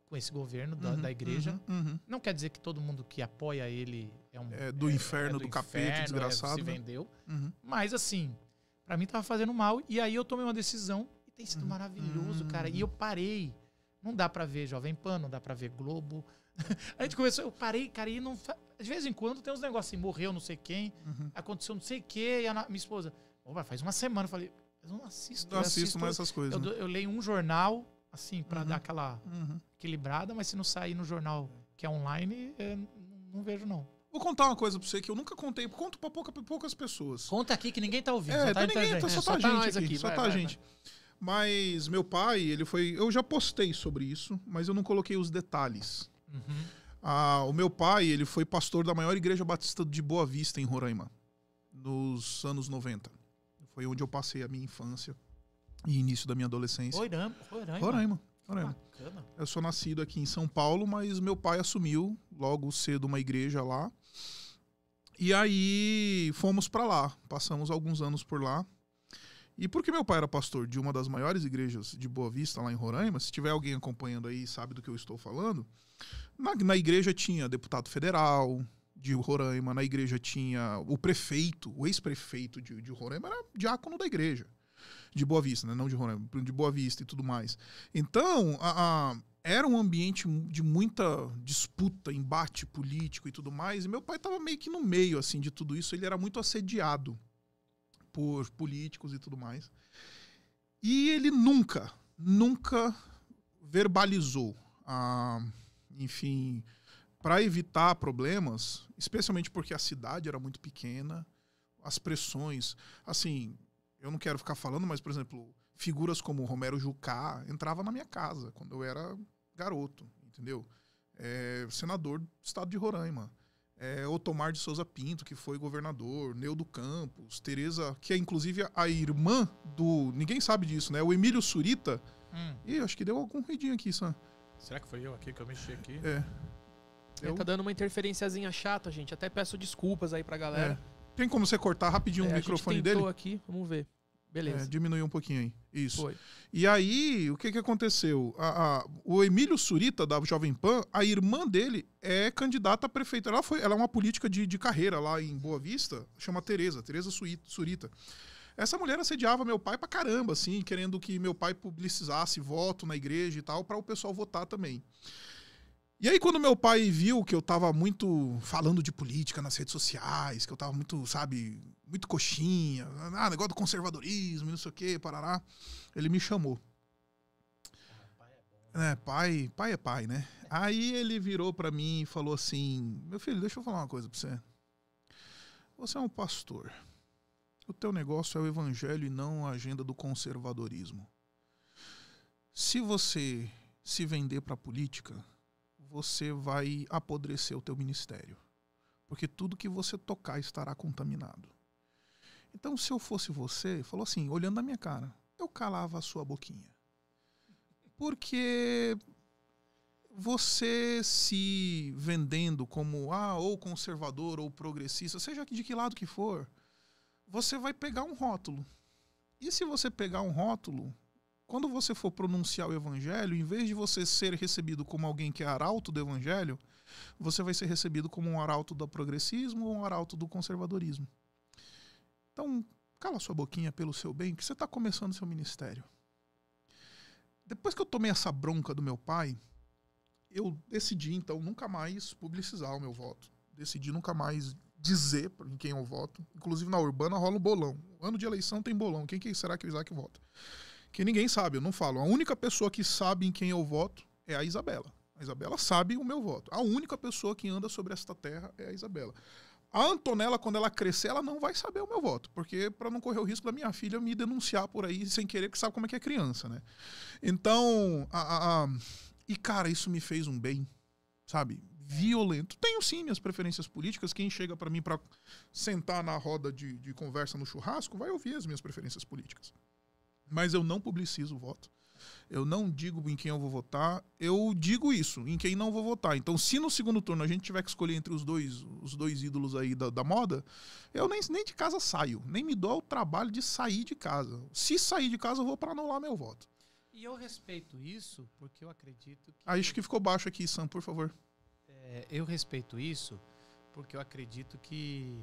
com esse governo da, uhum, da igreja. Uhum, uhum. Não quer dizer que todo mundo que apoia ele é, um, é do é, inferno, é do, do capeta, inferno, é, desgraçado. se né? vendeu. Uhum. Mas assim, para mim tava fazendo mal. E aí eu tomei uma decisão e tem sido uhum. maravilhoso, cara. E uhum. eu parei. Não dá para ver Jovem Pan, não dá para ver Globo. [laughs] a gente começou, eu parei, cara, e não. De vez em quando tem uns negócios assim, morreu não sei quem, uhum. aconteceu não sei o quê, e a minha esposa, faz uma semana, eu falei, eu não assisto. Não assisto, assisto mais essas coisas. Eu, né? eu, leio um jornal, assim, para uhum. dar aquela uhum. equilibrada, mas se não sair no jornal que é online, não vejo, não. Vou contar uma coisa pra você que eu nunca contei. Conto pra, pouca, pra poucas pessoas. Conta aqui que ninguém tá ouvindo. É, só tá, ninguém, tá, é, tá, só tá só gente tá aqui. aqui. Só vai, tá vai, gente. Vai. Mas meu pai, ele foi. Eu já postei sobre isso, mas eu não coloquei os detalhes. Uhum. Ah, o meu pai, ele foi pastor da maior igreja batista de Boa Vista, em Roraima, nos anos 90. Foi onde eu passei a minha infância e início da minha adolescência. Roraima. Roraima. Roraima. Bacana. Eu sou nascido aqui em São Paulo, mas meu pai assumiu logo cedo uma igreja lá. E aí fomos para lá, passamos alguns anos por lá. E porque meu pai era pastor de uma das maiores igrejas de Boa Vista lá em Roraima, se tiver alguém acompanhando aí sabe do que eu estou falando, na, na igreja tinha deputado federal de Roraima, na igreja tinha o prefeito, o ex-prefeito de, de Roraima era diácono da igreja de Boa Vista, né? não de Roraima, de Boa Vista e tudo mais. Então, a, a era um ambiente de muita disputa, embate político e tudo mais, e meu pai estava meio que no meio assim de tudo isso, ele era muito assediado por políticos e tudo mais. E ele nunca, nunca verbalizou, enfim, para evitar problemas, especialmente porque a cidade era muito pequena, as pressões, assim, eu não quero ficar falando, mas, por exemplo, figuras como Romero Jucá entrava na minha casa quando eu era garoto, entendeu? É, senador do estado de Roraima. É, Otomar de Souza Pinto, que foi governador, Neudo Campos, Tereza, que é inclusive a irmã do. Ninguém sabe disso, né? O Emílio Surita. Hum. E acho que deu algum ruidinho aqui, Sam. Será que foi eu aqui que eu mexi aqui? É. é tá eu... tá dando uma interferenciazinha chata, gente. Até peço desculpas aí pra galera. É. Tem como você cortar rapidinho é, o microfone dele? aqui, vamos ver. Beleza. É, diminuiu um pouquinho aí. Isso. Foi. E aí, o que, que aconteceu? A, a, o Emílio Surita, da Jovem Pan, a irmã dele é candidata a prefeita. Ela, foi, ela é uma política de, de carreira lá em Boa Vista, chama Tereza, Tereza Surita. Essa mulher assediava meu pai pra caramba, assim, querendo que meu pai publicizasse voto na igreja e tal, para o pessoal votar também. E aí, quando meu pai viu que eu tava muito falando de política nas redes sociais, que eu tava muito, sabe, muito coxinha, ah, negócio do conservadorismo, não sei o quê, parará, ele me chamou. É, pai, é né? é, pai é pai, né? Aí ele virou para mim e falou assim: Meu filho, deixa eu falar uma coisa pra você. Você é um pastor. O teu negócio é o evangelho e não a agenda do conservadorismo. Se você se vender para política, você vai apodrecer o teu ministério. Porque tudo que você tocar estará contaminado. Então, se eu fosse você, falou assim, olhando na minha cara, eu calava a sua boquinha. Porque você se vendendo como ah, ou conservador ou progressista, seja de que lado que for, você vai pegar um rótulo. E se você pegar um rótulo, quando você for pronunciar o evangelho, em vez de você ser recebido como alguém que é arauto do evangelho, você vai ser recebido como um arauto do progressismo ou um arauto do conservadorismo. Então, cala sua boquinha pelo seu bem, que você está começando seu ministério. Depois que eu tomei essa bronca do meu pai, eu decidi então nunca mais publicizar o meu voto. Decidi nunca mais dizer em quem eu voto. Inclusive na urbana rola um bolão. Ano de eleição tem bolão. Quem que será que o Isaac vota? que ninguém sabe, eu não falo. A única pessoa que sabe em quem eu voto é a Isabela. A Isabela sabe o meu voto. A única pessoa que anda sobre esta terra é a Isabela. A Antonella, quando ela crescer, ela não vai saber o meu voto, porque para não correr o risco da minha filha me denunciar por aí sem querer, que sabe como é que é criança, né? Então, a, a, a... e cara, isso me fez um bem, sabe? Violento. Tenho sim minhas preferências políticas. Quem chega para mim para sentar na roda de, de conversa no churrasco vai ouvir as minhas preferências políticas. Mas eu não publicizo o voto. Eu não digo em quem eu vou votar, eu digo isso, em quem não vou votar. Então, se no segundo turno a gente tiver que escolher entre os dois, os dois ídolos aí da, da moda, eu nem, nem de casa saio, nem me dou o trabalho de sair de casa. Se sair de casa, eu vou para anular meu voto. E eu respeito isso porque eu acredito que. acho que ficou baixo aqui, Sam, por favor. É, eu respeito isso porque eu acredito que,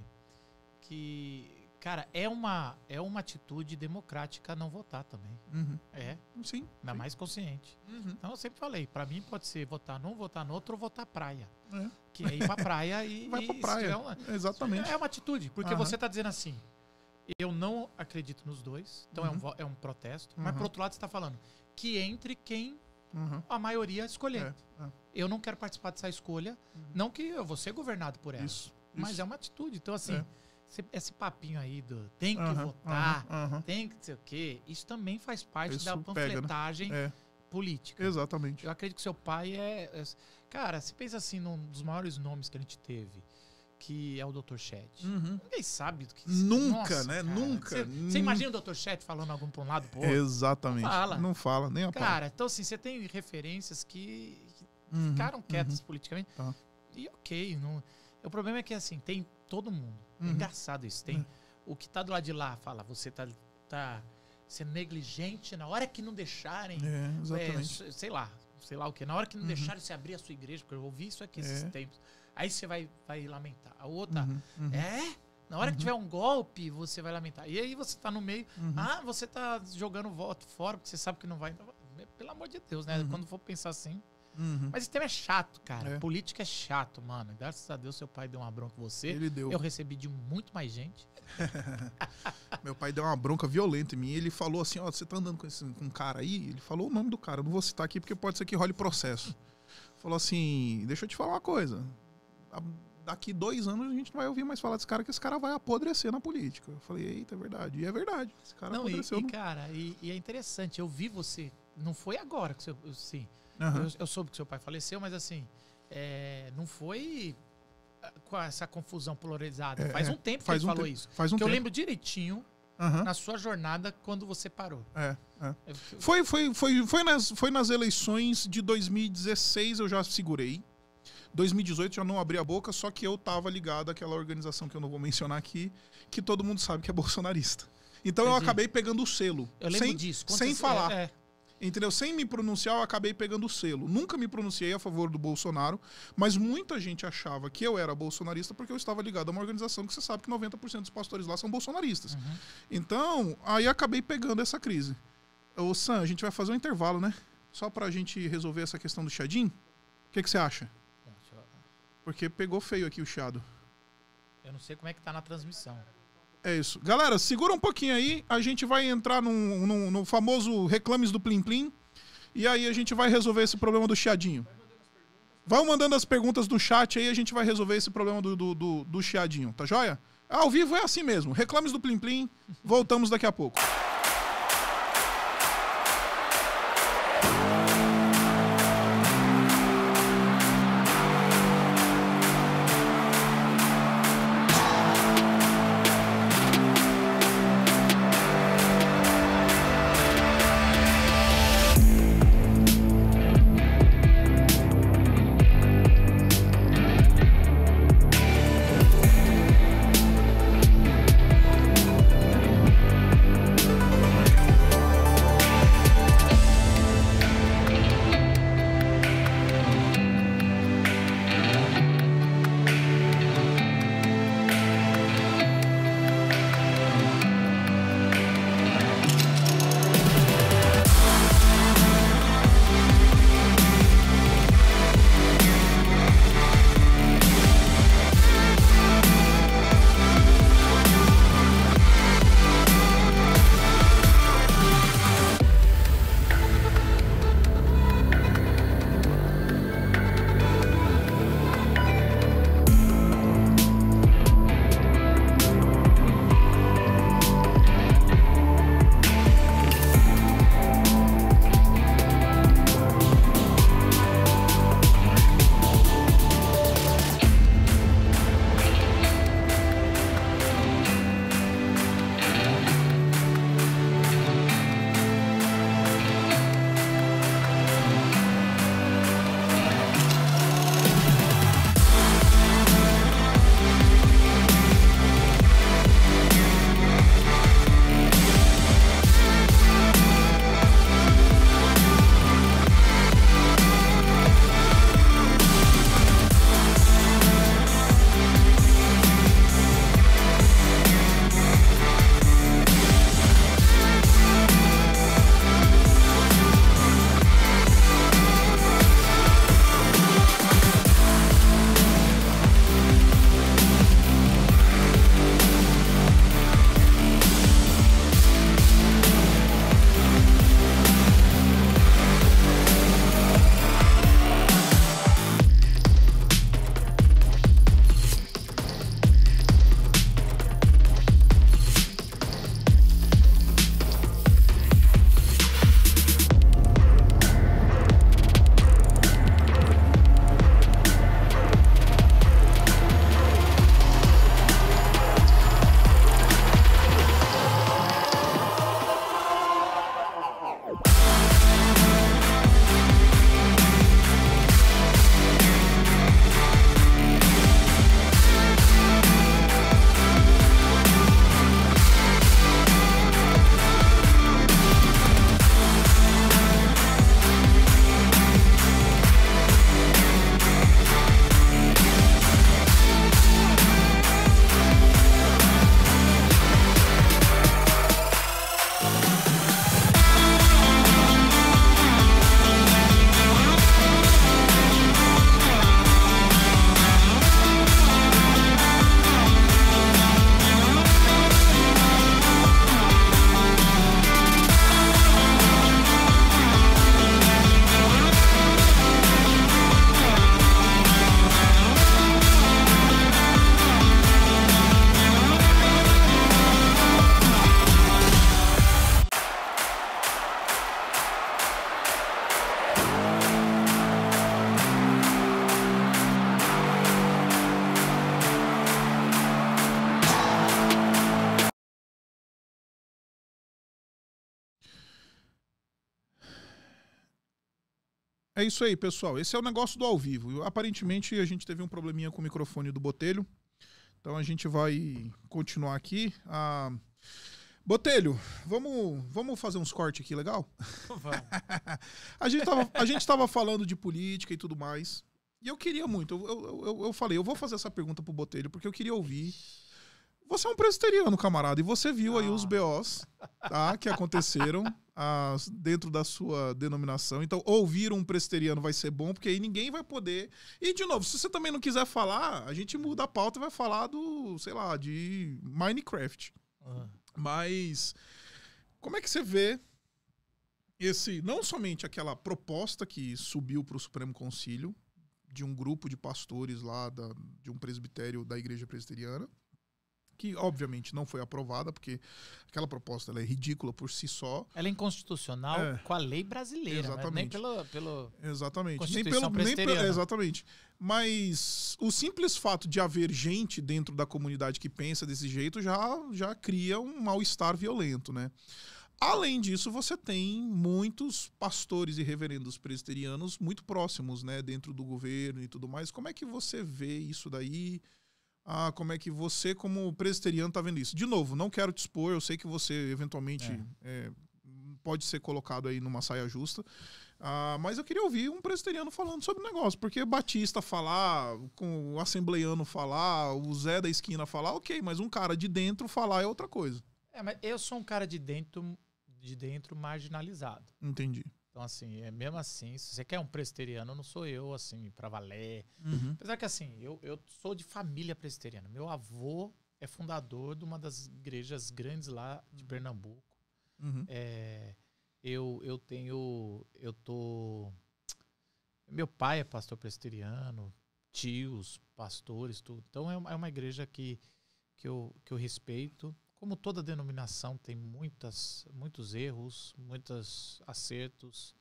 que Cara, é uma, é uma atitude democrática não votar também. Uhum. É. Sim. Ainda sim. mais consciente. Uhum. Então eu sempre falei, para mim pode ser votar num, votar no outro ou votar praia. É. Que é ir pra praia e. [laughs] Vai pra praia. Uma, Exatamente. É uma atitude, porque uhum. você tá dizendo assim. Eu não acredito nos dois, então é, um, uhum. é um protesto. Mas por outro lado, você está falando que entre quem a maioria escolher. É. É. Eu não quero participar dessa escolha, uhum. não que eu vou ser governado por ela. Isso. Mas é uma atitude. Então, assim, é. Esse, esse papinho aí do tem que uhum, votar, uhum, tem que sei o quê, isso também faz parte isso da panfletagem pega, né? é. política. Exatamente. Eu acredito que seu pai é, é Cara, você pensa assim num dos maiores nomes que a gente teve que é o Dr. Chat. Uhum. Ninguém sabe do que isso. Nunca, Nossa, né? Cara. Nunca. Você imagina o Dr. Chat falando algum para um lado pro outro? Exatamente. Não fala. Não fala, nem a Cara, palavra. então assim, você tem referências que, que uhum, ficaram quietas uhum. politicamente. Tá. E ok. Não... O problema é que assim, tem todo mundo. É uhum. É engraçado isso. Tem uhum. o que está do lado de lá fala, você está tá sendo negligente na hora que não deixarem. É, é exatamente. É, sei lá, sei lá o que. Na hora que não uhum. deixarem você abrir a sua igreja, porque eu ouvi isso aqui esses é. tempos. Aí você vai, vai lamentar. A outra, uhum, uhum. é? Na hora que uhum. tiver um golpe, você vai lamentar. E aí você está no meio, ah, você está jogando voto fora, porque você sabe que não vai. Então, pelo amor de Deus, né? Quando for pensar assim. Uhum. Mas esse tema é chato, cara. É. Política é chato, mano. Graças a Deus, seu pai deu uma bronca em você. Ele deu. Eu recebi de muito mais gente. [laughs] Meu pai deu uma bronca violenta em mim. Ele falou assim: Ó, você tá andando com, esse, com um cara aí? Ele falou o nome do cara. Eu não vou citar aqui porque pode ser que role processo. [laughs] Falou assim: Deixa eu te falar uma coisa. Daqui dois anos a gente não vai ouvir mais falar desse cara, que esse cara vai apodrecer na política. Eu falei: Eita, é verdade. E é verdade. Esse cara não, apodreceu. E, no... cara, e, e, é interessante. Eu vi você. Não foi agora que você. Sim Uhum. Eu, eu, soube que seu pai faleceu, mas assim, é, não foi ah, com essa confusão polarizada. É, faz é. um tempo faz que ele um falou isso. Faz um que tempo. eu lembro direitinho Uhum. na sua jornada quando você parou. É, é. Foi, foi, foi, foi, nas, foi nas eleições de 2016 eu já segurei. 2018 já não abri a boca, só que eu tava ligado àquela organização que eu não vou mencionar aqui, que todo mundo sabe que é bolsonarista. Então Entendi. eu acabei pegando o selo. Eu lembro sem, disso. Quando sem você, falar. É, é entendeu? Sem me pronunciar, eu acabei pegando o selo. Nunca me pronunciei a favor do Bolsonaro, mas muita gente achava que eu era bolsonarista porque eu estava ligado a uma organização que você sabe que 90% dos pastores lá são bolsonaristas. Uhum. Então, aí acabei pegando essa crise. Ô Sam, a gente vai fazer um intervalo, né? Só para a gente resolver essa questão do Chadim. O que, que você acha? É, porque pegou feio aqui o Chado. Eu não sei como é que tá na transmissão. É isso. Galera, segura um pouquinho aí. A gente vai entrar num, num, no famoso reclames do Plim Plim. E aí a gente vai resolver esse problema do chiadinho. Vão mandando as perguntas do chat aí, a gente vai resolver esse problema do, do, do, do chiadinho, tá joia? Ao vivo é assim mesmo. Reclames do Plim Plim. Voltamos daqui a pouco. isso aí, pessoal. Esse é o negócio do ao vivo. Aparentemente a gente teve um probleminha com o microfone do Botelho. Então a gente vai continuar aqui. Ah, Botelho, vamos, vamos fazer uns cortes aqui, legal? [laughs] Vamos. [laughs] a, gente estava falando de política e tudo mais. E eu queria muito, eu, eu, eu, eu falei, eu vou fazer essa pergunta pro Botelho, porque eu queria ouvir você é um presbiteriano, camarada, e você viu ah. aí os ah. BOs tá, que aconteceram [laughs] as, dentro da sua denominação. Então, ouvir um presbiteriano vai ser bom, porque aí ninguém vai poder. E, de novo, se você também não quiser falar, a gente muda a pauta e vai falar do, sei lá, de Minecraft. Ah. Mas, como é que você vê esse, não somente aquela proposta que subiu para o Supremo Conselho de um grupo de pastores lá da, de um presbitério da Igreja Presbiteriana, que obviamente não foi aprovada, porque aquela proposta é ridícula por si só. Ela é inconstitucional é. com a lei brasileira, exatamente. Né? nem pelo, pelo exatamente, nem pelo nem pelo, exatamente. Mas o simples fato de haver gente dentro da comunidade que pensa desse jeito já já cria um mal-estar violento, né? Além disso, você tem muitos pastores e reverendos presbiterianos muito próximos, né, dentro do governo e tudo mais. Como é que você vê isso daí? a ah, como é que você, como presbiteriano, está vendo isso. De novo, não quero te expor, eu sei que você eventualmente é. É, pode ser colocado aí numa saia justa, ah, mas eu queria ouvir um presbiteriano falando sobre o negócio, porque Batista falar, com o assembleiano falar, o Zé da esquina falar, ok, mas um cara de dentro falar é outra coisa. É, mas eu sou um cara de dentro, de dentro marginalizado. Entendi. Então, assim, é mesmo assim, se você quer um presteriano, não sou eu, assim, para valer. Uhum. Apesar que, assim, eu, eu sou de família presteriana. Meu avô é fundador de uma das igrejas grandes lá de uhum. Pernambuco. Uhum. É, eu, eu tenho. Eu tô. Meu pai é pastor presteriano, tios, pastores, tudo. Então, é uma, é uma igreja que, que, eu, que eu respeito como toda denominação tem muitas, muitos erros, muitos acertos,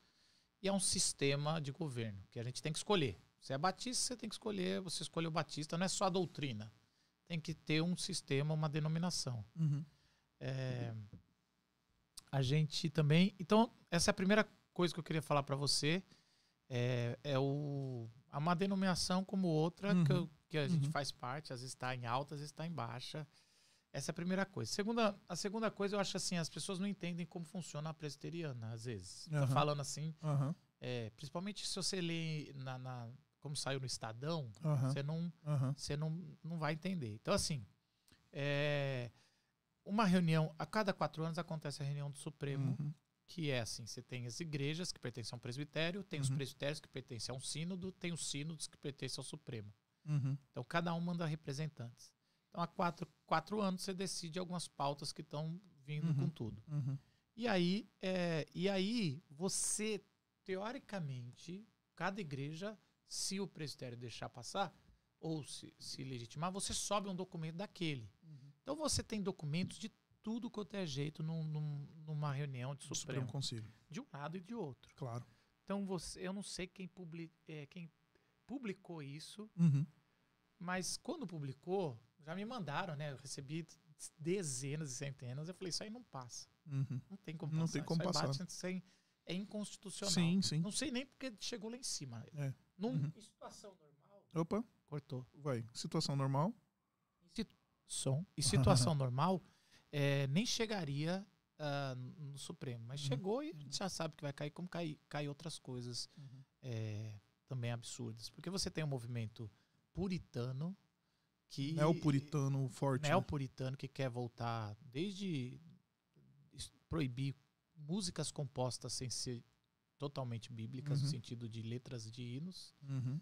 e é um sistema de governo que a gente tem que escolher. Se é batista, você tem que escolher, você escolhe o batista, não é só a doutrina. Tem que ter um sistema, uma denominação. Uhum. É, a gente também. Então, essa é a primeira coisa que eu queria falar para você. É, é o, uma denominação como outra uhum. que, que, a gente uhum. faz parte, às vezes está em alta, às vezes está em baixa. Essa é a primeira coisa. Segunda, a segunda coisa, eu acho assim, as pessoas não entendem como funciona a presbiteriana, às vezes. Uhum. Tá falando assim, uhum. é, principalmente se você lê na, na como saiu no Estadão, uhum. você, não, você não, não vai entender. Então, assim, é, uma reunião, a cada quatro anos acontece a reunião do Supremo, uhum. que é assim, você tem as igrejas que pertencem ao presbitério, tem os uhum. presbitérios que pertencem a um sínodo, tem os sínodos que pertencem ao Supremo. Uhum. Então, cada um manda representantes. Então, há quatro, quatro anos você decide algumas pautas que estão vindo uhum, com tudo. Uhum. E, aí, é, e aí, você, teoricamente, cada igreja, se o presbitério deixar passar, ou se, se legitimar, você sobe um documento daquele. Uhum. Então, você tem documentos de tudo quanto é jeito num, num, numa reunião de Supremo. Supremo Conselho. De um lado e de outro. Claro. Então, você, eu não sei quem, publi, é, quem publicou isso, uhum. mas quando publicou, já me mandaram, né? Eu recebi dezenas e centenas. Eu falei, isso aí não passa. Uhum. Não tem como passar. Não tem como isso passar. Bate sem, é inconstitucional. Sim, sim. Não sei nem porque chegou lá em cima. É. Num, uhum. Em situação normal. Opa. Cortou. Vai. Situação normal. Situ... Som. E situação [laughs] normal é, nem chegaria uh, no Supremo. Mas uhum. chegou e uhum. gente já sabe que vai cair, como cai, cai outras coisas uhum. é, também absurdas. Porque você tem um movimento puritano que puritano forte. o né? que quer voltar desde proibir músicas compostas sem ser totalmente bíblicas, uhum. no sentido de letras de hinos, uhum.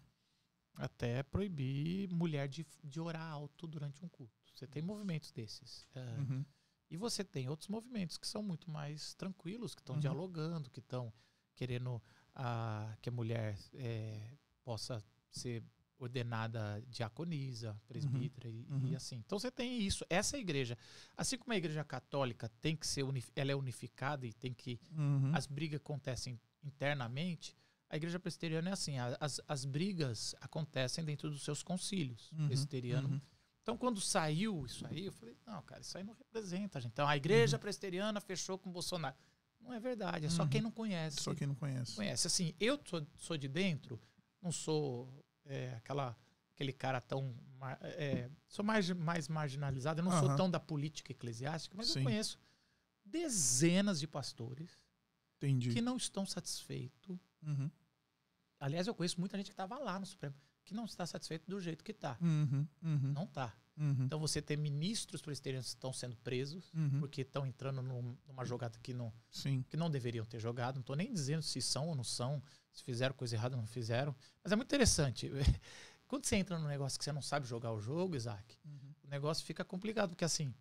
até proibir mulher de, de orar alto durante um culto. Você tem movimentos desses. É. uhum. E você tem outros movimentos que são muito mais tranquilos, que estão uhum. dialogando, que estão querendo a, ah, que a mulher é, possa ser ordenada diaconisa, presbítera uhum, e, uhum. e, assim. Então você tem isso. Essa é igreja, assim como a igreja católica tem que ser, ela é unificada e tem que uhum. as brigas acontecem internamente. A igreja presbiteriana é assim, as, as brigas acontecem dentro dos seus concílios uhum, presbiteriano. Uhum. Então quando saiu isso aí, eu falei, não, cara, isso aí não representa a gente. Então a igreja uhum. presbiteriana fechou com Bolsonaro. Não é verdade, é só uhum. quem não conhece. Só quem não conhece. Conhece. Assim, eu sou de dentro, não sou é, aquela aquele cara tão. É, sou mais, mais marginalizado, eu não sou tão da política eclesiástica, mas Sim. eu conheço dezenas de pastores Entendi. que não estão satisfeitos. Uhum. Aliás, eu conheço muita gente que estava lá no Supremo, que não está satisfeito do jeito que está. Uhum, uhum. Não está. Uhum. Então você tem ministros presbiterianos que estão sendo presos uhum. porque estão entrando num, numa jogada que não, Sim. que não deveriam ter jogado. Não estou nem dizendo se são ou não são, se fizeram coisa errada ou não fizeram. Mas é muito interessante. [laughs] Quando você entra num negócio que você não sabe jogar o jogo, Isaac, uhum. o negócio fica complicado, porque assim,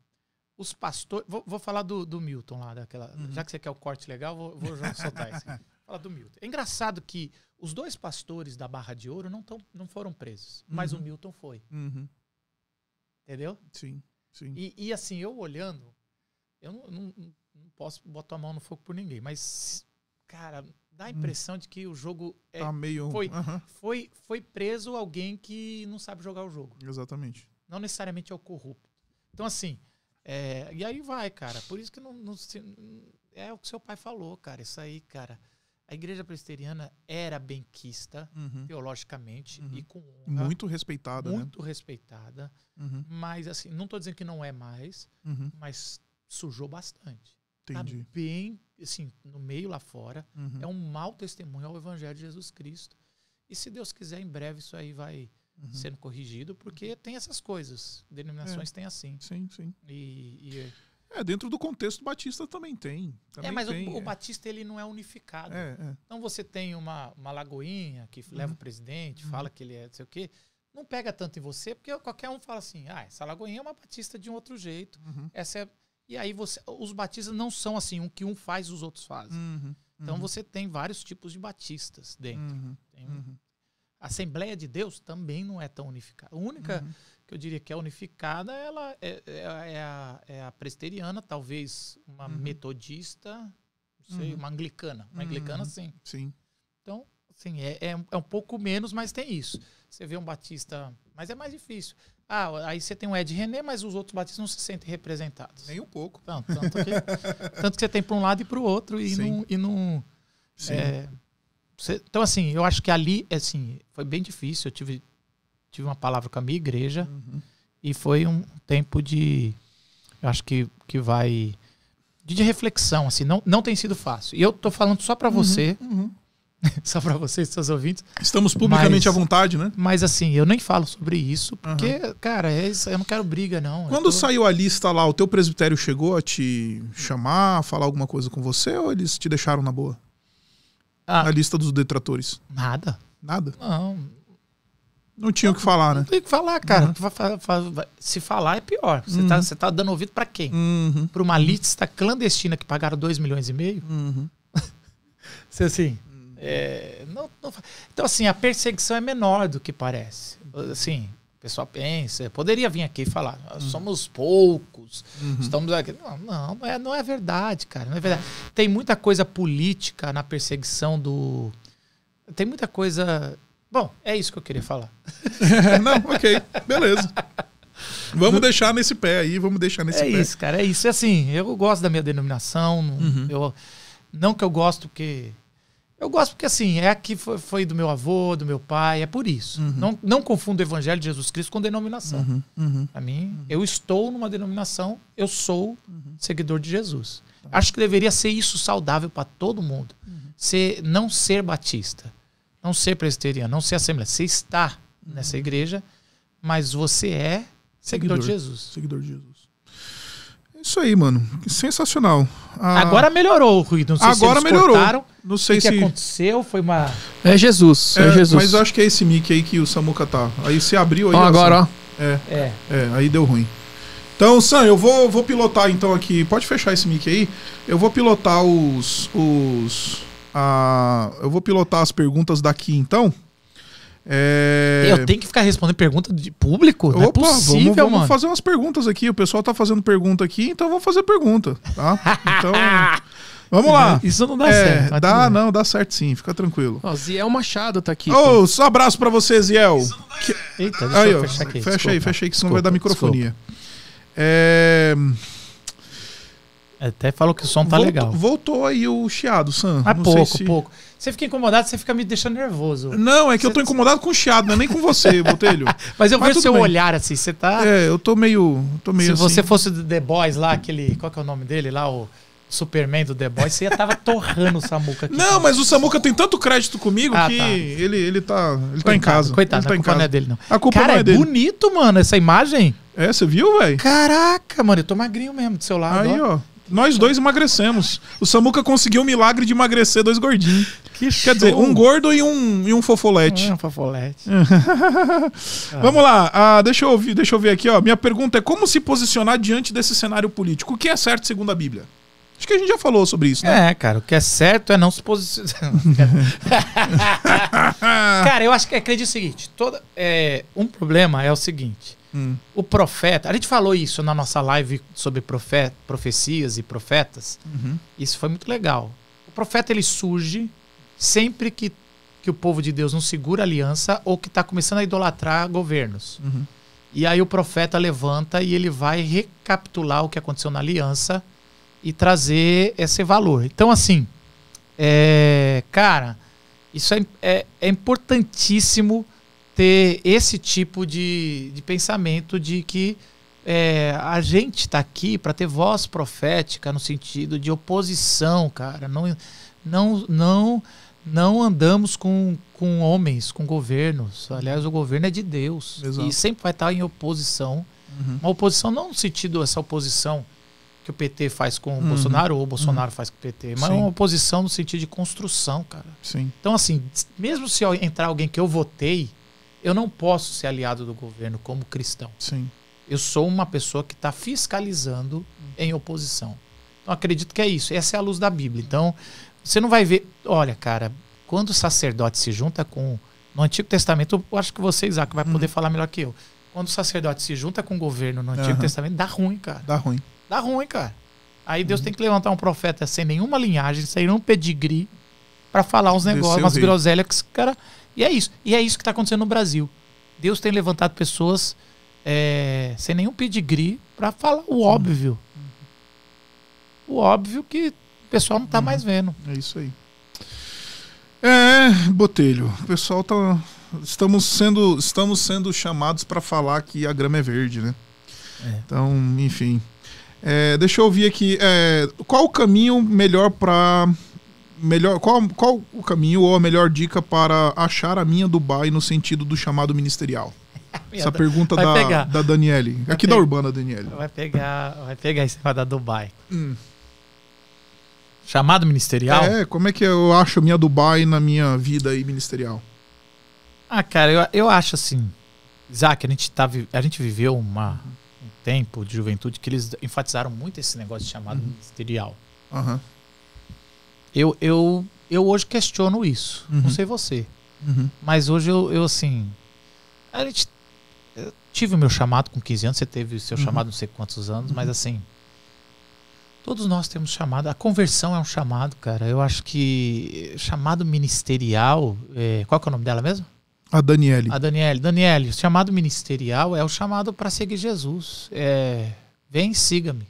os pastores. Vou, vou falar do, do, Milton lá, daquela. Uhum. Já que você quer o corte legal, vou, vou soltar isso. [laughs] Fala do Milton. É engraçado que os dois pastores da Barra de Ouro não, tão, não foram presos, mas o uhum. Milton foi. Uhum. Entendeu? Sim, sim. E, e assim, eu olhando, eu não, não, não, posso botar a mão no fogo por ninguém, mas, cara, dá a hum. impressão hum. de que o jogo é, tá meio... foi, uhum. foi, foi preso alguém que não sabe jogar o jogo. Exatamente. Não necessariamente é o corrupto. Então, assim, é, e aí vai, cara. Por isso que não, não é o que seu pai falou, cara. Isso aí, cara. A igreja presbiteriana era benquista, uhum. teologicamente, uhum. e com honra, Muito respeitada, né? Muito né? respeitada. Uhum. Mas, assim, não estou dizendo que não é mais, uhum. mas sujou bastante. Entendi. Tá bem, assim, no meio lá fora. Uhum. É um mau testemunho ao evangelho de Jesus Cristo. E se Deus quiser, em breve isso aí vai uhum. sendo corrigido, porque tem essas coisas. Denominações é. têm assim. Sim, sim. e, e é é, dentro do contexto Batista também tem. Também é, mas tem, o, é. o, Batista ele não é unificado. É, é. Então você tem uma, uma lagoinha que leva uhum. o presidente, uhum. fala que ele é não sei o quê. Não pega tanto em você, porque qualquer um fala assim: ah, essa lagoinha é uma batista de um outro jeito. Uhum. Essa é... E aí você. Os batistas não são assim, um que um faz, os outros fazem. Uhum. Então uhum. você tem vários tipos de batistas dentro. Tem... A Assembleia de Deus também não é tão unificada. A única que eu diria que é unificada, ela é, é, é, é, a, é a, presteriana, talvez uma uhum. metodista, não sei, uhum. uma anglicana. Uma uhum. anglicana, sim. Sim. Então, assim, é, é, um pouco menos, mas tem isso. Você vê um batista, mas é mais difícil. Ah, aí você tem um Ed René, mas os outros batistas não se sentem representados. Nem um pouco. Tanto, tanto, que, [laughs] tanto que você tem para um lado e para o outro e sim. não... E não sim. É, então, assim, eu acho que ali, assim, foi bem difícil. Eu tive tive uma palavra com a minha igreja uhum. e foi um tempo de. Eu acho que, que vai. De, de reflexão, assim. Não, não tem sido fácil. E eu tô falando só para uhum, você. Uhum. [laughs] só para vocês, seus ouvintes. Estamos publicamente mas, à vontade, né? Mas assim, eu nem falo sobre isso, porque, uhum. cara, é isso, eu não quero briga, não. Quando tô... saiu a lista lá, o teu presbitério chegou a te chamar, a falar alguma coisa com você, ou eles te deixaram na boa? Ah, na lista dos detratores? Nada. Nada? Não. Não tinha o que falar, né? Não tem o que falar, cara. Uhum. Se falar é pior. Você está uhum. tá dando ouvido para quem? Uhum. Para uma lista clandestina que pagaram 2 milhões e meio? Uhum. [laughs] Você assim. É, não, não, então, assim, a perseguição é menor do que parece. Assim, o pessoal pensa, poderia vir aqui e falar, uhum. somos poucos, uhum. estamos aqui. Não, não, não, é, não é verdade, cara. Não é verdade. Tem muita coisa política na perseguição do. Tem muita coisa Bom, é isso que eu queria falar. [laughs] Não, ok, beleza. Vamos deixar nesse pé aí, vamos deixar nesse é pé. É isso, cara, é isso. É assim, eu gosto da minha denominação. Não, uhum. eu, não que eu gosto porque. Eu gosto porque, assim, é que foi, foi, do meu avô, do meu pai, é por isso. Uhum. Não, não confundo o Evangelho de Jesus Cristo com denominação. Uhum. Uhum. Para mim, eu estou numa denominação, eu sou uhum. seguidor de Jesus. Tá. Acho que deveria ser isso saudável para todo mundo. Uhum. Ser, não ser batista não ser presbiteriano, não ser assembleia. Você está nessa uhum. igreja, mas você é seguidor, seguidor de Jesus. Seguidor de Jesus. É isso aí, mano. Sensacional. Ah, agora melhorou Rui. Não sei agora se melhorou. Cortaram. Não sei o que se. O que aconteceu foi uma. É Jesus. É, é, Jesus. Mas eu acho que é esse mic aí que o Samuca tá. Aí se abriu aí. Ó, agora, assim. ó. É, é. É, aí deu ruim. Então, Sam, eu vou, vou pilotar então aqui. Pode fechar esse mic aí. Eu vou pilotar os. os a. Eu vou pilotar as perguntas daqui então. É... Eu tenho que ficar respondendo pergunta de público? Não é Opa, é possível, vamos, vamos mano. fazer umas perguntas aqui. O pessoal tá fazendo pergunta aqui, então vamos fazer pergunta, tá? Então, [laughs] vamos lá. Isso não dá é, certo. Dá, não, dá certo sim, fica tranquilo. Ó, Ziel Machado tá aqui. Ô, oh, um abraço para você, Ziel. Eita, deixa aí, eu fechar aqui. Fecha desculpa, aí, fecha aí, que senão desculpa, vai dar microfonia. Desculpa. É... Até falou que o som tá voltou, legal. Voltou aí o chiado, Sam. Ah, não pouco, se... pouco. Você fica incomodado, você fica me deixando nervoso. Não, é que você... eu tô tá- incomodado com o chiado, não é nem com você, [laughs] Botelho. Mas eu vejo seu bem. olhar assim, você tá. É, eu tô meio. Tô meio se assim. você fosse o The Boys lá, aquele. Qual que é o nome dele lá? O. Superman do The Boys, você ia tava torrando o Samuca aqui. Não, mas o Samuca tem tanto crédito comigo ah, que tá. ele, ele tá. Ele coitado, tá em casa. Coitado, não tá a culpa em casa. não é dele, não. A culpa Cara, não é, é dele. bonito, mano, essa imagem. É, você viu, velho? Caraca, mano, eu tô magrinho mesmo do seu lado. Aí, ó. ó. Nós dois emagrecemos. O Samuca conseguiu o milagre de emagrecer dois gordinhos. Que show. Quer dizer, um gordo e um, e um fofolete. É, um fofolete. [laughs] Vamos lá. Ah, deixa, eu ouvir, deixa eu ver aqui. Ó. Minha pergunta é como se posicionar diante desse cenário político? O que é certo segundo a Bíblia? Acho que a gente já falou sobre isso, né? É, cara, o que é certo é não se posicionar. [laughs] cara, eu acho que acredito o seguinte: toda, é, um problema é o seguinte. Hum. O profeta, a gente falou isso na nossa live sobre profeta, profecias e profetas. Uhum. Isso foi muito legal. O profeta ele surge sempre que, que o povo de Deus não segura a aliança ou que está começando a idolatrar governos. Uhum. E aí o profeta levanta e ele vai recapitular o que aconteceu na aliança e trazer esse valor. Então, assim, é, cara, isso é, é, é importantíssimo ter esse tipo de, de pensamento de que é, a gente está aqui para ter voz profética no sentido de oposição, cara. Não, não, não, não andamos com, com homens, com governos. Aliás, o governo é de Deus Exato. e sempre vai estar tá em oposição. Uhum. Uma oposição não no sentido essa oposição que o PT faz com o uhum. Bolsonaro ou o Bolsonaro uhum. faz com o PT, mas é Sim. uma oposição no sentido de construção, cara. Sim. Então, assim, mesmo se entrar alguém que eu votei, eu não posso ser aliado do governo como cristão. Sim. Eu sou uma pessoa que está fiscalizando em oposição. Então acredito que é isso. Essa é a luz da Bíblia. Então você não vai ver. Olha, cara, quando o sacerdote se junta com. No Antigo Testamento, eu acho que você, Isaac, vai poder uhum. falar melhor que eu. Quando o sacerdote se junta com o governo no Antigo uhum. Testamento, dá ruim, cara. Dá ruim. Dá ruim, cara. Aí Deus uhum. tem que levantar um profeta sem nenhuma linhagem, sem nenhum pedigree, para falar uns negócios, umas groselhas que esse cara e é isso. E é isso que está acontecendo no Brasil. Deus tem levantado pessoas é, sem nenhum pedigree para falar o óbvio. Uhum. O óbvio que o pessoal não está uhum. mais vendo. É isso aí. É, Botelho, o pessoal tá. Estamos sendo, estamos sendo chamados para falar que a grama é verde, né? É. Então, enfim. É, deixa eu ouvir aqui. É, qual o caminho melhor para melhor qual, qual o caminho ou a melhor dica para achar a minha Dubai no sentido do chamado ministerial? [laughs] Essa pergunta da, da Daniele. Vai Aqui da Urbana, Daniele. Vai pegar, vai pegar em da Dubai. Hum. Chamado ministerial? É, como é que eu acho minha Dubai na minha vida aí ministerial? Ah, cara, eu, eu acho assim. Isaac, a gente, tá, a gente viveu uma, um tempo de juventude que eles enfatizaram muito esse negócio de chamado uhum. ministerial. Uhum. Eu, eu, eu hoje questiono isso. Uhum. Não sei você. Uhum. Mas hoje eu, eu assim. A gente, eu tive o meu chamado com 15 anos, você teve o seu uhum. chamado não sei quantos anos, mas uhum. assim. Todos nós temos chamado. A conversão é um chamado, cara. Eu acho que chamado ministerial. É, qual que é o nome dela mesmo? A Daniele. A Daniele. Daniele, o chamado ministerial é o chamado para seguir Jesus. É, vem, siga-me.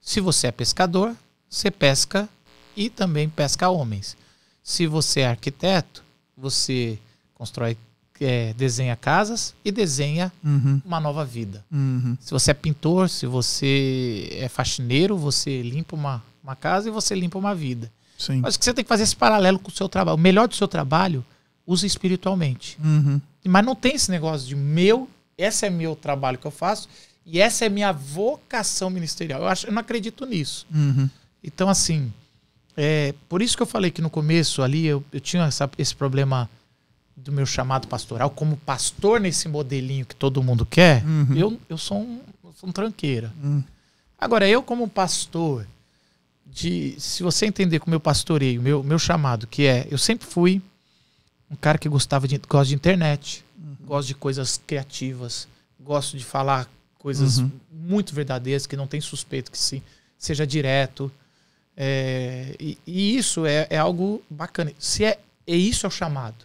Se você é pescador, você pesca e também pesca homens. Se você é arquiteto, você constrói, é, desenha casas e desenha uhum. uma nova vida. Uhum. Se você é pintor, se você é faxineiro, você limpa uma, uma casa e você limpa uma vida. Sim. que você tem que fazer é esse paralelo com o seu trabalho. O melhor do seu trabalho, use espiritualmente. Uhum. Mas não tem esse negócio de meu, esse é meu trabalho que eu faço e essa é minha vocação ministerial. Eu, acho, eu não acredito nisso. Uhum. Então, assim, é, por isso que eu falei que no começo ali eu, eu tinha essa, esse problema do meu chamado pastoral, como pastor nesse modelinho que todo mundo quer, uhum. eu, eu sou um, eu sou um tranqueira. Uhum. Agora, eu como pastor, de se você entender como eu pastoreio, meu, meu chamado, que é, eu sempre fui um cara que gostava de, gosta de internet, uhum. gosto de coisas criativas, gosto de falar coisas uhum. muito verdadeiras, que não tem suspeito que se, seja direto. É, e, e, isso é, é, algo bacana. Se é, e é isso é o chamado.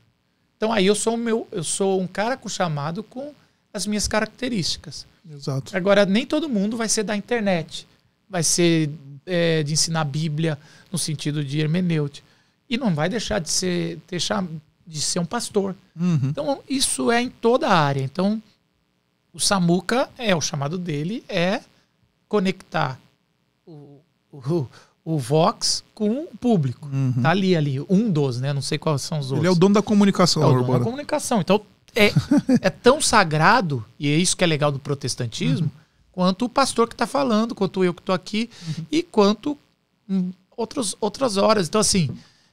Então aí eu sou o meu, eu sou um cara com chamado com as minhas características. Exato. Agora nem todo mundo vai ser da internet, vai ser é, de ensinar Bíblia no sentido de hermenêutica e não vai deixar de ser deixar de ser um pastor. Uhum. Então isso é em toda a área. Então o Samuca é o chamado dele é conectar o, o o Vox com o público. Uhum. Tá ali, ali, um dos, né? Não sei quais são os outros. Ele é o dono da comunicação, é o dono da comunicação. Então, é, [laughs] é tão sagrado, e é isso que é legal do protestantismo, uhum. quanto o pastor que está falando, quanto eu que estou aqui, uhum. e quanto um, outros, outras horas. Então, assim,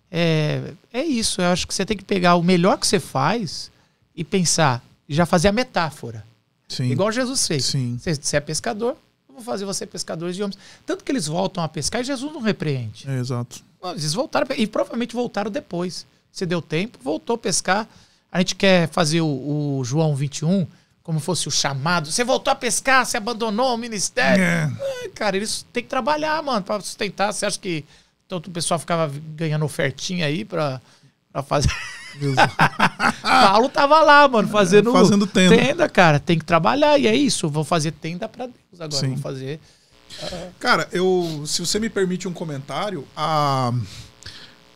é, é isso. Eu acho que você tem que pegar o melhor que você faz e pensar, já fazer a metáfora. Sim. Igual Jesus fez. Sim. Você, você é pescador, vou fazer você pescadores de homens. Tanto que eles voltam a pescar e Jesus não repreende. É, exato. Eles voltaram, e provavelmente voltaram depois. Se deu tempo, voltou a pescar. A gente quer fazer o, o João 21 como fosse o chamado. Você voltou a pescar, você abandonou o ministério. É. é cara, eles têm que trabalhar, mano, para sustentar. Você acha que todo o pessoal ficava ganhando ofertinha aí para fazer. [laughs] Paulo tava lá, mano, fazendo, fazendo tenda. tenda. cara. Tem que trabalhar e é isso. Vou fazer tenda para Deus agora. Sim. Vou fazer. Ah. Cara, eu, se você me permite um comentário, a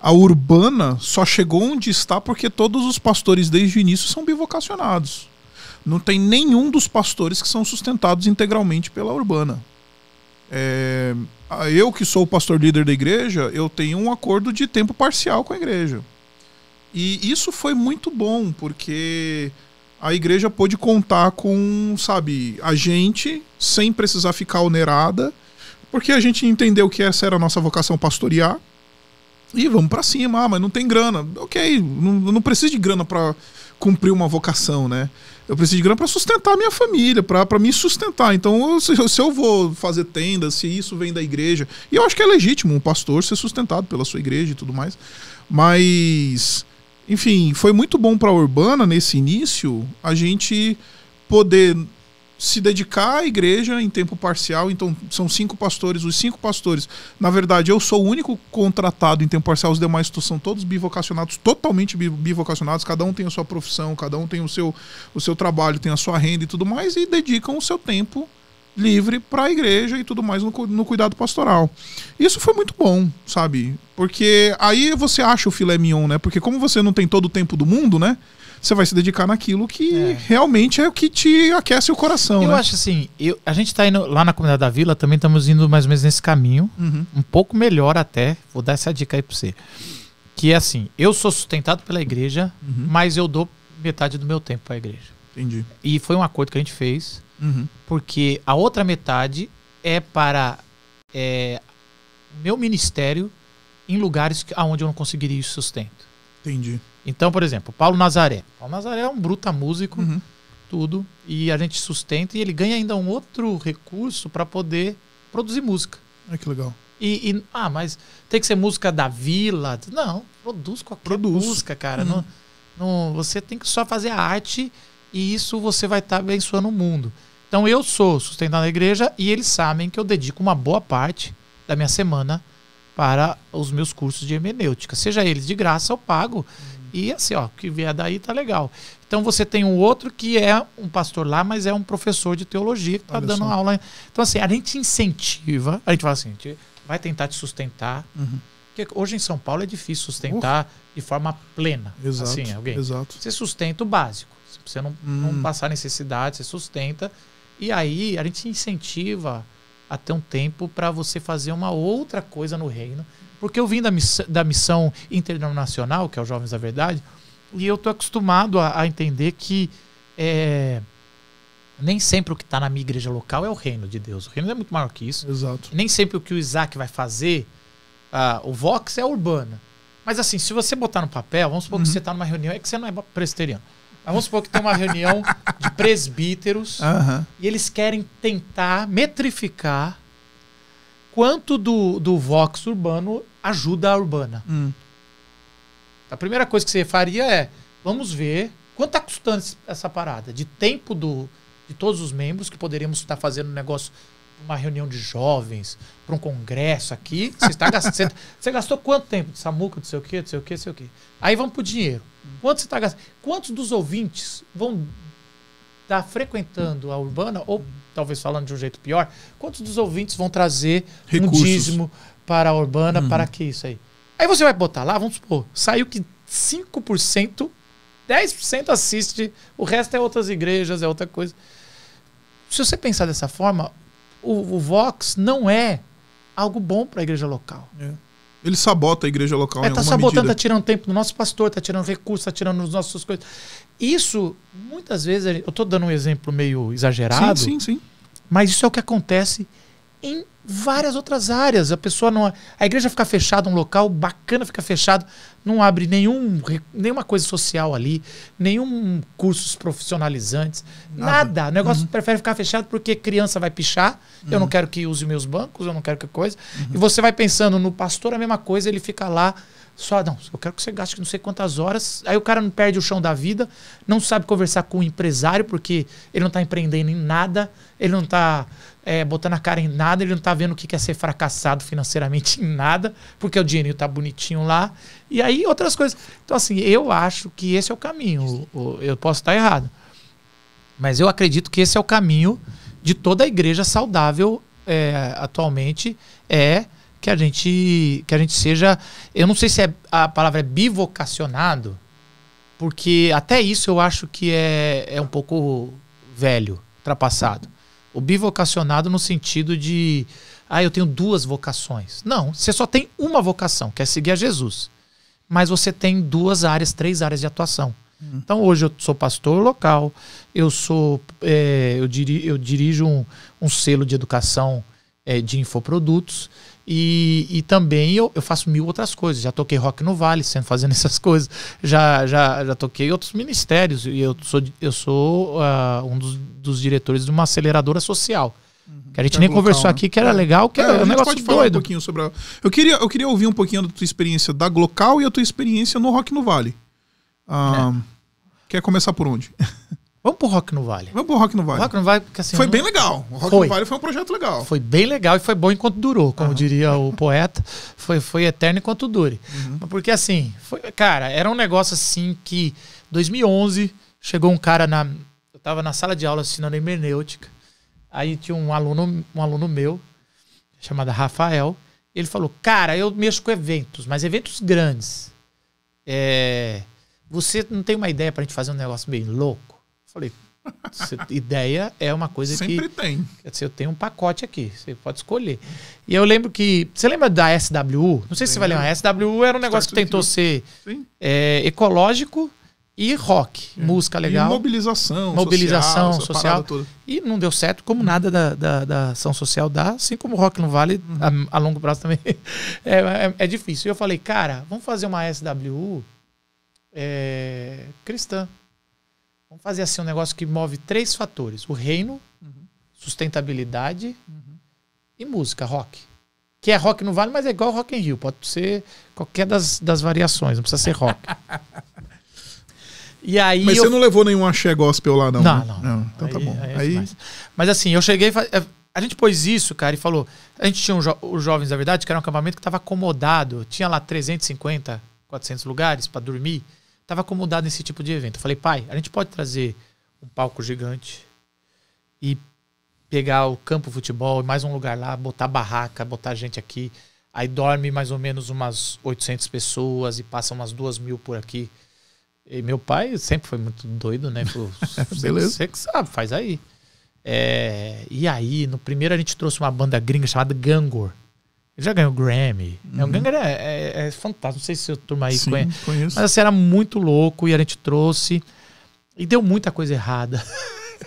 a urbana só chegou onde está porque todos os pastores desde o início são bivocacionados. Não tem nenhum dos pastores que são sustentados integralmente pela urbana. É, eu que sou o pastor líder da igreja, eu tenho um acordo de tempo parcial com a igreja. E isso foi muito bom, porque a igreja pôde contar com, sabe, a gente, sem precisar ficar onerada, porque a gente entendeu que essa era a nossa vocação pastorear. E vamos para cima, ah, mas não tem grana. Ok, não, não preciso de grana para cumprir uma vocação, né? Eu preciso de grana para sustentar a minha família, para me sustentar. Então, se, se, eu vou fazer tenda, se isso vem da igreja. E eu acho que é legítimo um pastor ser sustentado pela sua igreja e tudo mais. Mas enfim, foi muito bom para a Urbana nesse início a gente poder se dedicar à igreja em tempo parcial. Então, são cinco pastores. Os cinco pastores, na verdade, eu sou o único contratado em tempo parcial. Os demais são todos bivocacionados, totalmente bivocacionados. Cada um tem a sua profissão, cada um tem o seu, o seu trabalho, tem a sua renda e tudo mais, e dedicam o seu tempo livre para a igreja e tudo mais no, no, cuidado pastoral. Isso foi muito bom, sabe? Porque aí você acha o filé mignon, né? Porque como você não tem todo o tempo do mundo, né? Você vai se dedicar naquilo que é. realmente é o que te aquece o coração. Eu né? acho assim, eu, a gente está indo lá na comunidade da vila, também estamos indo mais ou menos nesse caminho, uhum. um pouco melhor até. Vou dar essa dica aí para você. Que é assim, eu sou sustentado pela igreja, uhum. mas eu dou metade do meu tempo para a igreja. Entendi. E foi um acordo que a gente fez Uhum. Porque a outra metade é para é, meu ministério em lugares aonde onde eu não conseguiria sustento. Entendi. Então, por exemplo, Paulo Nazaré. Paulo Nazaré é um bruta músico, uhum. tudo, e a gente sustenta e ele ganha ainda um outro recurso para poder produzir música. É que legal. E, e, ah, mas tem que ser música da vila? Não, produz qualquer produz. música, cara. Uhum. Não, não, você tem que só fazer a arte e isso você vai estar tá abençoando o mundo. Então eu sou sustentado na igreja e eles sabem que eu dedico uma boa parte da minha semana para os meus cursos de hermenêutica. Seja eles de graça ou pago. Uhum. E assim, ó, o que vier daí tá legal. Então você tem um outro que é um pastor lá, mas é um professor de teologia que tá dando só. aula. Então assim, a gente incentiva, a gente fala assim, a gente vai tentar te sustentar. Uhum. Porque hoje em São Paulo é difícil sustentar de forma plena. Exato, assim, alguém. Exato. Você sustenta o básico. Você não, hum. não passar necessidade, você sustenta e aí a gente incentiva até um tempo para você fazer uma outra coisa no reino. Porque eu vim da, miss da missão internacional, que é o Jovens da Verdade, e eu tô acostumado a, a entender que é, nem sempre o que está na minha igreja local é o reino de Deus. O reino é muito maior que isso. Exato. Nem sempre o que o Isaac vai fazer, uh, o Vox é urbana. Mas assim, se você botar no papel, vamos supor uhum. que você está numa reunião, é que você não é presteriano. Vamos supor que tem uma reunião de presbíteros e eles querem tentar metrificar quanto do, do Vox urbano ajuda a urbana. Hum. A primeira coisa que você faria é: vamos ver quanto está custando essa parada de tempo do, de todos os membros que poderíamos estar fazendo um negócio uma reunião de jovens, para um congresso aqui, você está gastando. você gastou quanto tempo de Samuca, não sei o quê, não sei o quê, não sei o quê. Aí vamos para o dinheiro. Quanto você está gastando? Quantos dos ouvintes vão estar tá frequentando a urbana, ou talvez falando de um jeito pior, quantos dos ouvintes vão trazer Recursos. um dízimo para a urbana uhum. para que isso aí? Aí você vai botar lá, vamos supor, saiu que 5%, 10% assiste, o resto é outras igrejas, é outra coisa. Se você pensar dessa forma, o, o Vox não é algo bom para a igreja local. É. Ele sabota a igreja local. Está é, tá sabotando, está tirando tempo do nosso pastor, está tirando recursos, está tirando as nossas coisas. Isso, muitas vezes, eu estou dando um exemplo meio exagerado. Sim, sim, sim. Mas isso é o que acontece em várias outras áreas. A pessoa não. A igreja fica fechada, um local bacana fica fechado, não abre nenhum, nenhuma coisa social ali, nenhum cursos profissionalizantes, nada. nada. O negócio uhum. prefere ficar fechado porque criança vai pichar, uhum. eu não uhum. quero que use meus bancos, eu não quero que coisa. Uhum. E você vai pensando no pastor, a mesma coisa, ele fica lá. Só, não, eu quero que você gaste não sei quantas horas. Aí o cara não perde o chão da vida, não sabe conversar com o empresário, porque ele não está empreendendo em nada, ele não está é, botando a cara em nada, ele não está vendo o que é ser fracassado financeiramente em nada, porque o dinheirinho está bonitinho lá. E aí outras coisas. Então, assim, eu acho que esse é o caminho. Eu posso estar errado. Mas eu acredito que esse é o caminho de toda a igreja saudável é, atualmente. É que a gente que a gente seja. Eu não sei se é, a palavra é bivocacionado, porque até isso eu acho que é, é um pouco velho, ultrapassado. O bivocacionado no sentido de, ah, eu tenho duas vocações. Não, você só tem uma vocação, que é seguir a Jesus. Mas você tem duas áreas, três áreas de atuação. Hum. Então hoje eu sou pastor local, eu sou, é, eu, diri, eu dirijo um, um selo de educação é, de infoprodutos e, e também eu, eu faço mil outras coisas. Já toquei rock no Vale, sendo fazendo [laughs] essas coisas. Já, já, já toquei outros ministérios. E eu sou, eu sou uh, um dos, dos diretores de uma aceleradora social. Uhum. Que a gente é nem local, conversou né? aqui, que era é. legal, que é, era um negócio pode falar doido. um pouquinho sobre a... eu, queria, eu queria ouvir um pouquinho da tua experiência da Glocal e a tua experiência no Rock no Vale. Ah, é. Quer começar por onde? [laughs] Vamos pro Rock no Vale. Vamos pro Rock no Vale. Rock no Vale, porque assim. Foi não... bem legal. O Rock foi. no Vale foi um projeto legal. Foi bem legal e foi bom enquanto durou, como uhum. diria o [laughs] poeta. Foi, foi eterno enquanto dure. Uhum. Porque assim, foi, cara, era um negócio assim que. 2011, chegou um cara na. Eu tava na sala de aula ensinando hermenêutica. Aí tinha um aluno, um aluno meu, chamado Rafael. Ele falou: Cara, eu mexo com eventos, mas eventos grandes. É, você não tem uma ideia pra gente fazer um negócio bem louco? Falei, ideia é uma coisa Sempre que. Sempre tem. Quer dizer, eu tenho um pacote aqui, você pode escolher. E eu lembro que. Você lembra da SWU? Não sei se você vai lembrar. A SWU era um negócio que tentou ser é, ecológico e rock, é. música legal. E mobilização. Mobilização social. social. E não deu certo, como nada da, da, da, ação social dá, assim como rock não vale, a, uhum. a, longo prazo também [laughs] é, é, é, difícil. E eu falei, cara, vamos fazer uma SWU é, cristã. Vamos fazer assim um negócio que move três fatores: o reino, uhum. sustentabilidade uhum. e música, rock. Que é rock no vale, mas é igual rock em Rio. Pode ser qualquer das, das variações, não precisa ser rock. [laughs] e aí mas eu... você não levou nenhum axé gospel lá, não? Não, né? não, não. Então tá aí, tá bom. Aí... É aí... Mas assim, eu cheguei. Eh, a gente pôs isso, cara, e falou. A gente tinha um jo os Jovens da Verdade, que era um acampamento que estava acomodado. Tinha lá 350, 400 lugares para dormir estava acomodado nesse tipo de evento. Eu falei, pai, a gente pode trazer um palco gigante e pegar o campo futebol e mais um lugar lá, botar barraca, botar gente aqui. Aí dorme mais ou menos umas 800 pessoas e passa umas duas mil por aqui. E meu pai sempre foi muito doido, né? Falou, [laughs] Beleza. Você que sabe, faz aí. É, e aí, no primeiro a gente trouxe uma banda gringa chamada Gangor. Ele já ganhou Grammy. É uhum. É, o Ganga é, é, fantástico. Não sei se o turma aí Sim, conhece. Conheço. Mas assim, era muito louco e a gente trouxe. E deu muita coisa errada.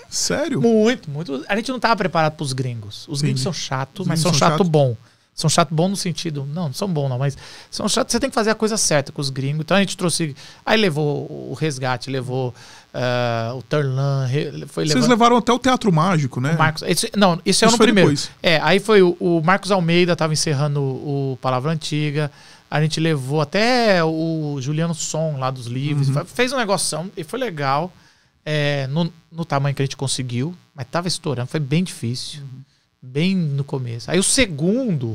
Sério? [laughs] muito, muito. A gente não estava preparado para os gringos. Os Sim. gringos são chatos, mas são, são chato, chato bom. São chato bom no sentido. Não, não são bom, não, mas são chato. Você tem que fazer a coisa certa com os gringos. Então a gente trouxe. Aí levou o resgate, levou Uh, o Turlan foi Vocês levaram até o Teatro Mágico, né? O Marcos, esse, não, esse é o primeiro. Depois. É, aí foi o, o Marcos Almeida estava encerrando o, Palavra Antiga. A gente levou até o Juliano Som lá dos livros. Uhum. Fez um negócio e foi legal. É, no, no, tamanho que a gente conseguiu, mas tava estourando, foi bem difícil. Uhum. Bem no começo. Aí o segundo.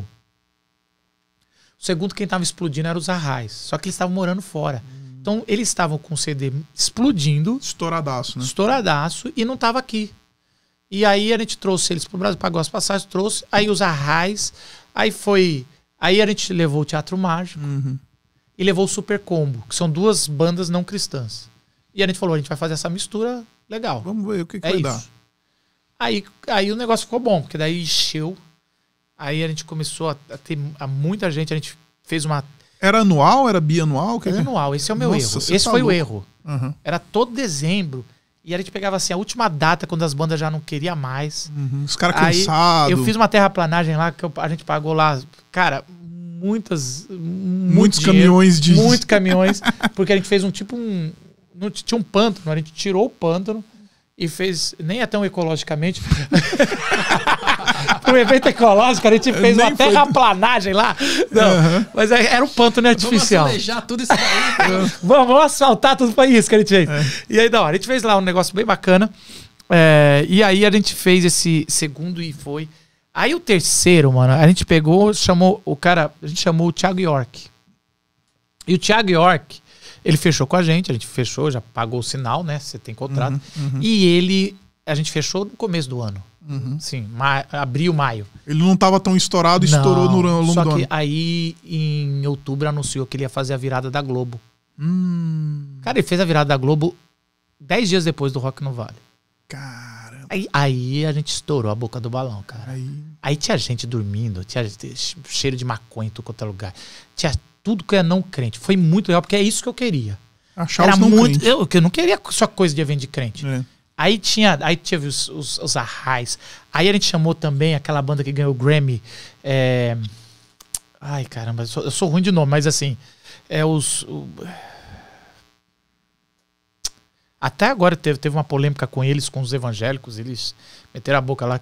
O segundo, quem tava explodindo era os Arrais. Só que eles estavam morando fora. Uhum. Então, eles estavam com o CD explodindo. Estouradaço, né? Estouradaço e não estava aqui. E aí a gente trouxe eles para o Brasil, pagou as passagens, trouxe. Aí os arrais. Aí foi. Aí a gente levou o Teatro Mágico uhum. e levou o Super Combo, que são duas bandas não cristãs. E a gente falou: a gente vai fazer essa mistura legal. Vamos ver o que, que é vai isso. dar. Aí, aí o negócio ficou bom, porque daí encheu. Aí a gente começou a, ter a muita gente, a gente fez uma era anual? Era bianual? Era anual, esse é o meu Nossa, erro. Esse tá foi louco. o erro. Uhum. Era todo dezembro. E a gente pegava assim, a última data, quando as bandas já não queriam mais. Uhum. Os caras cansados. Eu fiz uma terraplanagem lá, que eu, a gente pagou lá, cara, muitas. Muito muitos dinheiro, caminhões de. Muitos caminhões. porque a gente fez um tipo um. Não, tinha um pântano, a gente tirou o pântano e fez. Nem é tão ecologicamente. Para [laughs] um evento ecológico, a gente fez Nem uma foi... terraplanagem lá. Não, uhum. mas é, era um panto né, artificial. Vamos tudo isso daí. [laughs] Vamos asfaltar tudo para isso que a gente fez. É. E aí, da hora a gente fez lá um negócio bem bacana. É, e aí a gente fez esse segundo e foi. Aí o terceiro, mano, a gente pegou, chamou o cara, a gente chamou o Thiago York. E o Thiago York, ele fechou com a gente, a gente fechou, já pagou o sinal, né? Você tem contrato. Uhum, uhum. E ele, a gente fechou no começo do ano. Uhum. Sim, ma abril, maio. Ele não estava tão estourado, não, estourou no longo Só que aí, em outubro, anunciou que ele ia fazer a virada da Globo. Hum. Cara, ele fez a virada da Globo dez dias depois do Rock no Vale. Caramba. Aí, aí a gente estourou a boca do balão, cara. Aí, aí tinha gente dormindo, tinha cheiro de maconha em todo é lugar. Tinha tudo que é não crente. Foi muito legal, porque é isso que eu queria. Achar Era os não muito. Eu, eu não queria só coisa de evento de crente. É. Aí tinha, aí teve os, os, os, arrais. Aí a gente chamou também aquela banda que ganhou o Grammy. É... Ai, caramba, eu sou, eu sou, ruim de nome, mas assim. É os. O... Até agora teve, teve uma polêmica com eles, com os evangélicos. Eles meteram a boca lá.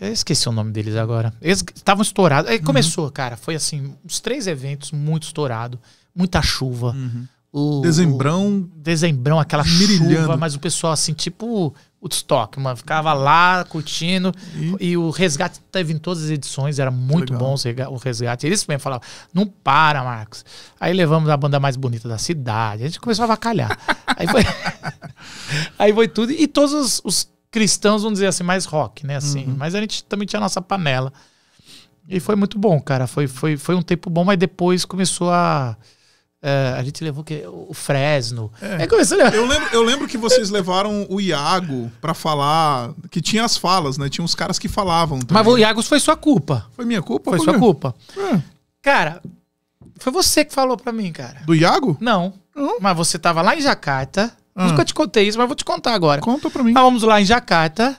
Eu esqueci o nome deles agora. Eles estavam estourados. Aí uhum. começou, cara. Foi assim, uns três eventos muito estourado, muita chuva. Uhum. O, dezembrão. O dezembrão, aquela chuva, mas o pessoal assim, tipo o estoque, mano. Ficava lá curtindo. E, e o resgate teve em todas as edições, era muito Legal. bom o resgate. Eles mesmo falavam, não para, Marcos. Aí levamos a banda mais bonita da cidade. A gente começou a vacalhar. aí, foi, [laughs] [laughs] aí foi tudo. E todos os, os cristãos, vamos dizer assim, mais rock, né? Assim, uhum. Mas a gente também tinha a nossa panela. E foi muito bom, cara. Foi, foi, foi um tempo bom, mas depois começou a. É, a gente levou que, o Fresno. É. É, eu, lembro, eu lembro que vocês levaram o Iago para falar. Que tinha as falas, né? Tinha uns caras que falavam. Também. Mas o Iago foi sua culpa. Foi minha culpa? Foi, foi sua minha... culpa. É. Cara, foi você que falou para mim, cara. Do Iago? Não. Uhum. Mas você tava lá em Jacarta. Ah. Nunca te contei isso, mas vou te contar agora. Conta pra mim. vamos lá em Jacarta.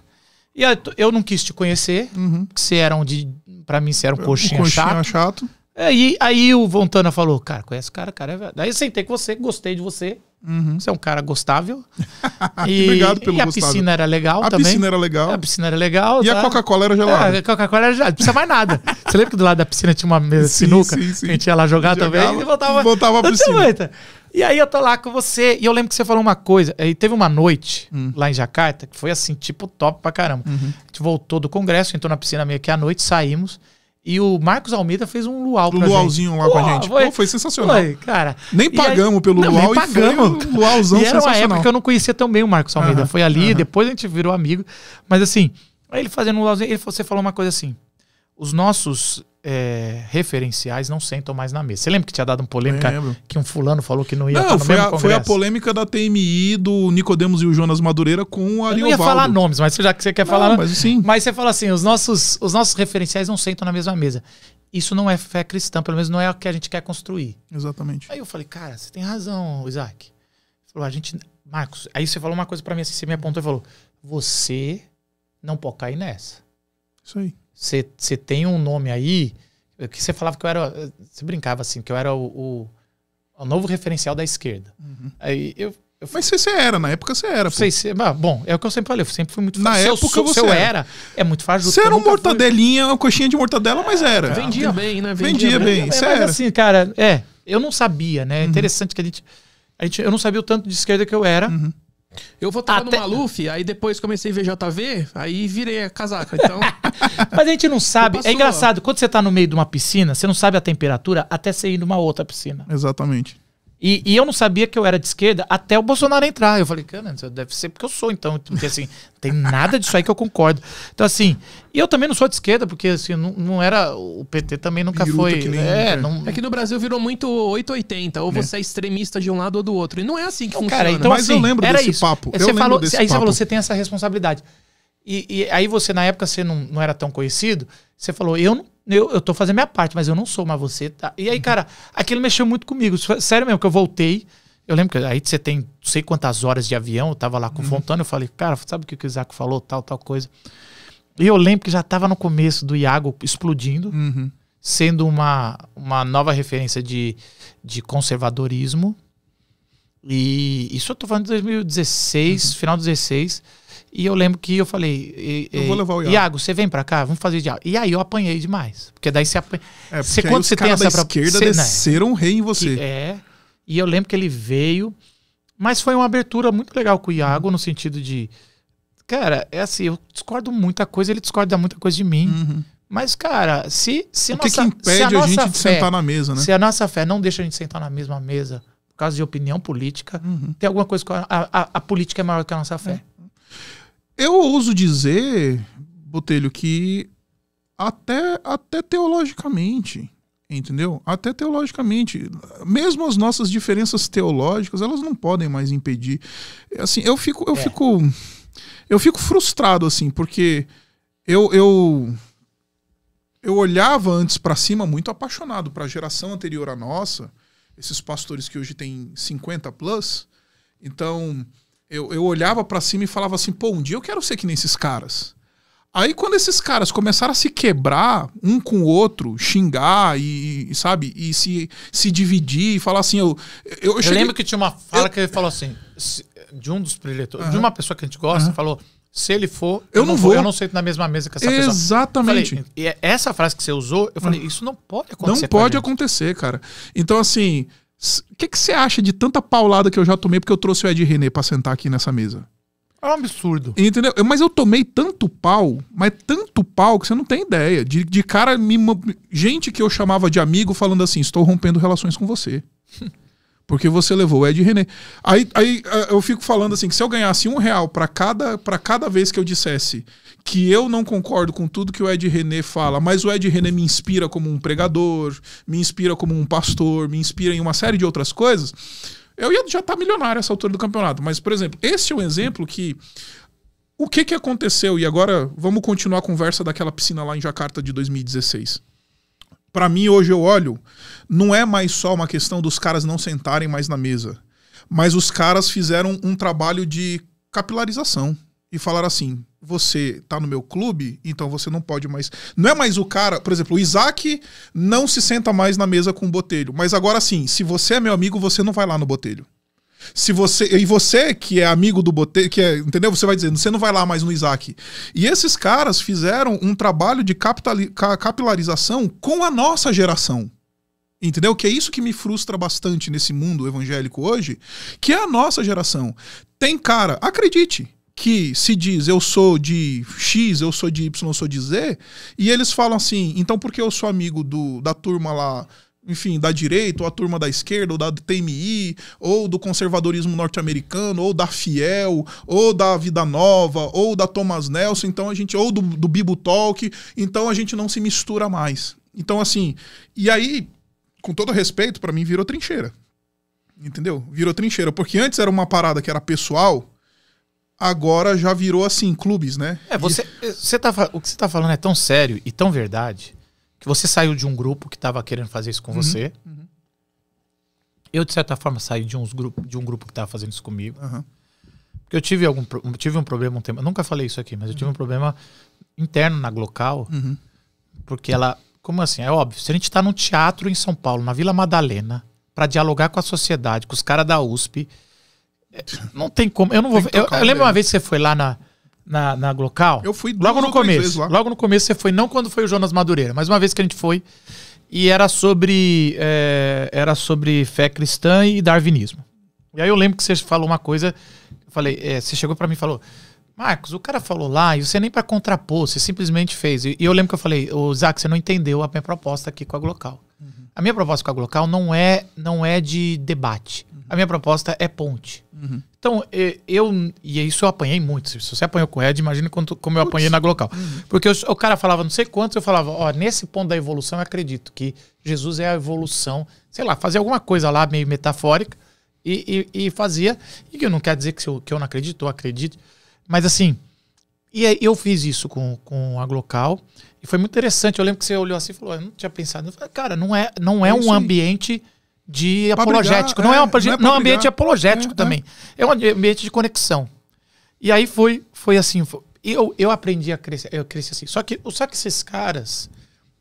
E eu não quis te conhecer. Uhum. Porque você era um de. Pra mim, você era um coxinha, um coxinha chato. chato. Aí, aí o Vontana falou: Cara, conhece o cara, cara é velho. Daí eu sentei com você, gostei de você. Uhum. Você é um cara gostável. [laughs] e, Obrigado pelo E a gostável. piscina era legal a também. A piscina era legal. A piscina era legal. E tá? a Coca-Cola era gelada. É, a Coca-Cola era gelada. Não precisa mais nada. [laughs] você lembra que do lado da piscina tinha uma mesa de sinuca? Sim, sim, sim. A gente ia lá jogar Jogava, também e voltava. Voltava a [laughs] piscina. Também, e aí eu tô lá com você, e eu lembro que você falou uma coisa. E teve uma noite hum. lá em Jacarta, que foi assim, tipo top pra caramba. Uhum. A gente voltou do congresso, entrou na piscina meio que à noite, saímos. E o Marcos Almeida fez um luau Um luauzinho gente. lá com a gente. Foi, Pô, foi sensacional. Foi, cara. Nem pagamos aí, pelo não, luau nem pagamos. e foi um luauzão e era uma época que eu não conhecia tão bem o Marcos Almeida. Uhum, foi ali, uhum. depois a gente virou amigo. Mas assim, aí ele fazendo um luauzinho, ele, você falou uma coisa assim. Os nossos é, referenciais não sentam mais na mesa. Você lembra que tinha dado uma polêmica Lembro. que um fulano falou que não ia não, foi a, foi a, polêmica da TMI do Nicodemos e o Jonas Madureira com a Eu não ia falar nomes, mas já que você quer não, falar, né? mas sim. Mas você fala assim, os nossos os nossos referenciais não sentam na mesma mesa. Isso não é fé cristã, pelo menos não é o que a gente quer construir. Exatamente. Aí eu falei, cara, você tem razão, Isaac. falou, a gente, Marcos, aí você falou uma coisa para mim assim, você me apontou e falou: "Você não pode cair nessa". Isso aí. Você tem um nome aí que você falava que eu era. Você brincava assim, que eu era o, o, o novo referencial da esquerda. Uhum. Aí eu. eu Mas você era, na época você era. Sei, se, bom, é o que eu sempre falei, eu sempre fui muito Na se época eu, você. era, é muito fácil. Você era um mortadelinha, fui... uma coxinha de mortadela, mas era. É, vendia ah, bem, né? Vendia, vendia bem. bem. mas era. assim, cara, é, eu não sabia, né? É uhum. interessante que a gente, a gente. Eu não sabia o tanto de esquerda que eu era. Uhum. Eu votava Até... no Maluf, aí depois comecei a ver JV, aí virei a casaca, então... [laughs] Mas a gente não sabe. é engraçado, quando você está no meio de uma piscina, você não sabe a temperatura até você ir numa outra piscina. Exatamente. E, e, eu não sabia que eu era de esquerda até o Bolsonaro entrar. Eu falei, cara, deve ser porque eu sou, então. Porque assim, não tem nada disso aí que eu concordo. Então, assim, e eu também não sou de esquerda, porque assim, não, não era. O PT também nunca foi. é, não... é que no Brasil virou muito 880, ou né? você é. é extremista de um lado ou do outro. E não é assim que funciona. Cara, então, Mas assim, eu lembro desse isso. papo. Você, falou, desse aí papo. você falou, você tem essa responsabilidade. E, e, aí você, na época, você não, não era tão conhecido, você falou, eu não. Eu, eu tô fazendo minha parte, mas eu não sou, mas você tá. E aí, cara, aquilo mexeu muito comigo. Sério mesmo, que eu voltei. Eu lembro que aí você tem não sei quantas horas de avião, eu tava lá com o uhum. Fontana, eu falei, cara, sabe o que, que o Isaac falou, tal, tal coisa. E eu lembro que já tava no começo do Iago explodindo, uhum. sendo uma, uma nova referência de, de conservadorismo. E isso eu tô falando de 2016, uhum. final de 2016 e eu lembro que eu falei, e, eu vou levar o Iago. Iago, você vem para cá, vamos fazer diálogo. E aí eu apanhei demais, porque daí você apanha. É, você, quando você tem essa da pra... esquerda você, né? desceram né? um rei em você. Que, é. E eu lembro que ele veio, mas foi uma abertura muito legal com o Iago no sentido de, cara, é assim, eu discordo muita coisa, ele discorda muita coisa de mim. Uhum. Mas, cara, se, se, o que nossa, que impede se a, nossa a gente fé, de sentar na mesa, né? Se a nossa fé não deixa a gente sentar na mesma mesa por causa de opinião política, uhum. tem alguma coisa que a, a, a, política é maior que a nossa fé. É. Eu ouso dizer, Botelho, que até, até teologicamente, entendeu? Até teologicamente, mesmo as nossas diferenças teológicas, elas não podem mais impedir. Assim, eu fico eu é. fico eu fico frustrado assim, porque eu eu eu olhava antes para cima muito apaixonado para a geração anterior à nossa, esses pastores que hoje têm 50 plus. Então, eu, eu olhava para cima e falava assim: pô, um dia eu quero ser que nem esses caras. Aí quando esses caras começaram a se quebrar um com o outro, xingar e, sabe, e se, se dividir e falar assim, eu eu, eu, eu lembro que tinha uma fala eu... que ele falou assim, de um dos preletores, uhum. de uma pessoa que a gente gosta, uhum. falou, se ele for, eu, não, não vou, vou, eu não sento na mesma mesa que essa Exatamente. pessoa. Exatamente. E essa frase que você usou, eu falei, uhum. isso não pode acontecer. Não pode acontecer, cara. Então assim, o que, você acha de tanta paulada que eu já tomei porque eu trouxe o Ed René pra sentar aqui nessa mesa? É um absurdo. Entendeu? Mas eu tomei tanto pau, mas tanto pau que você não tem ideia. De, de cara, me, gente que eu chamava de amigo falando assim: estou rompendo relações com você. [laughs] Porque você levou o Ed René. Aí, aí é, eu fico falando assim: que se eu ganhasse um real para cada, cada vez que eu dissesse que eu não concordo com tudo que o Ed René fala, mas o Ed René me inspira como um pregador, me inspira como um pastor, me inspira em uma série de outras coisas, eu ia já estar tá milionário essa altura do campeonato. Mas, por exemplo, esse é um exemplo que. O que, que aconteceu? E agora vamos continuar a conversa daquela piscina lá em Jacarta de 2016 para mim hoje eu olho, não é mais só uma questão dos caras não sentarem mais na mesa, mas os caras fizeram um trabalho de capilarização e falaram assim: você tá no meu clube, então você não pode mais. Não é mais o cara, por exemplo, o Isaac não se senta mais na mesa com o Botelho, mas agora sim, se você é meu amigo, você não vai lá no Botelho. Se você e você que é amigo do Botelho, que é, entendeu? Você vai dizer você não vai lá mais no Isaac. E esses caras fizeram um trabalho de capilarização com a nossa geração. Entendeu? Que é isso que me frustra bastante nesse mundo evangélico hoje, que é a nossa geração. Tem cara, acredite, que se diz eu sou de X, eu sou de Y, eu sou de Z, e eles falam assim, então porque eu sou amigo do, da turma lá enfim, da direita, ou a turma da esquerda, ou da TMI, ou do conservadorismo norte-americano, ou da Fiel, ou da Vida Nova, ou da Thomas Nelson, então a gente, ou do, do Bibo Talk, então a gente não se mistura mais. Então, assim, e aí, com todo respeito, para mim virou trincheira. Entendeu? Virou trincheira. Porque antes era uma parada que era pessoal, agora já virou assim, clubes, né? É, você, você tá, o que você tá falando é tão sério e tão verdade que você saiu de um grupo que estava querendo fazer isso com uhum. você. Uhum. Eu, de certa forma, saí de, uns grupo, de um grupo que estava fazendo isso comigo. Uhum. Porque eu tive, algum, tive um problema, um tema, nunca falei isso aqui, mas eu tive um uhum. problema interno na Glocal, uhum. porque ela. Como assim? É óbvio, se a gente está num teatro em São Paulo, na Vila Madalena, para dialogar com a sociedade, com os caras da USP, é, não tem como. Eu não vou. Eu, eu, lembro uma vez que você foi lá na na, na Glocal. Eu fui logo no começo. Logo no começo você foi, não quando foi o Jonas Madureira, mas uma vez que a gente foi. E era sobre, é, era sobre fé cristã e darwinismo. E aí eu lembro que você falou uma coisa. Eu falei, é, você chegou para mim e falou. Marcos, o cara falou lá e você nem para contrapor, você simplesmente fez. E, eu lembro que eu falei, o oh, você não entendeu a minha proposta aqui com a Glocal. Uhum. A minha proposta com a Glocal não é, não é de debate. Uhum. A minha proposta é ponte. Uhum. Então, eu. E isso eu apanhei muito. Se você apanhou com o Ed, imagina quanto, como eu apanhei na Glocal. Uhum. Porque o cara falava não sei quantos, eu falava, ó, nesse ponto da evolução eu acredito que Jesus é a evolução, sei lá, fazia alguma coisa lá meio metafórica e, e, e fazia. E que não quer dizer que eu, que eu não acredito, eu acredito. Mas assim, e eu fiz isso com, com a Glocal e foi muito interessante. Eu lembro que você olhou assim e falou, eu não tinha pensado. Eu falei, cara, não é, não é, é um ambiente. Aí de pra apologético. Brigar, não é, é, uma, não é, não é um ambiente apologético é, é, também. É. um ambiente de conexão. E aí foi, foi assim. Foi, eu, eu aprendi a crescer. Eu cresci assim. Só que, só que esses caras.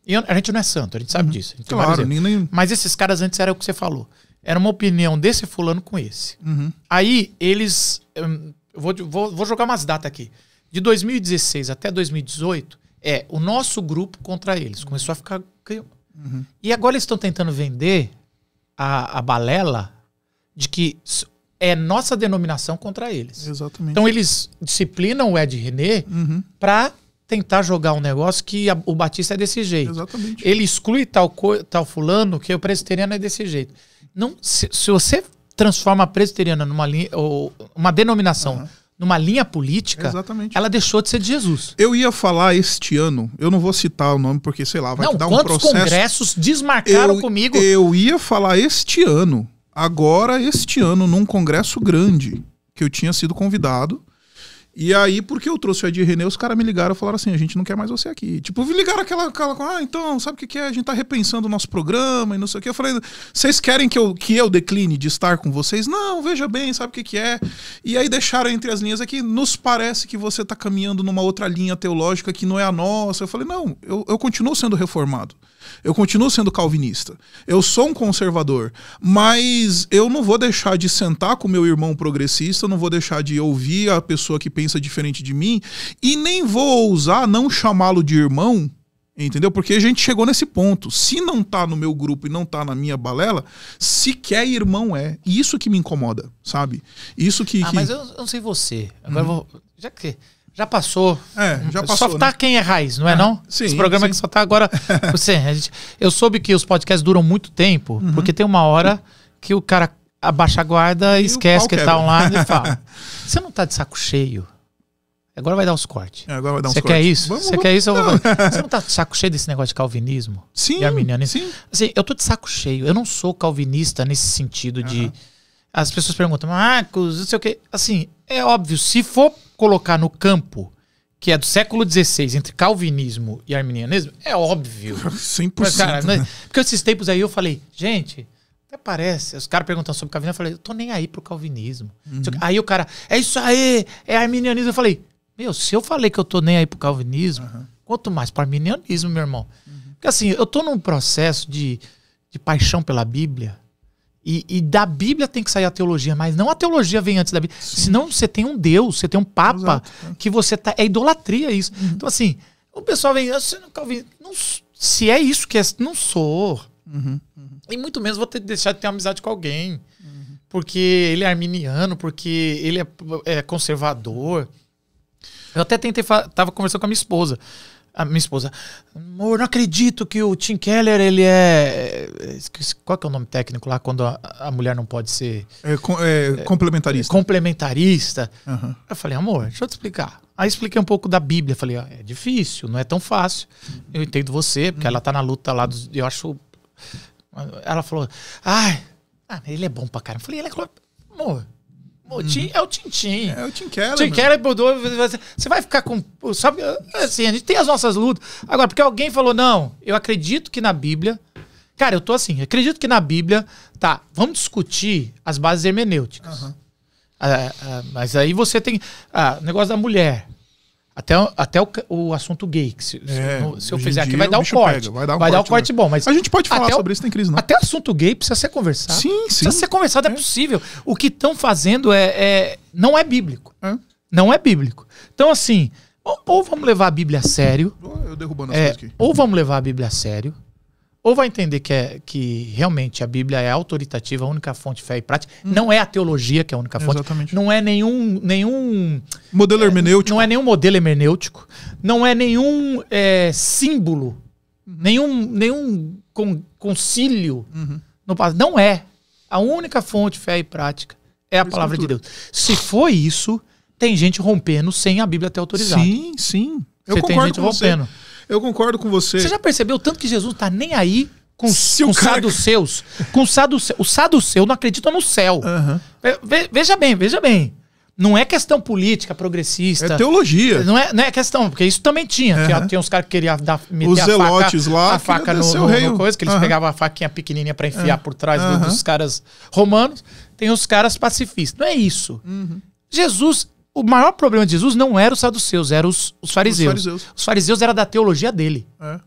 Eu, a gente não é santo, a gente sabe uhum. disso. Gente claro, nem... Mas esses caras antes era o que você falou. Era uma opinião desse fulano com esse. Uhum. Aí eles. Hum, eu vou, vou, vou jogar umas datas aqui. De 2016 até 2018, é o nosso grupo contra eles. Começou a ficar. Uhum. E agora eles estão tentando vender a, a balela de que é nossa denominação contra eles. Exatamente. Então eles disciplinam o Ed René uhum. para tentar jogar um negócio que a, o Batista é desse jeito. Exatamente. Ele exclui tal, tal fulano que o presbiteriano é desse jeito. Não, se, se você transforma a presbiteriana numa linha, ou uma denominação uhum numa linha política, Exatamente. ela deixou de ser de Jesus. Eu ia falar este ano, eu não vou citar o nome porque, sei lá, vai não, dar um processo. Quantos congressos desmarcaram eu, comigo? Eu ia falar este ano, agora este ano, num congresso grande, que eu tinha sido convidado, e aí, porque eu trouxe o Ed René, os caras me ligaram e falaram assim: a gente não quer mais você aqui. Tipo, me ligaram aquela, aquela. Ah, então, sabe o que, é? A gente tá repensando o nosso programa e não sei o que. Eu falei: vocês querem que eu, que eu decline de estar com vocês? Não, veja bem, sabe o que, que é? E aí deixaram entre as linhas aqui: nos parece que você tá caminhando numa outra linha teológica que não é a nossa. Eu falei: não, eu, eu continuo sendo reformado. Eu continuo sendo calvinista. Eu sou um conservador. Mas eu não vou deixar de sentar com meu irmão progressista, não vou deixar de ouvir a pessoa que pensa diferente de mim e nem vou ousar não chamá-lo de irmão Entendeu? Porque a gente chegou nesse ponto. Se não tá no meu grupo e não tá na minha balela, sequer irmão é. E isso que me incomoda, sabe? Isso que. Ah, que... mas eu, eu, não sei você. Agora eu uhum. vou. Já que. Já passou. É, já passou. Só tá né? tá quem é raiz, não é, ah, não? Sim. Esse programa sim. que só tá agora. [laughs] Você, gente, eu soube que os podcasts duram muito tempo, uhum. porque tem uma hora que o cara abaixa a guarda e, esquece que tá online e fala. [laughs] Você não tá de saco cheio? Agora vai dar uns cortes. É, agora vai dar uns Você quer isso? você quer isso? Vou... Você não tá de saco cheio desse negócio de calvinismo? Sim. E arminianismo? Sim. Assim, eu tô de saco cheio. Eu não sou calvinista nesse sentido uhum. de. As pessoas perguntam, Marcos, não sei o quê. Assim, é óbvio, se for colocar no campo que é do século XVI, entre calvinismo e arminianismo, é óbvio. 100%. [laughs] É mas, cara, né? Porque esses tempos aí eu falei, gente, até parece. Os caras perguntando sobre calvinismo, eu falei, eu tô nem aí pro calvinismo. Uhum. Aí o cara, é isso aí, é arminianismo. Eu falei, meu, se eu falei que eu tô nem aí pro calvinismo, uhum. quanto mais pro arminianismo, meu irmão. Uhum. Porque assim, eu tô num processo de, de paixão pela Bíblia e, e, da Bíblia tem que sair a teologia, mas não a teologia vem antes da Bíblia. Sim. Senão você tem um Deus, você tem um Papa, Exato, é. que você tá. É idolatria isso. Uhum. Então, assim, o pessoal vem, ah, você não calvin. Não, se é isso que é, não sou. Uhum. Uhum. E muito menos vou ter, deixar de ter amizade com alguém. Uhum. Porque ele é arminiano, porque ele é, é conservador. Eu até tentei, tava conversando com a minha esposa a minha esposa, amor, não acredito que o Tim Keller, ele é. é qual que é o nome técnico lá quando a, a mulher não pode ser. É, é, é complementarista. É, complementarista. Uhum. Eu falei, amor, deixa eu te explicar. Aí expliquei um pouco da Bíblia. Falei, ah, é difícil, não é tão fácil. Eu entendo você, porque uhum. ela tá na luta lá dos. Eu acho. Ela falou, ai, ah, ele é bom pra caramba. Eu falei, ele é. Amor, o Tim uhum. é o Tintim. É o Tim Keller. Tim Keller mudou. Você vai ficar com. Sabe? Assim, a gente tem as nossas lutas. Agora, porque alguém falou, não, eu acredito que na Bíblia. Cara, eu tô assim, acredito que na Bíblia. Tá, vamos discutir as bases hermenêuticas. Uhum. Ah, ah, mas aí você tem. Ah, o negócio da mulher. Até, até o, o assunto gay, que se, é, se eu fizer aqui, vai dar, um pega, vai dar um vai corte. vai dar um corte, bom, mas. A gente pode falar sobre o, isso, tem crise, não. Até assunto gay precisa ser conversado. Sim, sim. Precisa ser conversado, é, é possível. O que estão fazendo é, é, não é bíblico. É. Não é bíblico. Então, assim, ou, ou, vamos levar a Bíblia a sério. Eu derrubando as é, aqui. Ou vamos levar a Bíblia a sério, ou vai entender que, é, que realmente a Bíblia é autoritativa, a única fonte de fé e prática. Hum. Não é a teologia que é a única fonte. Exatamente. Não é nenhum. nenhum modelo é, hermenêutico. Não é nenhum modelo hermenêutico. Não é nenhum é, símbolo. Uhum. Nenhum, nenhum con, concílio. Uhum. No, não é. A única fonte de fé e prática é a Por palavra de Deus. Se foi isso, tem gente rompendo sem a Bíblia ter autorizado. Sim, sim. Eu Você concordo tem gente rompendo. Você. Eu concordo com você. Você já percebeu tanto que Jesus tá nem aí com, Se com cara... saduceus? [laughs] Com saduceu. O saduceu não acredita no céu. Uhum. Ve, veja bem, veja bem. Não é questão política, é progressista. É teologia. Não é, não é questão, porque isso também tinha. Uhum. Tinha, tinha uns caras que queriam dar, meter Os a zelotes faca, lá, a faca no, no, no, coisa, que eles uhum. pegavam a faquinha pequenininha para enfiar por trás dos, dos caras romanos. Tem os caras pacifistas. Não é isso. Uhum. Jesus o maior problema de Jesus não era os saduceus, eram os, os, fariseus. os fariseus. Os fariseus era da teologia dele. É.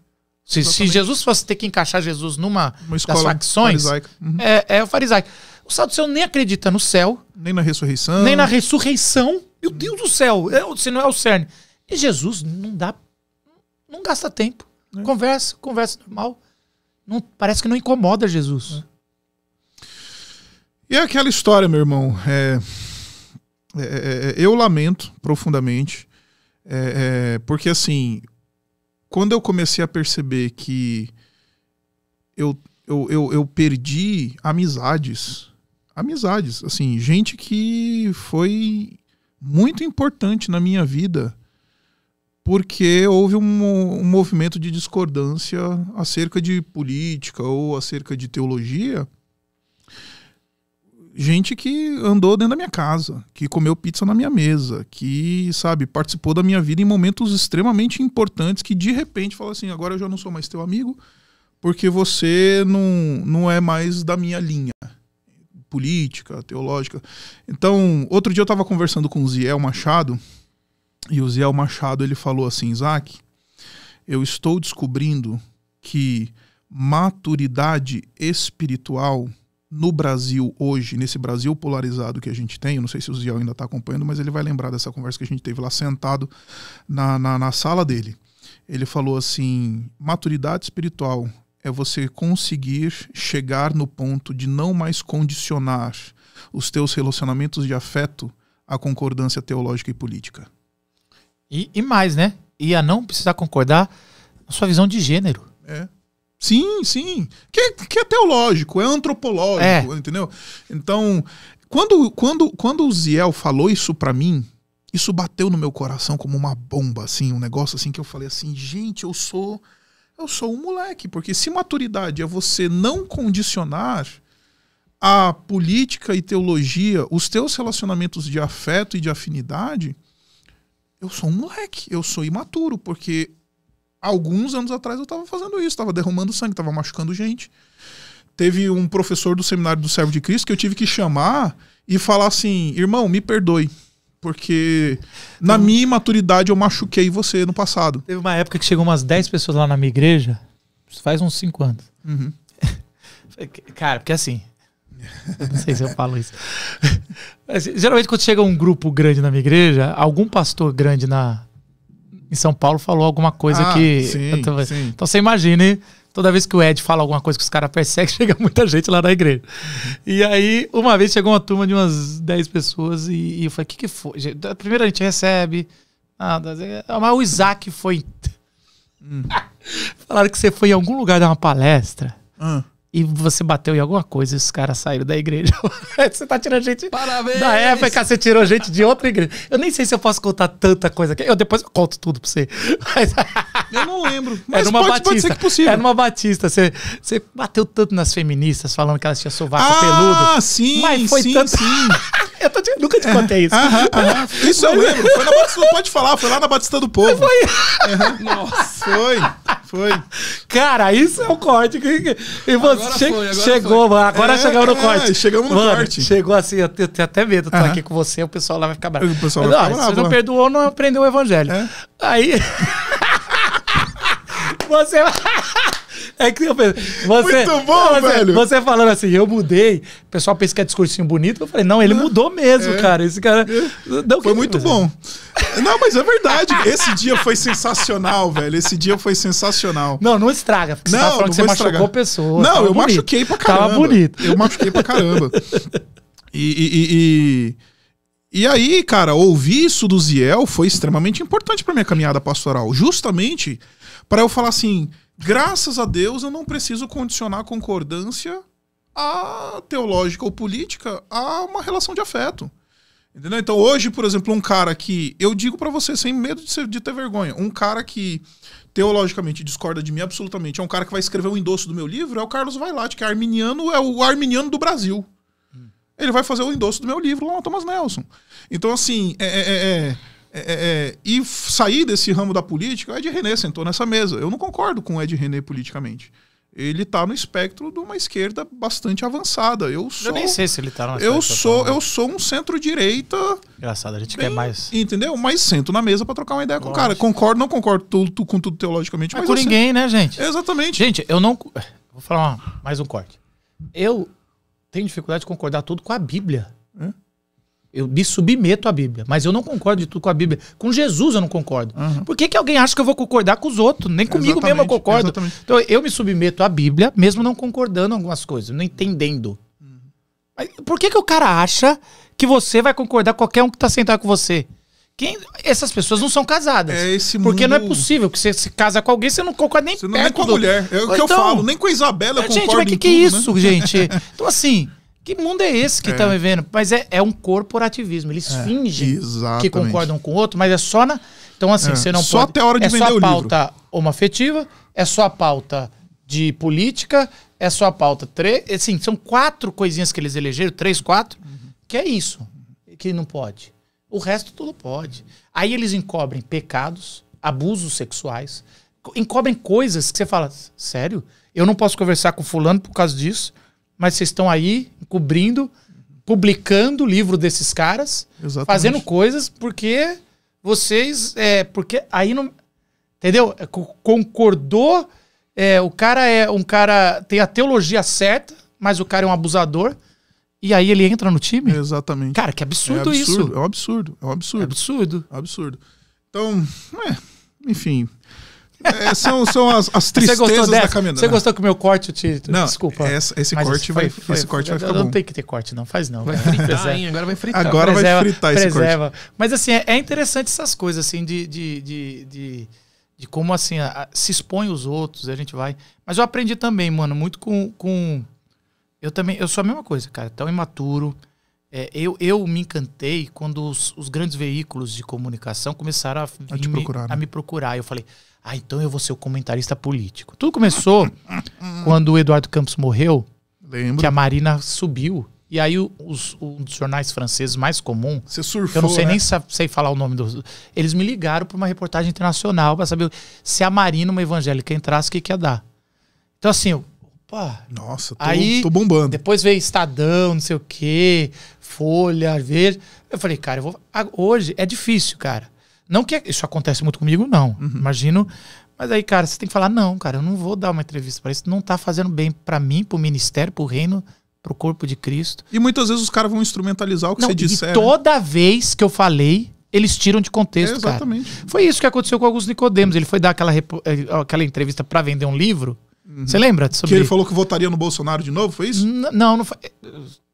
Se, se, Jesus fosse ter que encaixar Jesus numa Uma das facções, uhum. é, é, o farisaico. O saduceu nem acredita no céu, nem na ressurreição, nem na ressurreição. Meu uhum. Deus do céu, é, se não é o cerne. E Jesus não dá, não gasta tempo. É. Conversa, conversa normal. Não, parece que não incomoda Jesus. É. E é aquela história, meu irmão. É, é, é, é, eu lamento profundamente, é, é, porque assim, quando eu comecei a perceber que eu, eu, eu, eu perdi amizades, amizades, assim, gente que foi muito importante na minha vida, porque houve um, um movimento de discordância acerca de política ou acerca de teologia gente que andou dentro da minha casa, que comeu pizza na minha mesa, que, sabe, participou da minha vida em momentos extremamente importantes que de repente fala assim: agora eu já não sou mais teu amigo, porque você não, não é mais da minha linha política, teológica. Então, outro dia eu estava conversando com o Ziel Machado, e o Ziel Machado ele falou assim: Isaac, eu estou descobrindo que maturidade espiritual no Brasil hoje, nesse Brasil polarizado que a gente tem, eu não sei se o Ziel ainda está acompanhando, mas ele vai lembrar dessa conversa que a gente teve lá sentado na, na, na sala dele. Ele falou assim: maturidade espiritual é você conseguir chegar no ponto de não mais condicionar os teus relacionamentos de afeto à concordância teológica e política. E, e mais, né? E a não precisar concordar na sua visão de gênero. É. Sim, sim. Que, que é teológico, é antropológico, é. entendeu? Então, quando, quando, quando o Ziel falou isso para mim, isso bateu no meu coração como uma bomba, assim, um negócio assim que eu falei assim, gente, eu sou eu sou um moleque, porque se maturidade é você não condicionar a política e teologia, os teus relacionamentos de afeto e de afinidade, eu sou um moleque, eu sou imaturo, porque alguns anos atrás eu estava fazendo isso, estava derrumando sangue, estava machucando gente. Teve um professor do seminário do Servo de Cristo que eu tive que chamar e falar assim: irmão, me perdoe. Porque na minha imaturidade eu machuquei você no passado. Teve uma época que chegou umas 10 pessoas lá na minha igreja, faz uns 5 anos. Uhum. [laughs] Cara, porque assim. não sei se eu falo isso. Mas, geralmente, quando chega um grupo grande na minha igreja, algum pastor grande na, em São Paulo falou alguma coisa ah, que. Sim, tô... sim. Então você hein toda vez que o Ed fala alguma coisa que os caras perseguem, [laughs] chega muita gente lá na igreja. Uhum. E aí, uma vez chegou uma turma de umas 10 pessoas e, e eu falei: o que, que foi? Primeiro a gente recebe. ah mas o Isaac foi. Hum. [laughs] Falaram que você foi em algum lugar dar uma palestra. Hum e você bateu em alguma coisa e os caras saíram da igreja. [laughs] você tá tirando gente Parabéns! da época você tirou gente de outra igreja. Eu nem sei se eu posso contar tanta coisa aqui. Eu depois eu conto tudo pra você. Mas... Eu não lembro. É mas era numa pode, batista. Pode ser que possível. Era é uma batista. Você, você bateu tanto nas feministas falando que elas tinham sovaco ah, peludo. Ah, sim, mas foi sim, tanto... sim. [laughs] Eu te, nunca te contei isso. [laughs] Isso eu lembro. Foi na Batista, pode falar, foi lá na Batista do Povo. Foi. Nossa. Foi. Foi. Cara, isso é um corte. E você agora che... foi, agora chegou, foi. agora é, chegamos no corte. É, chegamos no Mano, corte. Chegou assim, eu tenho, até medo de estar aqui com você, o pessoal lá vai ficar bravo. O pessoal vai ah, não, ficar bravo. Você não perdoou, não aprendeu o evangelho. É? Aí. [laughs] você. [laughs] É que eu pensei, você, Muito bom, você, velho. Você falando assim, eu mudei. O pessoal pensa que é discursinho bonito. Eu falei, não, ele mudou mesmo, é, cara. Esse cara. É, foi muito bom. Não, mas é verdade. Esse dia foi sensacional, velho. Esse dia foi sensacional. Não, não estraga. Porque não, você tá falando que você estragar. machucou pessoas. Não, eu bonito. machuquei pra caramba. Tava bonito. Eu machuquei pra caramba. e... e, e, e... E aí, cara, ouvir isso do Ziel foi extremamente importante para minha caminhada pastoral, justamente para eu falar assim, Graças a Deus eu não preciso condicionar a concordância a teológica ou política a uma relação de afeto. Entendeu? Então, hoje, por exemplo, um cara que. Eu digo para você, sem medo de, ser, de, ter vergonha. Um cara que teologicamente discorda de mim absolutamente. É um cara que vai escrever o um endosso do meu livro. É o Carlos Vailate, que é arminiano, é o arminiano do Brasil. Hum. Ele vai fazer o endosso do meu livro lá o Thomas Nelson. Então, assim, é, é, é, é é, é, é, e sair desse ramo da política, o Ed René sentou nessa mesa. Eu não concordo com o Ed René politicamente. Ele está no espectro de uma esquerda bastante avançada. Eu sou. Eu nem sei se ele tá no Eu sou, eu sou um centro-direita. Engraçado, a gente bem, quer mais. Entendeu? Mas sento na mesa para trocar uma ideia com o cara. Concordo, não concordo tu, tu, com tudo teologicamente. Mas, mas com ninguém, sento... né, gente? Exatamente. Gente, eu não. Vou falar mais um corte. Eu tenho dificuldade de concordar tudo com a Bíblia. Eu me submeto à Bíblia, mas eu não concordo de tudo com a Bíblia. Com Jesus eu não concordo. Uhum. Por que, que alguém acha que eu vou concordar com os outros? Nem comigo exatamente, mesmo eu concordo. Exatamente. Então eu me submeto à Bíblia, mesmo não concordando algumas coisas, não entendendo. Uhum. Mas por que, que o cara acha que você vai concordar com qualquer um que está sentado com você? Quem, essas pessoas não são casadas. É esse mundo... Porque não é possível que você se casa com alguém, você não concorda nem você não perto é com a mulher. É o que então, eu falo, nem com a Isabela eu concordo. Gente, mas que, que é né? isso, né? gente? [laughs] Então, assim, que mundo é esse que estão é. vivendo? Tá mas é, é um corporativismo. Eles é, fingem exatamente. que concordam com o outro, mas é só na. Então, assim, é, você não só pode. Até a hora de é vender só a pauta livro. homoafetiva, é só a pauta de política, é só a pauta. Tre... Assim, são quatro coisinhas que eles elegeram, três, quatro, uhum. que é isso que não pode. O resto tudo pode. Aí eles encobrem pecados, abusos sexuais, encobrem coisas que você fala, sério? Eu não posso conversar com fulano por causa disso mas vocês estão aí cobrindo, publicando o livro desses caras, Exatamente. fazendo coisas porque vocês. É, porque aí não. Entendeu? É, concordou. É, o cara é um cara. tem a teologia certa, mas o cara é um abusador. E aí ele entra no time? Exatamente. Cara, que absurdo, é absurdo isso. É um absurdo, é um absurdo. É absurdo. É absurdo. Então, é, enfim. É, são são as, as tristezas da caminhada. Você gostou que o meu corte te. Não, é, Desculpa. Essa, esse corte, foi, vai, foi, esse corte foi, vai ficar bom. Não tem que ter corte, não. Faz não. Vai fritar, hein? Agora vai fritar. Agora preserva, vai fritar esse preserva. corte. Mas assim, é, é interessante essas coisas, assim, de, de, de, de de como assim a, a, se expõe os outros, a gente vai. Mas eu aprendi também, mano, muito com, com eu também, eu sou a mesma coisa, cara, tão imaturo. É, eu, eu me encantei quando os, os, grandes veículos de comunicação começaram a, a, me, procurar, né? a me procurar. Eu falei, ah, então eu vou ser o comentarista político. Tudo começou [coughs] quando o Eduardo Campos morreu, Lembro. que a Marina subiu. E aí os, um dos jornais franceses mais comum, Você surfou, eu não sei né? nem sei falar o nome dos, eles me ligaram para uma reportagem internacional para saber se a Marina, uma evangélica, entrasse, o que, que ia dar. Então assim, eu, opa, nossa, tô, aí, tô bombando. Depois veio Estadão, não sei o quê, Folha, Verde. Eu falei, cara, eu vou, hoje é difícil, cara. Não que isso acontece muito comigo, não. Uhum. Imagino. Mas aí, cara, você tem que falar: não, cara, eu não vou dar uma entrevista para isso. Não tá fazendo bem para mim, pro ministério, pro reino, pro corpo de Cristo. E muitas vezes os caras vão instrumentalizar o que não, você disser. E né? toda vez que eu falei, eles tiram de contexto, é, exatamente. Cara. Foi isso que aconteceu com alguns Nicodemos. Ele foi dar aquela, eh, aquela entrevista para vender um livro. Uhum. Você lembra sobre... Que ele falou que votaria no Bolsonaro de novo, foi isso? N não, não foi. Eh,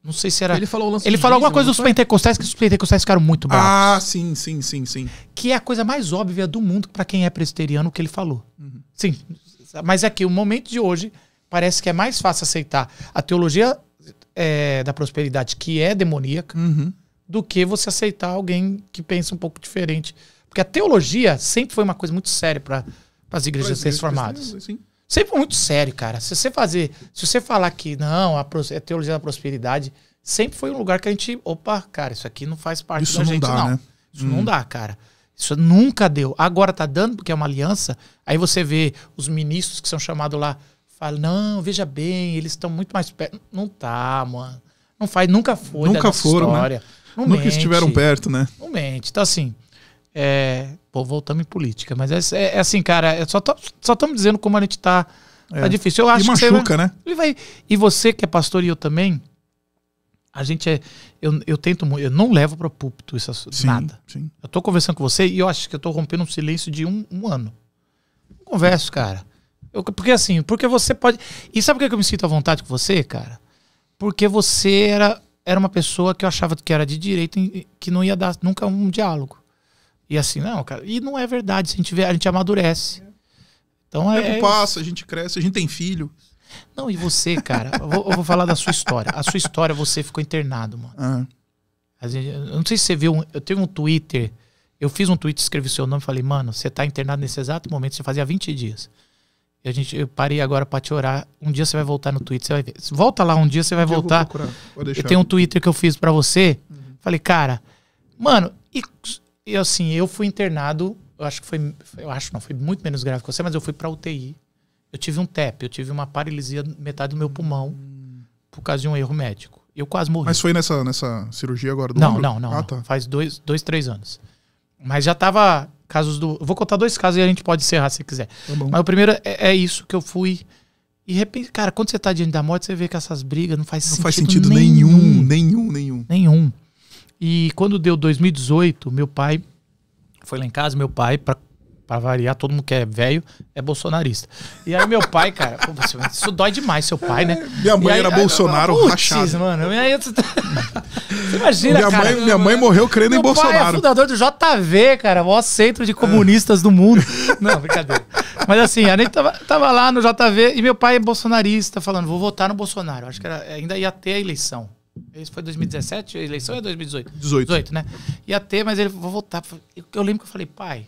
não sei se era. Ele falou, Ele falou alguma né, coisa dos foi? pentecostais, que os pentecostais ficaram muito ah, bravos. Ah, sim, sim, sim, sim. Que é a coisa mais óbvia do mundo para quem é presbiteriano que ele falou. Uhum. Sim. Mas é que o momento de hoje parece que é mais fácil aceitar a teologia é, da prosperidade, que é demoníaca, uhum. do que você aceitar alguém que pensa um pouco diferente. Porque a teologia sempre foi uma coisa muito séria para as igrejas transformadas. Sim. Sempre muito sério, cara. Se você fazer, se você falar que não, a, a é teologia da prosperidade sempre foi um lugar que a gente, opa, cara, isso aqui não faz parte isso da não gente, dá, não. Né? Isso hum. não dá, cara. Isso nunca deu. Agora tá dando, porque é uma aliança. Aí você vê os ministros que são chamados lá, fala, não, veja bem, eles estão muito mais perto. Não tá, mano. Não faz, nunca foi. Nunca foram, né? história. né? Não nunca mente, estiveram perto, né? Não mente. Então, assim, é, pô, voltamos em política, mas é, é, é assim, cara, é, só estamos dizendo como a gente está tá é. Tá difícil. Eu acho e machuca, que vai, né? E, vai, e você que é pastor e eu também, a gente é. Eu, eu tento eu não levo para púlpito isso, sim, nada. Sim. Eu tô conversando com você e eu acho que eu tô rompendo um silêncio de um, um ano. Não converso, cara. Eu, porque assim, porque você pode. E sabe por é que eu me sinto à vontade com você, cara? Porque você era, era uma pessoa que eu achava que era de direito, que não ia dar nunca um diálogo. E assim, não, cara, e não é verdade. Se a gente vê, a gente amadurece. Então é. é o tempo passa, a gente cresce, a gente tem filho. Não, e você, cara, eu, vou, eu, vou, falar da sua história. A sua história, você ficou internado, mano. Uhum. eu não sei se você viu, eu teve um Twitter, eu fiz um Twitter, escrevi seu nome e falei, mano, você tá internado nesse exato momento, você fazia 20 dias. E a gente, eu parei agora pra te orar. Um dia você vai voltar no Twitter, você vai ver. Volta lá um dia, você vai eu voltar. Eu, tenho um Twitter que eu fiz para você. Uhum. Falei, cara, mano, e e assim, eu fui internado, eu acho que foi, eu acho não, foi muito menos grave que você, mas eu fui para UTI. Eu tive um TEP, eu tive uma paralisia metade do meu pulmão por causa de um erro médico. Eu quase morri. Mas foi nessa, nessa cirurgia agora do Não, ombro? não, não. Ah, não. Tá. Faz dois, dois, três anos. Mas já tava casos do. vou contar dois casos e a gente pode encerrar se quiser. Tá Mas o primeiro é, é, isso que eu fui. E repente, cara, quando você tá diante da morte, você vê que essas brigas não faz não sentido. Não faz sentido nenhum, nenhum, nenhum. Nenhum. E quando deu 2018, meu pai foi lá em casa, meu pai, para pra variar, todo mundo que é velho é bolsonarista. E aí meu pai, cara, pô, isso dói demais, seu pai, né? [laughs] Minha mãe aí, era aí, Bolsonaro rachado. mano. Aí, tu... [laughs] imagina, minha cara. Mãe, minha mãe morreu crendo em Bolsonaro. Meu pai é fundador do JV, cara, o maior centro de comunistas do mundo. [laughs] Não, brincadeira. Mas assim, a gente tava, tava lá no JV e meu pai é bolsonarista, falando, vou votar no Bolsonaro. Acho que era, ainda ia ter a eleição. Isso foi 2017? A eleição é 2018? 18. 18, né? Ia ter, mas ele vou voltar. Eu lembro que eu falei, pai,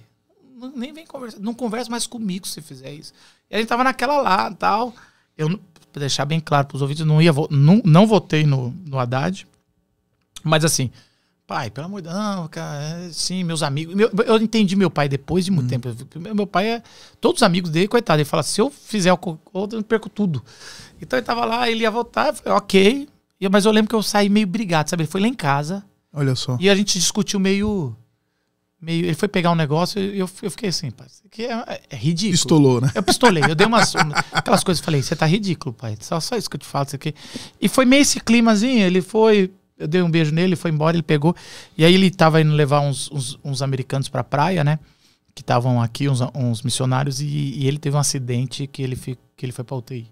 nem vem conversar, não conversa mais comigo se fizer isso. E a gente tava naquela lá e tal. Eu, pra deixar bem claro pros ouvintes, não ia, não, não votei no, no Haddad. Mas assim, pai, pelo amor de Deus, cara, é, sim, meus amigos. Meu, eu entendi meu pai depois de muito hum. tempo. Meu, meu pai é. Todos os amigos dele, coitado, ele fala: se eu fizer o outro, eu perco tudo. Então ele tava lá, ele ia votar, eu falei, ok, e, mas eu lembro que eu saí meio brigado, sabe? Ele foi lá em casa. Olha só. E a gente discutiu meio. meio ele foi pegar um negócio e eu, eu fiquei assim, pai. Que é, é, ridículo. Pistolou, né? Eu pistolei. Eu dei umas. aquelas coisas falei, você tá ridículo, pai. Só, só isso que eu te falo, isso aqui. E foi meio esse climazinho. Ele foi. Eu dei um beijo nele, foi embora, ele pegou. E aí ele tava indo levar uns, uns, uns americanos pra praia, né? Que estavam aqui, uns, uns missionários, e, e, ele teve um acidente que ele, fi, que ele foi pra UTI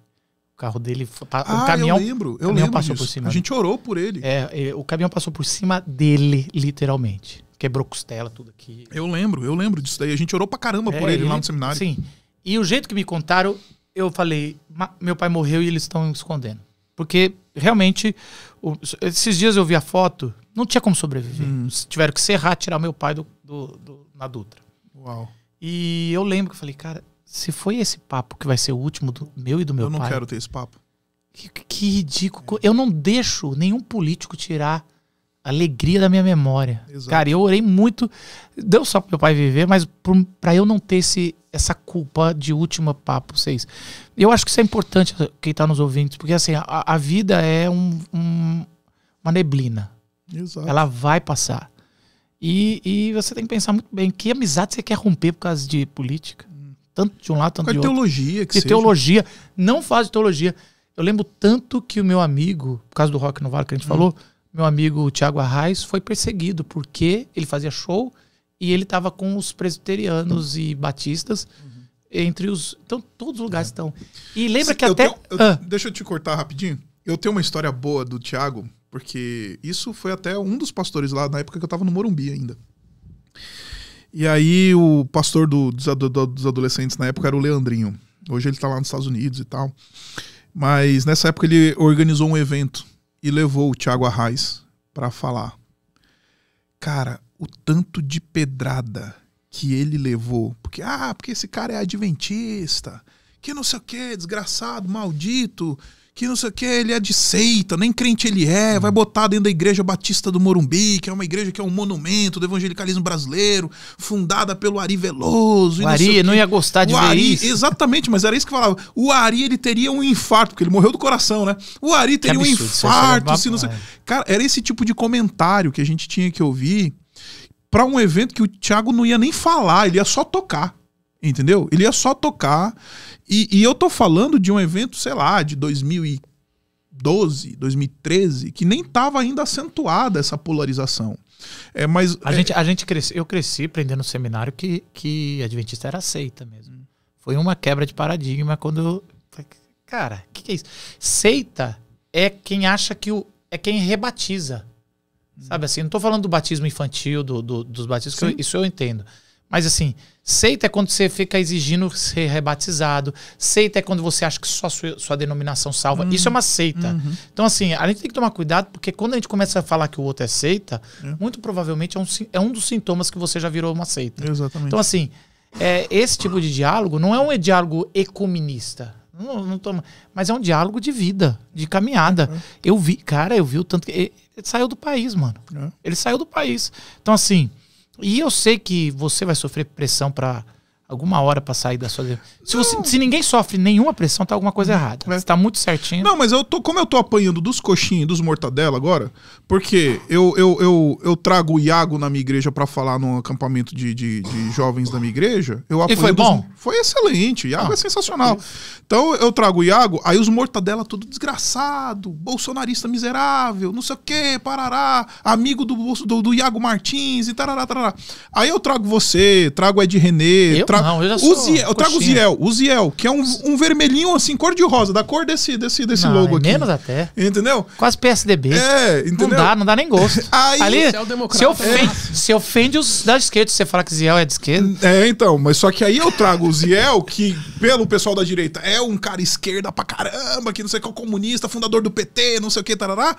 carro dele. Ah, o caminhão, eu lembro. Eu caminhão lembro passou disso. por cima. A gente orou por ele. É, é, o caminhão passou por cima dele, literalmente. Quebrou costela, tudo aqui. Eu lembro, eu lembro disso daí. A gente orou pra caramba é, por ele, ele, lá no seminário. Sim. E o jeito que me contaram, eu falei, meu pai morreu e eles estão escondendo. Porque realmente, esses dias eu vi a foto, não tinha como sobreviver. Hum. Tiveram que serrar, tirar meu pai do, do, do na Dutra. Uau. E eu lembro que eu falei, cara, se foi esse papo que vai ser o último do meu e do meu pai. Eu não pai, quero ter esse papo. Que, que ridículo. É. Eu não deixo nenhum político tirar a alegria da minha memória. Exato. Cara, eu orei muito. Deu só pro meu pai viver, mas para eu não ter esse, essa culpa de última papo, vocês. Eu acho que isso é importante, eh, quem tá nos ouvindo, porque assim, a, a vida é um, um, uma neblina. Exato. Ela vai passar. E, e você tem que pensar muito bem que amizade você quer romper por causa de política tanto de um lado, tanto de outro. teologia que De seja. teologia. Não faz teologia. Eu lembro tanto que o meu amigo, por causa do Rock no Vale que a gente hum. falou, meu amigo Tiago Arraes foi perseguido porque ele fazia show e ele estava com os presbiterianos e batistas uhum. entre os. Então, todos os lugares é. estão. E lembra Se, que até. Tenho, eu, ah. Deixa eu te cortar rapidinho. Eu tenho uma história boa do Tiago, porque isso foi até um dos pastores lá na época que eu estava no Morumbi ainda. E aí o pastor do, dos, dos, adolescentes na época era o Leandrinho. Hoje ele está lá nos Estados Unidos e tal. Mas nessa época ele organizou um evento e levou o Thiago Arraes para falar. Cara, o tanto de pedrada que ele levou. Porque, ah, porque esse cara é adventista. Que não sei o que, desgraçado, maldito que não sei o que, ele é de seita, nem crente ele é, uhum. vai botar dentro da Igreja Batista do Morumbi, que é uma igreja que é um monumento do evangelicalismo brasileiro, fundada pelo Ari Veloso. O Ari não, não ia gostar de o ver Ari, isso. Exatamente, mas era isso que falava. O Ari, ele teria um infarto, porque ele morreu do coração, né? O Ari teria absurdo, um infarto, se não sei... Cara, era esse tipo de comentário que a gente tinha que ouvir para um evento que o Thiago não ia nem falar, ele ia só tocar. Entendeu? Ele ia só tocar. E, e, eu tô falando de um evento, sei lá, de 2012, 2013, que nem tava ainda acentuada essa polarização. É, mas a é... gente, a gente cresce, eu cresci aprendendo no seminário que que adventista era seita mesmo. Foi uma quebra de paradigma quando cara, o que, que é isso? Seita é quem acha que o é quem rebatiza. Hum. Sabe assim, não tô falando do batismo infantil, do, do dos batismos, isso eu entendo. Mas assim, seita é quando você fica exigindo ser rebatizado. Seita é quando você acha que só sua, sua denominação salva. Uhum. Isso é uma seita. Uhum. Então, assim, a gente tem que tomar cuidado, porque quando a gente começa a falar que o outro é seita, é. muito provavelmente é um, é um dos sintomas que você já virou uma seita. Exatamente. Então, assim, é, esse tipo de diálogo não é um diálogo ecuminista. Não, não mas é um diálogo de vida, de caminhada. Uhum. Eu vi, cara, eu vi o tanto que. Ele, ele saiu do país, mano. É. Ele saiu do país. Então, assim e eu sei que você vai sofrer pressão para alguma hora para sair da sua. Se, você, se, ninguém sofre nenhuma pressão, tá alguma coisa hum, errada. É. Você tá muito certinho. Não, mas eu tô. Como eu tô apanhando dos coxinhos dos mortadela agora, porque eu, eu, eu, eu trago o Iago na minha igreja para falar num acampamento de, de, de, jovens da minha igreja. Eu apanho e foi dos... bom? Foi excelente. Iago ah. é sensacional. Então eu trago o Iago, aí os mortadela tudo desgraçado, bolsonarista miserável, não sei o quê, parará, amigo do, do, do Iago Martins e tarará, tarará. Aí eu trago você, trago Ed Renê, eu? trago não, eu já sou o Ziel, eu trago o Ziel, o Ziel, que é um, um vermelhinho assim, cor de rosa, da cor desse, desse, desse não, logo é aqui. Menos até. Entendeu? Quase PSDB. É, entendeu? Não dá, não dá nem gosto. [laughs] Aí, Ali, é se ofende, é. se ofende os da esquerda, você fala que Ziel é de esquerda. É, então, mas só que aí eu trago o Ziel, que pelo pessoal da direita é um cara esquerda pra caramba, que não sei qual comunista, fundador do PT, não sei o que, tarará.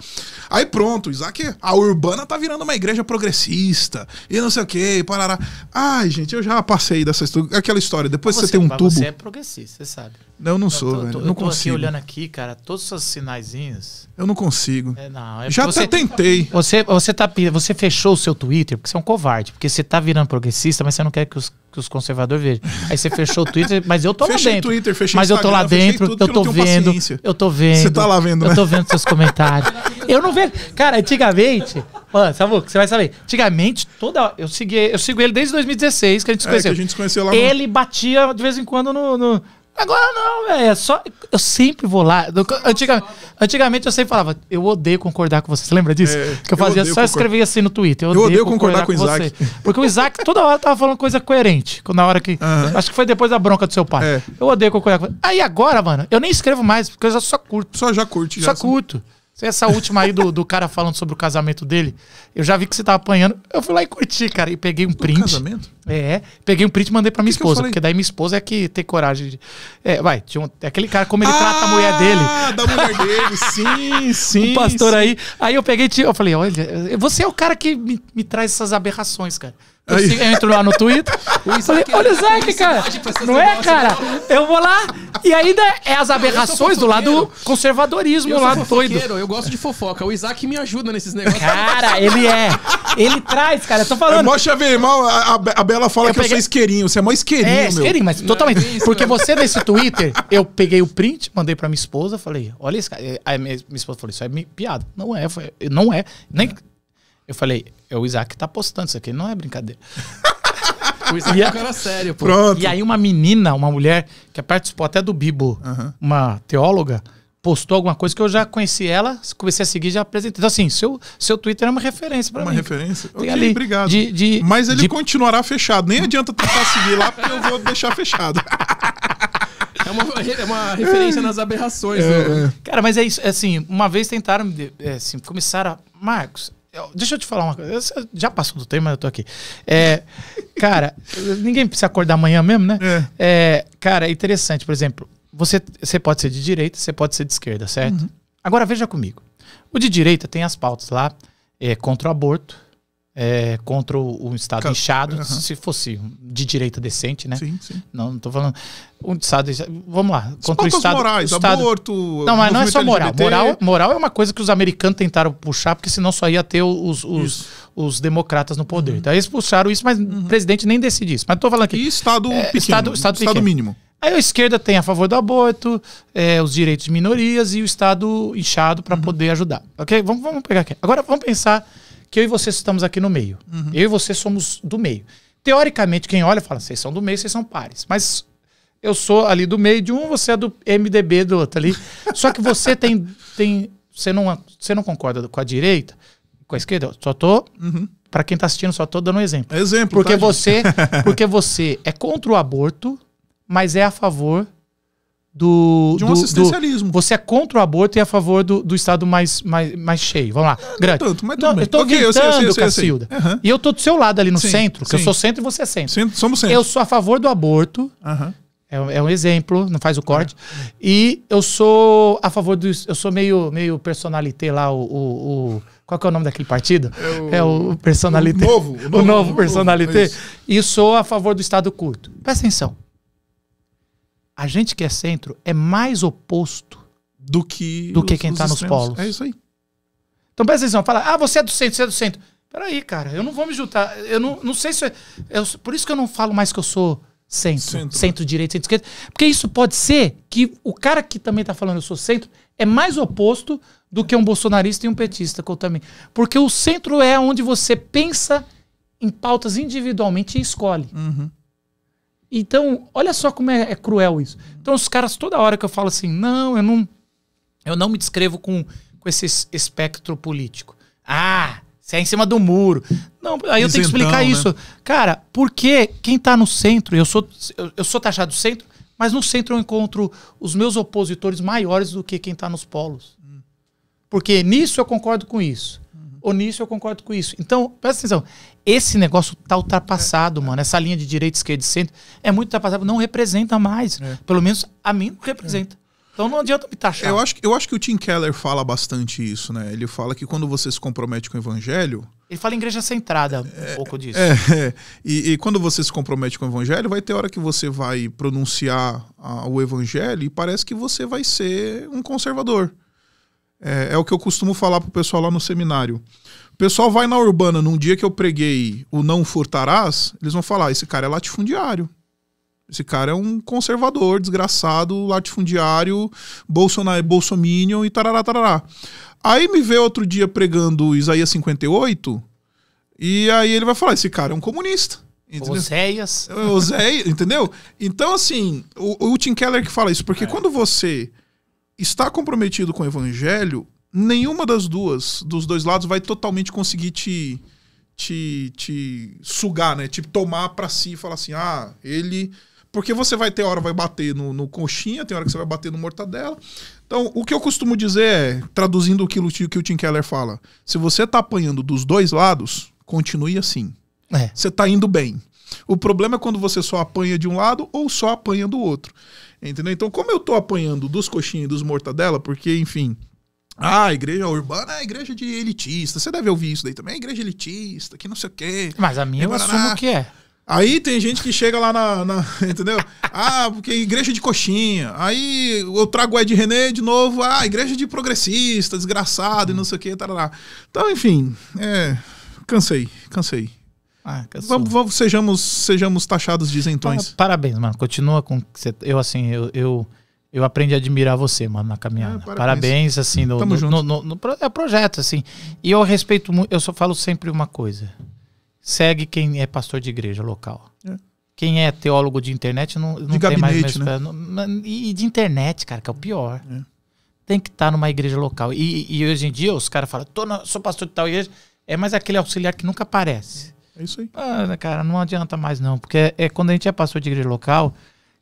Aí pronto, Isaac, a Urbana tá virando uma igreja progressista e não sei o que, parará. Ai, gente, eu já passei dessa aquela história, depois você, você tem um pra tubo. Você é progressista, você sabe. Não, eu não sou, eu tô, velho. Eu não eu tô consigo. aqui olhando aqui, cara, todos esses sinaizinhos. Eu não consigo. É, não, é Já até tentei. Você, você, tá, você fechou o seu Twitter porque você é um covarde. Porque você tá virando progressista, mas você não quer que os, que os conservadores vejam. Aí você fechou o Twitter, mas eu tô lá dentro. Twitter, fechei mas Instagram, eu tô lá dentro, eu tô vendo. Paciência. Eu tô vendo. Você tá lá vendo, né? Eu tô né? vendo seus comentários. eu não vejo. Cara, antigamente. Mano, Samuco, você vai saber. Antigamente, toda Eu segui, eu sigo ele desde 2016, que a gente se é, conheceu. É, que a gente se conheceu lá no... Ele batia de vez em quando no, no Agora não, velho. É só. Eu sempre vou lá. antigamente antigamente eu sempre falava, eu odeio concordar com você. Você lembra disso? É, que eu fazia eu só concor... escrever assim no Twitter. Eu, eu odeio, concordar, concordar com, com o Isaac. Você. Porque o Isaac toda hora tava falando coisa coerente. Na hora que. Uhum. Acho que foi depois da bronca do seu pai. É. Eu odeio concordar com você. Aí agora, mano, eu nem escrevo mais, porque eu só curto. Só já curte, Só curto. É essa última aí do, do cara falando sobre o casamento dele, eu já vi que você tava apanhando. Eu fui lá e curti, cara, e peguei um print. Do casamento? É, peguei um print e mandei pra minha que esposa, que porque daí minha esposa é que tem coragem de. É, vai, tinha um... É aquele cara, como ele ah, trata a mulher ah, dele. Ah, da mulher dele, [laughs] sim, sim. O pastor sim. aí. Aí eu peguei e eu falei, olha, você é o cara que me, me traz essas aberrações, cara. Eu, eu, entro lá no Twitter. [laughs] falei, olha o Isaac, cara. Não é, cara? Eu vou lá. E ainda é as aberrações do lado conservadorismo, lá doido. Eu gosto de fofoca. O Isaac me ajuda nesses negócios. Cara, ele é. Ele traz, cara. Eu tô é, falando. Mostra ver, irmão, a, a, a bela ela fala eu que peguei... eu sou isqueirinho. Você é mó isqueirinho, é, meu. É, isqueirinho, mas totalmente. É isso, Porque não. Né? você nesse [laughs] Twitter, eu peguei o print, mandei pra minha esposa, falei, olha esse cara. Aí minha, esposa falou, isso é piada. Não é, foi, não é. Nem... Tá. Eu falei, é o Isaac que tá postando isso aqui, não é brincadeira. [laughs] o Isaac e é sério, pô. Pronto. E aí uma menina, uma mulher, que é participou até do Bibo, uhum. uma teóloga, postou alguma coisa que eu já conheci ela, comecei a seguir já apresentei. Então, assim, seu, seu Twitter é uma referência para mim. Uma referência? Tem okay, ali obrigado. De, de, Mas ele de... continuará fechado. Nem adianta tentar seguir lá, porque eu vou deixar fechado. É uma, é uma referência nas aberrações. Né? É, né? Cara, mas é isso. É assim, uma vez tentaram, é, assim, começaram a... Marcos, eu, deixa eu te falar uma coisa. Eu, já passou do tempo, mas eu tô aqui. É, cara, ninguém precisa acordar amanhã mesmo, né? É. é. Cara, é interessante, por exemplo você, você pode ser de direita, você pode ser de esquerda, certo? Uhum. Agora veja comigo. O de direita tem as pautas lá é, contra o aborto, é, contra o, Estado Cal... inchado, uhum. se fosse de direita decente, né? Sim, sim. Não, não tô falando. Um Estado. Vamos lá. As contra o Estado. Morais, o estado... aborto. Não, mas não é só moral. moral. Moral é uma coisa que os americanos tentaram puxar, porque senão só ia ter os, os, os democratas no poder. Uhum. Então eles puxaram isso, mas uhum. o presidente nem decide isso. Mas estou falando aqui. E Estado é, pequeno. Estado, estado, estado pequeno. mínimo. Aí a esquerda tem a favor do aborto, é, os direitos de minorias e o Estado inchado para uhum. poder ajudar. Ok? Vamos, vamos pegar aqui. Agora vamos pensar que eu e você estamos aqui no meio. Uhum. Eu e você somos do meio. Teoricamente, quem olha fala, vocês são do meio, vocês são pares. Mas eu sou ali do meio de um, você é do MDB do outro ali. [laughs] Só que você tem. tem você, não, você não concorda com a direita, com a esquerda? Eu só tô. Uhum. Para quem está assistindo, só tô dando um exemplo. Exemplo, Porque tá, você, [laughs] porque você é contra o aborto mas é a favor do. De um do, assistencialismo. Do, você é contra o aborto e é a favor do, do Estado mais, mais, mais cheio. Vamos lá. Não, grande. Não tanto, mas também. Eu tô okay, gritando, Cacilda. Uhum. E eu tô do seu lado ali no sim, centro, que eu sou centro e você é centro. Sim, somos centro. Eu sou a favor do aborto. Uhum. É, é um exemplo, não faz o corte. Uhum. E eu sou a favor do. Eu sou meio, meio personalité lá, o, o, o qual é o nome daquele partido? É o, é personalité. [laughs] O novo. O novo, o novo personalité. Novo, é e sou a favor do Estado curto. Presta atenção. A gente que é centro é mais oposto do que, do que os, quem está nos polos. É isso aí. Então presta atenção, fala, ah, você é do centro, você é do centro. Peraí, cara, eu não vou me juntar. Eu não, não sei se. Eu, eu, por isso que eu não falo mais que eu sou centro, centro-direita, né? centro esquerda Porque isso pode ser que o cara que também está falando eu sou centro é mais oposto do que um bolsonarista e um petista também. Porque o centro é onde você pensa em pautas individualmente e escolhe. Uhum. Então, olha só como é, é cruel isso. Então, os caras, toda hora que eu falo assim, não, eu não, eu não me descrevo com, com esse espectro político. Ah, você é em cima do muro. Não, aí Isentão, eu tenho que explicar né? isso. Né? Cara, porque quem está no centro, eu sou, eu, eu sou taxado centro, mas no centro eu encontro os meus opositores maiores do que quem está nos polos. Hum. Porque nisso eu concordo com isso. Uhum. Ou nisso eu concordo com isso. Então, presta atenção. Esse negócio tá ultrapassado, é, mano. Essa linha de direita, esquerda e centro é muito ultrapassado. Não representa mais. É. Pelo menos a mim não representa. Então não adianta me taxar. Eu acho, eu acho que o Tim Keller fala bastante isso, né? Ele fala que quando você se compromete com o evangelho. Ele fala em igreja centrada, é, um pouco disso. É, é. E, e, quando você se compromete com o evangelho, vai ter hora que você vai pronunciar a, o evangelho e parece que você vai ser um conservador. É, é o que eu costumo falar pro pessoal lá no seminário pessoal vai na Urbana num dia que eu preguei o Não Furtarás, eles vão falar: ah, esse cara é latifundiário. Esse cara é um conservador, desgraçado, latifundiário, Bolsonaro, é bolsominion e tarará, tarará. Aí me vê outro dia pregando Isaías 58, e aí ele vai falar: esse cara é um comunista. Oséias. É, Oséias, entendeu? Então, assim, o, o Tim Keller que fala isso, porque é. quando você está comprometido com o evangelho, nenhuma das duas, dos dois lados, vai totalmente conseguir te, te, te sugar, né? Te tomar para si e falar assim, ah, ele. Porque você vai ter hora vai bater no, no coxinha, tem hora que você vai bater no mortadela. Então, o que eu costumo dizer é, traduzindo aquilo que o Tim Keller fala, se você tá apanhando dos dois lados, continue assim. É. Você tá indo bem. O problema é quando você só apanha de um lado ou só apanha do outro. Entendeu? Então, como eu tô apanhando dos coxinhas e dos mortadela, porque, enfim, ah, a igreja urbana é a igreja de elitista. Você deve ouvir isso daí também. É igreja elitista, que não sei o quê. Mas a minha eu assumo que é. Aí tem gente que chega lá na. na [laughs] entendeu? Ah, porque é igreja de coxinha. Aí eu trago o Ed René de novo. Ah, igreja de progressista, desgraçado e não sei o tá tarará. Então, enfim, é, Cansei, cansei. Ah, vamos, vamos, sejamos, sejamos taxados de isentões. Parabéns, mano. Continua com. Eu, assim, eu, eu eu aprendi a admirar você, mano, na caminhada. É, parabéns. parabéns. assim, no, Tamo no, junto. No, no, é projeto, assim. E eu respeito muito, eu só falo sempre uma coisa. Segue quem é pastor de igreja local. É. Quem é teólogo de internet não, não de tem gabinete, mais... Né? Não, e de internet, cara, que é o pior. É. Tem que estar tá numa igreja local. E, e, hoje em dia os caras falam, sou pastor de tal igreja. É mais aquele auxiliar que nunca aparece. É, é isso aí. Ah, cara, não adianta mais não. Porque é, é quando a gente é pastor de igreja local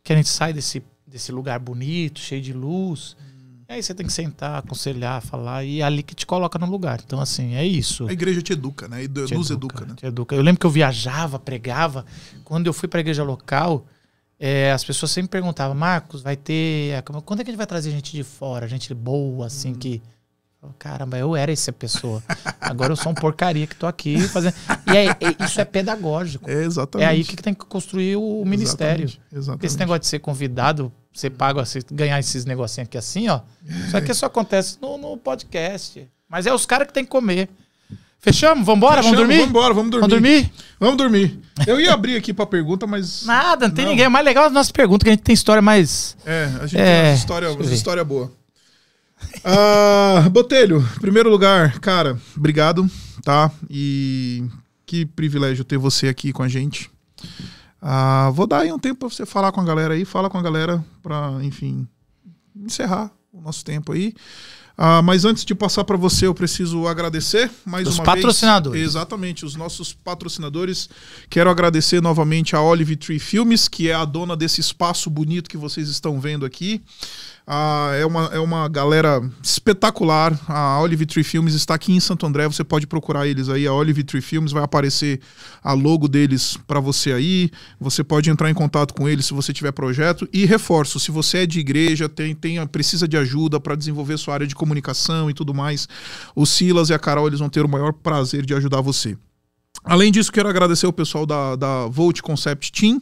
que a gente sai desse desse lugar bonito, cheio de luz. Hum. Aí você tem que sentar, aconselhar, falar, e é ali que te coloca no lugar. Então, assim, é isso. A igreja te educa, né? E te nos educa, educa, né? Te educa. Eu lembro que eu viajava, pregava. Quando eu fui para a igreja local, é, as pessoas sempre perguntavam, Marcos, vai ter. Quando é que a gente vai trazer gente de fora, gente boa, assim, hum. que Caramba, eu era essa pessoa. Agora eu sou um porcaria que tô aqui fazendo. E aí, isso é pedagógico. É exatamente. É aí que tem que construir o ministério. Exatamente, exatamente. Esse negócio de ser convidado, ser pago, assim, ganhar esses negocinhos aqui assim, ó. Só que isso acontece no, no podcast. Mas é os caras que tem que comer. Fechamos? Vambora? Fechamos, vamos dormir? vamos dormir. Vamos dormir? Vamos dormir. Eu ia abrir aqui pra pergunta, mas. Nada, não tem não. ninguém. O mais legal é as nossas perguntas, que a gente tem história mais. É, a gente é... tem história, história boa. Ah, Botelho, primeiro lugar, cara, obrigado, tá? E que privilégio ter você aqui com a gente. Ah, vou dar aí um tempo para você falar com a galera aí, fala com a galera para, enfim, encerrar o nosso tempo aí. Ah, mas antes de passar para você, eu preciso agradecer mais os uma vez. Os patrocinadores. Exatamente, os nossos patrocinadores. Quero agradecer novamente a Olive Tree Filmes, que é a dona desse espaço bonito que vocês estão vendo aqui. Ah, é, uma, é uma galera espetacular. A Olive Tree Films está aqui em Santo André. Você pode procurar eles aí. A Olive Tree Films vai aparecer a logo deles para você aí. Você pode entrar em contato com eles se você tiver projeto. E reforço: se você é de igreja, tem, tem precisa de ajuda para desenvolver sua área de comunicação e tudo mais, o Silas e a Carol eles vão ter o maior prazer de ajudar você. Além disso, quero agradecer o pessoal da, da Volt Concept Team,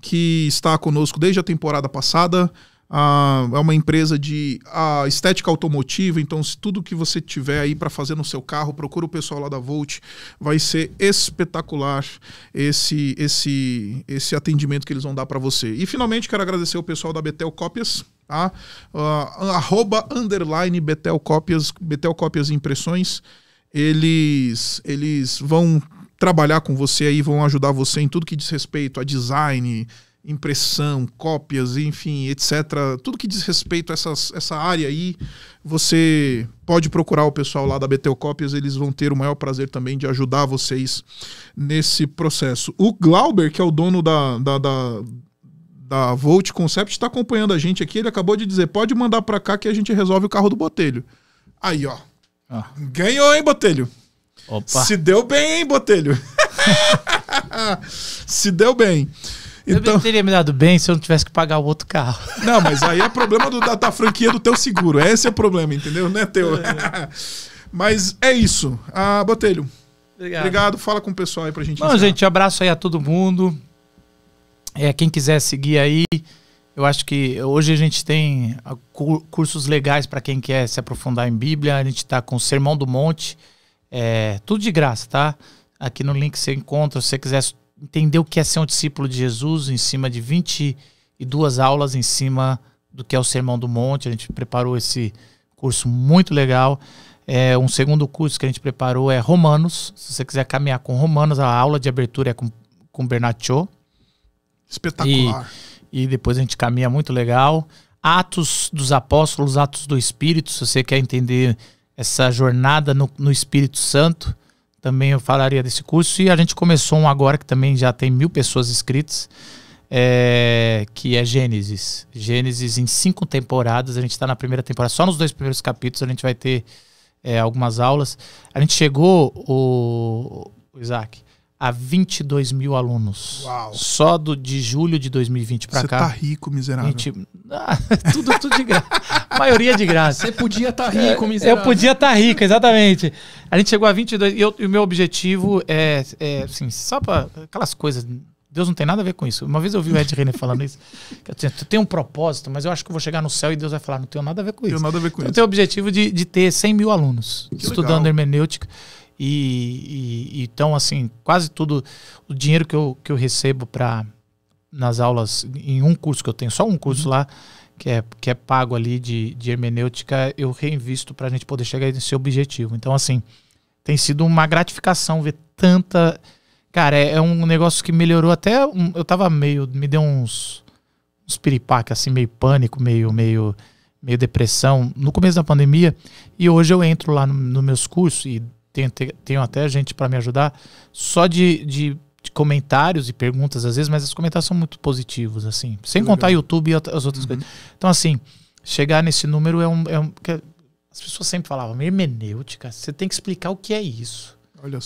que está conosco desde a temporada passada ah, é uma empresa de ah, estética automotiva, então se tudo que você tiver aí para fazer no seu carro, procura o pessoal lá da Volt, vai ser espetacular esse esse esse atendimento que eles vão dar para você. E finalmente quero agradecer o pessoal da Betel Cópias, tá? Uh, arroba underline Betel Cópias, Betel Cópias Impressões. Eles eles vão trabalhar com você aí, vão ajudar você em tudo que diz respeito a design, impressão, cópias, enfim, etc. Tudo que diz respeito a essas, essa área aí, você pode procurar o pessoal lá da BTO Cópias, eles vão ter o maior prazer também de ajudar vocês nesse processo. O Glauber, que é o dono da, da, da da Volt Concept está acompanhando a gente aqui. Ele acabou de dizer: pode mandar para cá que a gente resolve o carro do Botelho. Aí, ó. Ah. Ganhou, hein, Botelho? Opa. Se deu bem, hein, Botelho? [laughs] Se deu bem. Então... Eu teria me dado bem se eu não tivesse que pagar o outro carro. Não, mas aí é problema do, da, da, franquia do teu seguro. Esse é o problema, entendeu? Não é teu. É. [laughs] mas é isso. Ah, Botelho. Obrigado. Obrigado. Fala com o pessoal aí pra gente. Bom, encerrar. gente, abraço aí a todo mundo. É, quem quiser seguir aí, eu acho que hoje a gente tem ah, cursos legais para quem quer se aprofundar em Bíblia. A gente está com o Sermão do Monte, é, tudo de graça, tá? Aqui no link você encontra. Se você quiser entender o que é ser um discípulo de Jesus em cima de 22 aulas em cima do que é o Sermão do Monte. A gente preparou esse curso muito legal. É, um segundo curso que a gente preparou é Romanos. Se você quiser caminhar com Romanos, a aula de abertura é com, com Bernaccio. Espetacular. E, e depois a gente caminha muito legal. Atos dos Apóstolos, Atos do Espírito, se você quer entender essa jornada no, no Espírito Santo também eu falaria desse curso. E a gente começou um agora que também já tem mil pessoas inscritas, é, que é Gênesis. Gênesis em cinco temporadas, a gente está na primeira temporada, só nos dois primeiros capítulos a gente vai ter é, algumas aulas. A gente chegou, o, o Isaac, a 22 mil alunos. Uau. Só do, de julho de 2020 para cá. Você tá rico, miserável. [laughs] ah, tudo, tudo de graça. maioria de graça. Você podia estar tá rico, é, miserável. Eu podia estar tá rico, exatamente. A gente chegou a 22. E, o meu objetivo é, é assim, só para aquelas coisas. Deus não tem nada a ver com isso. Uma vez eu vi o Ed Renner falando isso. Que eu um propósito, mas eu acho que eu vou chegar no céu e Deus vai falar: não tenho nada a ver com isso. Tenho nada a ver com eu isso. Eu tenho o objetivo de, de ter 100 mil alunos que estudando legal. hermenêutica. E, então, assim, quase tudo, o dinheiro que eu, que eu recebo para nas aulas, em um curso que eu tenho, só um curso uhum. lá, que é, que é pago ali de, de hermenêutica, eu reinvisto para a gente poder chegar nesse objetivo. Então, assim, tem sido uma gratificação ver tanta. Cara, é, é um negócio que melhorou até. Um, eu tava meio. Me deu uns. Uns piripaque, assim, meio pânico, meio. meio meio depressão no começo da pandemia e hoje eu entro lá nos no meus cursos e tenho, tenho até gente para me ajudar, só de, de, de, comentários e perguntas às vezes, mas os comentários são muito positivos, assim. Sem Legal. contar YouTube e as outras uhum. coisas. Então, assim, chegar nesse número é um. É um as pessoas sempre falavam, hermenêutica, você tem que explicar o que é isso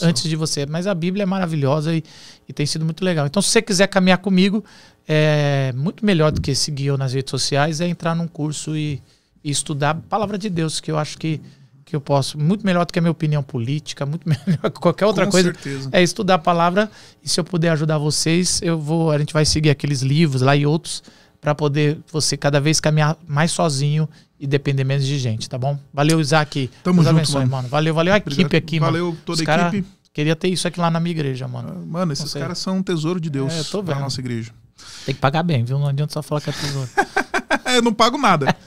antes de você. Mas a Bíblia é maravilhosa e, e, tem sido muito legal. Então, se você quiser caminhar comigo, é muito melhor do que seguir eu nas redes sociais é entrar num curso e, e estudar a palavra de Deus, que eu acho que que eu posso, muito melhor do que a minha opinião política, muito [laughs] melhor que qualquer outra Com coisa. Certeza. É estudar a palavra e se eu puder ajudar vocês, eu vou, a gente vai seguir aqueles livros lá e outros para poder você cada vez caminhar mais sozinho e depender menos de gente, tá bom? Valeu, Isaac. Tamo Deus junto, abençoe, mano. mano. Valeu, valeu a Obrigado. equipe aqui, valeu, mano. Valeu toda Os a equipe. Queria ter isso aqui lá na minha igreja, mano. Ah, mano, esses caras são um tesouro de Deus é, pra nossa igreja. Tem que pagar bem, viu? Não adianta só falar que é tesouro. [laughs] É, eu não pago nada. [laughs]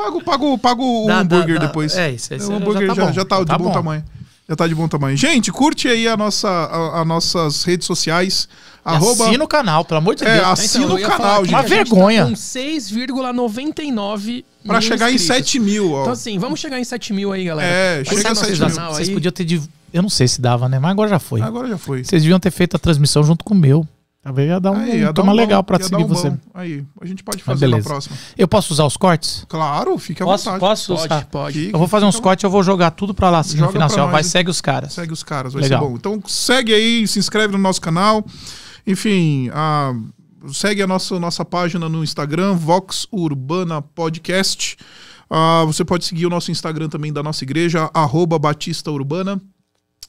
Pago, pago, pago o hambúrguer dá, depois. É isso, é isso. O hambúrguer já tá, já, já tá, tá de bom, bom tamanho. Já tá de bom tamanho. Gente, curte aí a nossa, a, a nossas redes sociais. Arroba... Assina o canal, pelo amor de é, Deus. É, assina então, o canal, gente. Uma tá vergonha. Tá com 6,99 Pra chegar inscritos. em 7 mil, ó. Então assim, vamos chegar em 7 mil aí, galera. É, Qual chega a 7 mil. Vocês aí? podiam ter... Eu não sei se dava, né? Mas agora já foi. Agora já foi. Vocês deviam ter feito a transmissão junto com o meu. Talvez ia dar um aí, ia toma um legal para seguir um você. Aí, a gente pode ah, fazer ah, na próxima. Eu posso usar os cortes? Claro, fica à posso, vontade. Posso pode, usar? Pode. eu vou fazer uns então... cortes, eu vou jogar tudo para lá assim, Joga no final. Assim, vai, segue os caras. Segue os caras, vai legal. ser bom. Então segue aí, se inscreve no nosso canal. Enfim, a, segue a nossa, nossa página no Instagram, Vox Urbana Podcast. A, ah, você pode seguir o nosso Instagram também da nossa igreja, arroba Batista Urbana.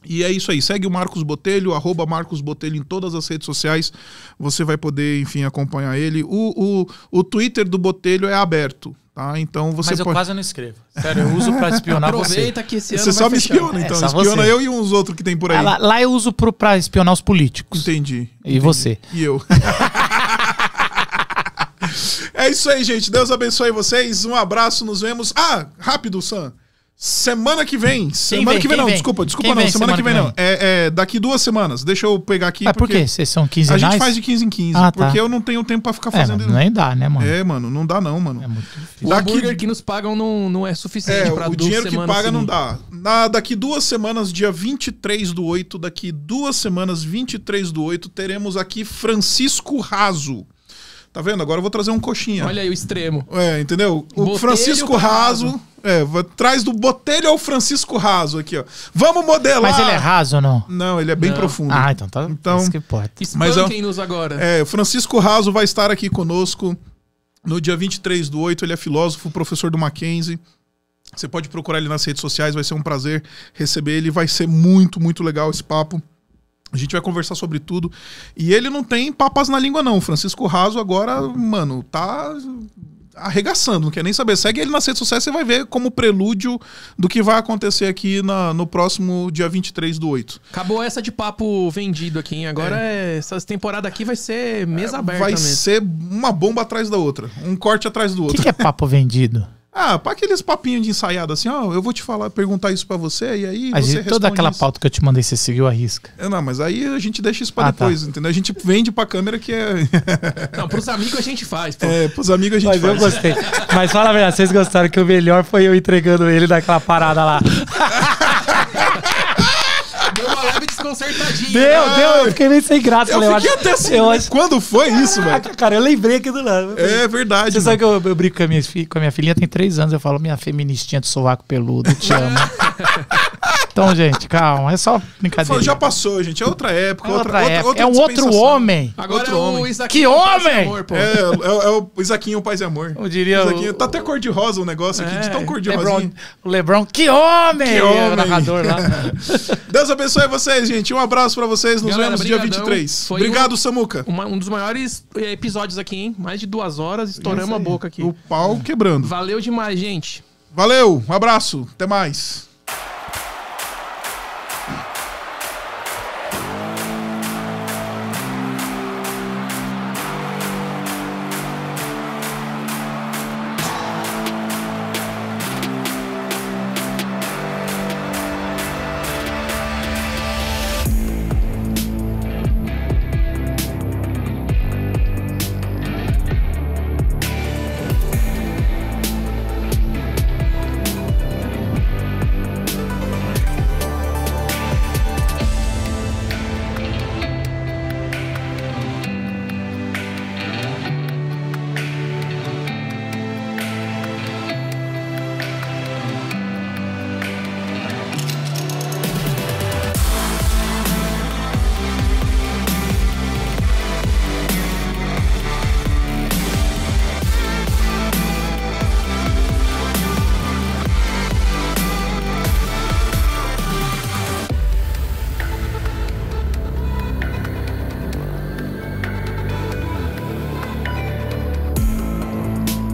E é isso aí. Segue o Marcos Botelho, arroba Marcos Botelho em todas as redes sociais. Você vai poder, enfim, acompanhar ele. O, o, o Twitter do Botelho é aberto. Tá, então você Mas eu pode... quase não escrevo. Sério, eu uso para espionar [laughs] Aproveita você. que esse ano Você só me espiona, então. É, espiona você. eu e uns outros que tem por ah, aí. lá, lá, eu uso para espionar os políticos. Entendi. E entendi. você. E eu. [laughs] é isso aí, gente. Deus abençoe vocês. Um abraço, nos vemos. Ah, rápido, Sam. Semana que vem. Semana vem, que vem, não. Vem? Desculpa, desculpa quem não. Semana, semana, que vem, que não. É, é, daqui duas semanas. Deixa eu pegar aqui. Mas ah, por quê? Vocês são 15 A gente faz de 15 em 15. Ah, tá. Porque eu não tenho tempo pra ficar é, fazendo. É, nem dá, né, mano? É, mano. Não dá, não, mano. É muito O daqui... hambúrguer que nos pagam não, não é suficiente é, pra O dinheiro que paga não dá. Na, daqui duas semanas, dia 23 do 8, daqui duas semanas, 23 do 8, teremos aqui Francisco Raso. Tá vendo? Agora eu vou trazer um coxinha. Olha aí o extremo. É, entendeu? O Francisco Raso é, traz do Botelho ao Francisco Raso aqui, ó. Vamos modelar. Mas ele é raso ou não? Não, ele é bem não. profundo. Ah, então tá. É então, isso que importa. Mas, é nos agora. É, Francisco Raso vai estar aqui conosco no dia 23 do 8. Ele é filósofo, professor do Mackenzie. Você pode procurar ele nas redes sociais, vai ser um prazer receber ele. Vai ser muito, muito legal esse papo. A gente vai conversar sobre tudo. E ele não tem papas na língua, não. Francisco Raso agora, mano, tá arregaçando, não quer nem saber. Segue ele na rede sucesso você vai ver como prelúdio do que vai acontecer aqui na, no próximo dia 23 do 8. Acabou essa de papo vendido aqui, hein? Agora é. é. essa temporada aqui vai ser mesa é, aberta. Vai mesmo. ser uma bomba atrás da outra, um corte atrás do outro. O que, que é papo vendido? [laughs] Ah, para aqueles papinhos de ensaiado assim, ó, eu vou te falar, perguntar isso para você e aí a você toda aquela isso. pauta que eu te mandei você seguiu a risca. É, não, mas aí a gente deixa isso para ah, tá. depois, tá. entendeu? A gente vende para câmera que é [laughs] Não, pros amigos a gente faz, pô. É, pros amigos a gente mas faz. Mas eu gostei. mas fala a verdade, vocês gostaram que o melhor foi eu entregando ele daquela parada lá. [laughs] desconcertadinho. Deu, deu. Eu fiquei meio sem graça. Eu falei, fiquei eu até assim. Eu acho... Quando foi isso, velho? Cara, eu lembrei aqui do lado. É verdade. Você mano. sabe que eu, eu brinco com a, minha, com a minha filhinha, tem três anos. Eu falo, minha feministinha de sovaco peludo, te amo. [laughs] Então, gente, calma, é só brincadeira. Já passou, gente, é outra época. É, outra, outra época. Outra, é um outro homem. Agora é outro é o homem. Que homem! Amor, é, é, é, o é é Isaquinho Paz e Amor. Eu diria. O... Tá até cor-de-rosa o negócio aqui, de tão cor-de-rosa. O Lebron, que homem! Que homem! O narrador lá. [laughs] Deus abençoe vocês, gente. Um abraço pra vocês. Nos Galera, vemos brigadão. dia 23. Foi Obrigado, um, Samuca. Uma, um dos maiores eh, episódios aqui, hein? Mais de duas horas, estouramos a boca aqui. O pau quebrando. Valeu demais, gente. Valeu, um abraço, até mais.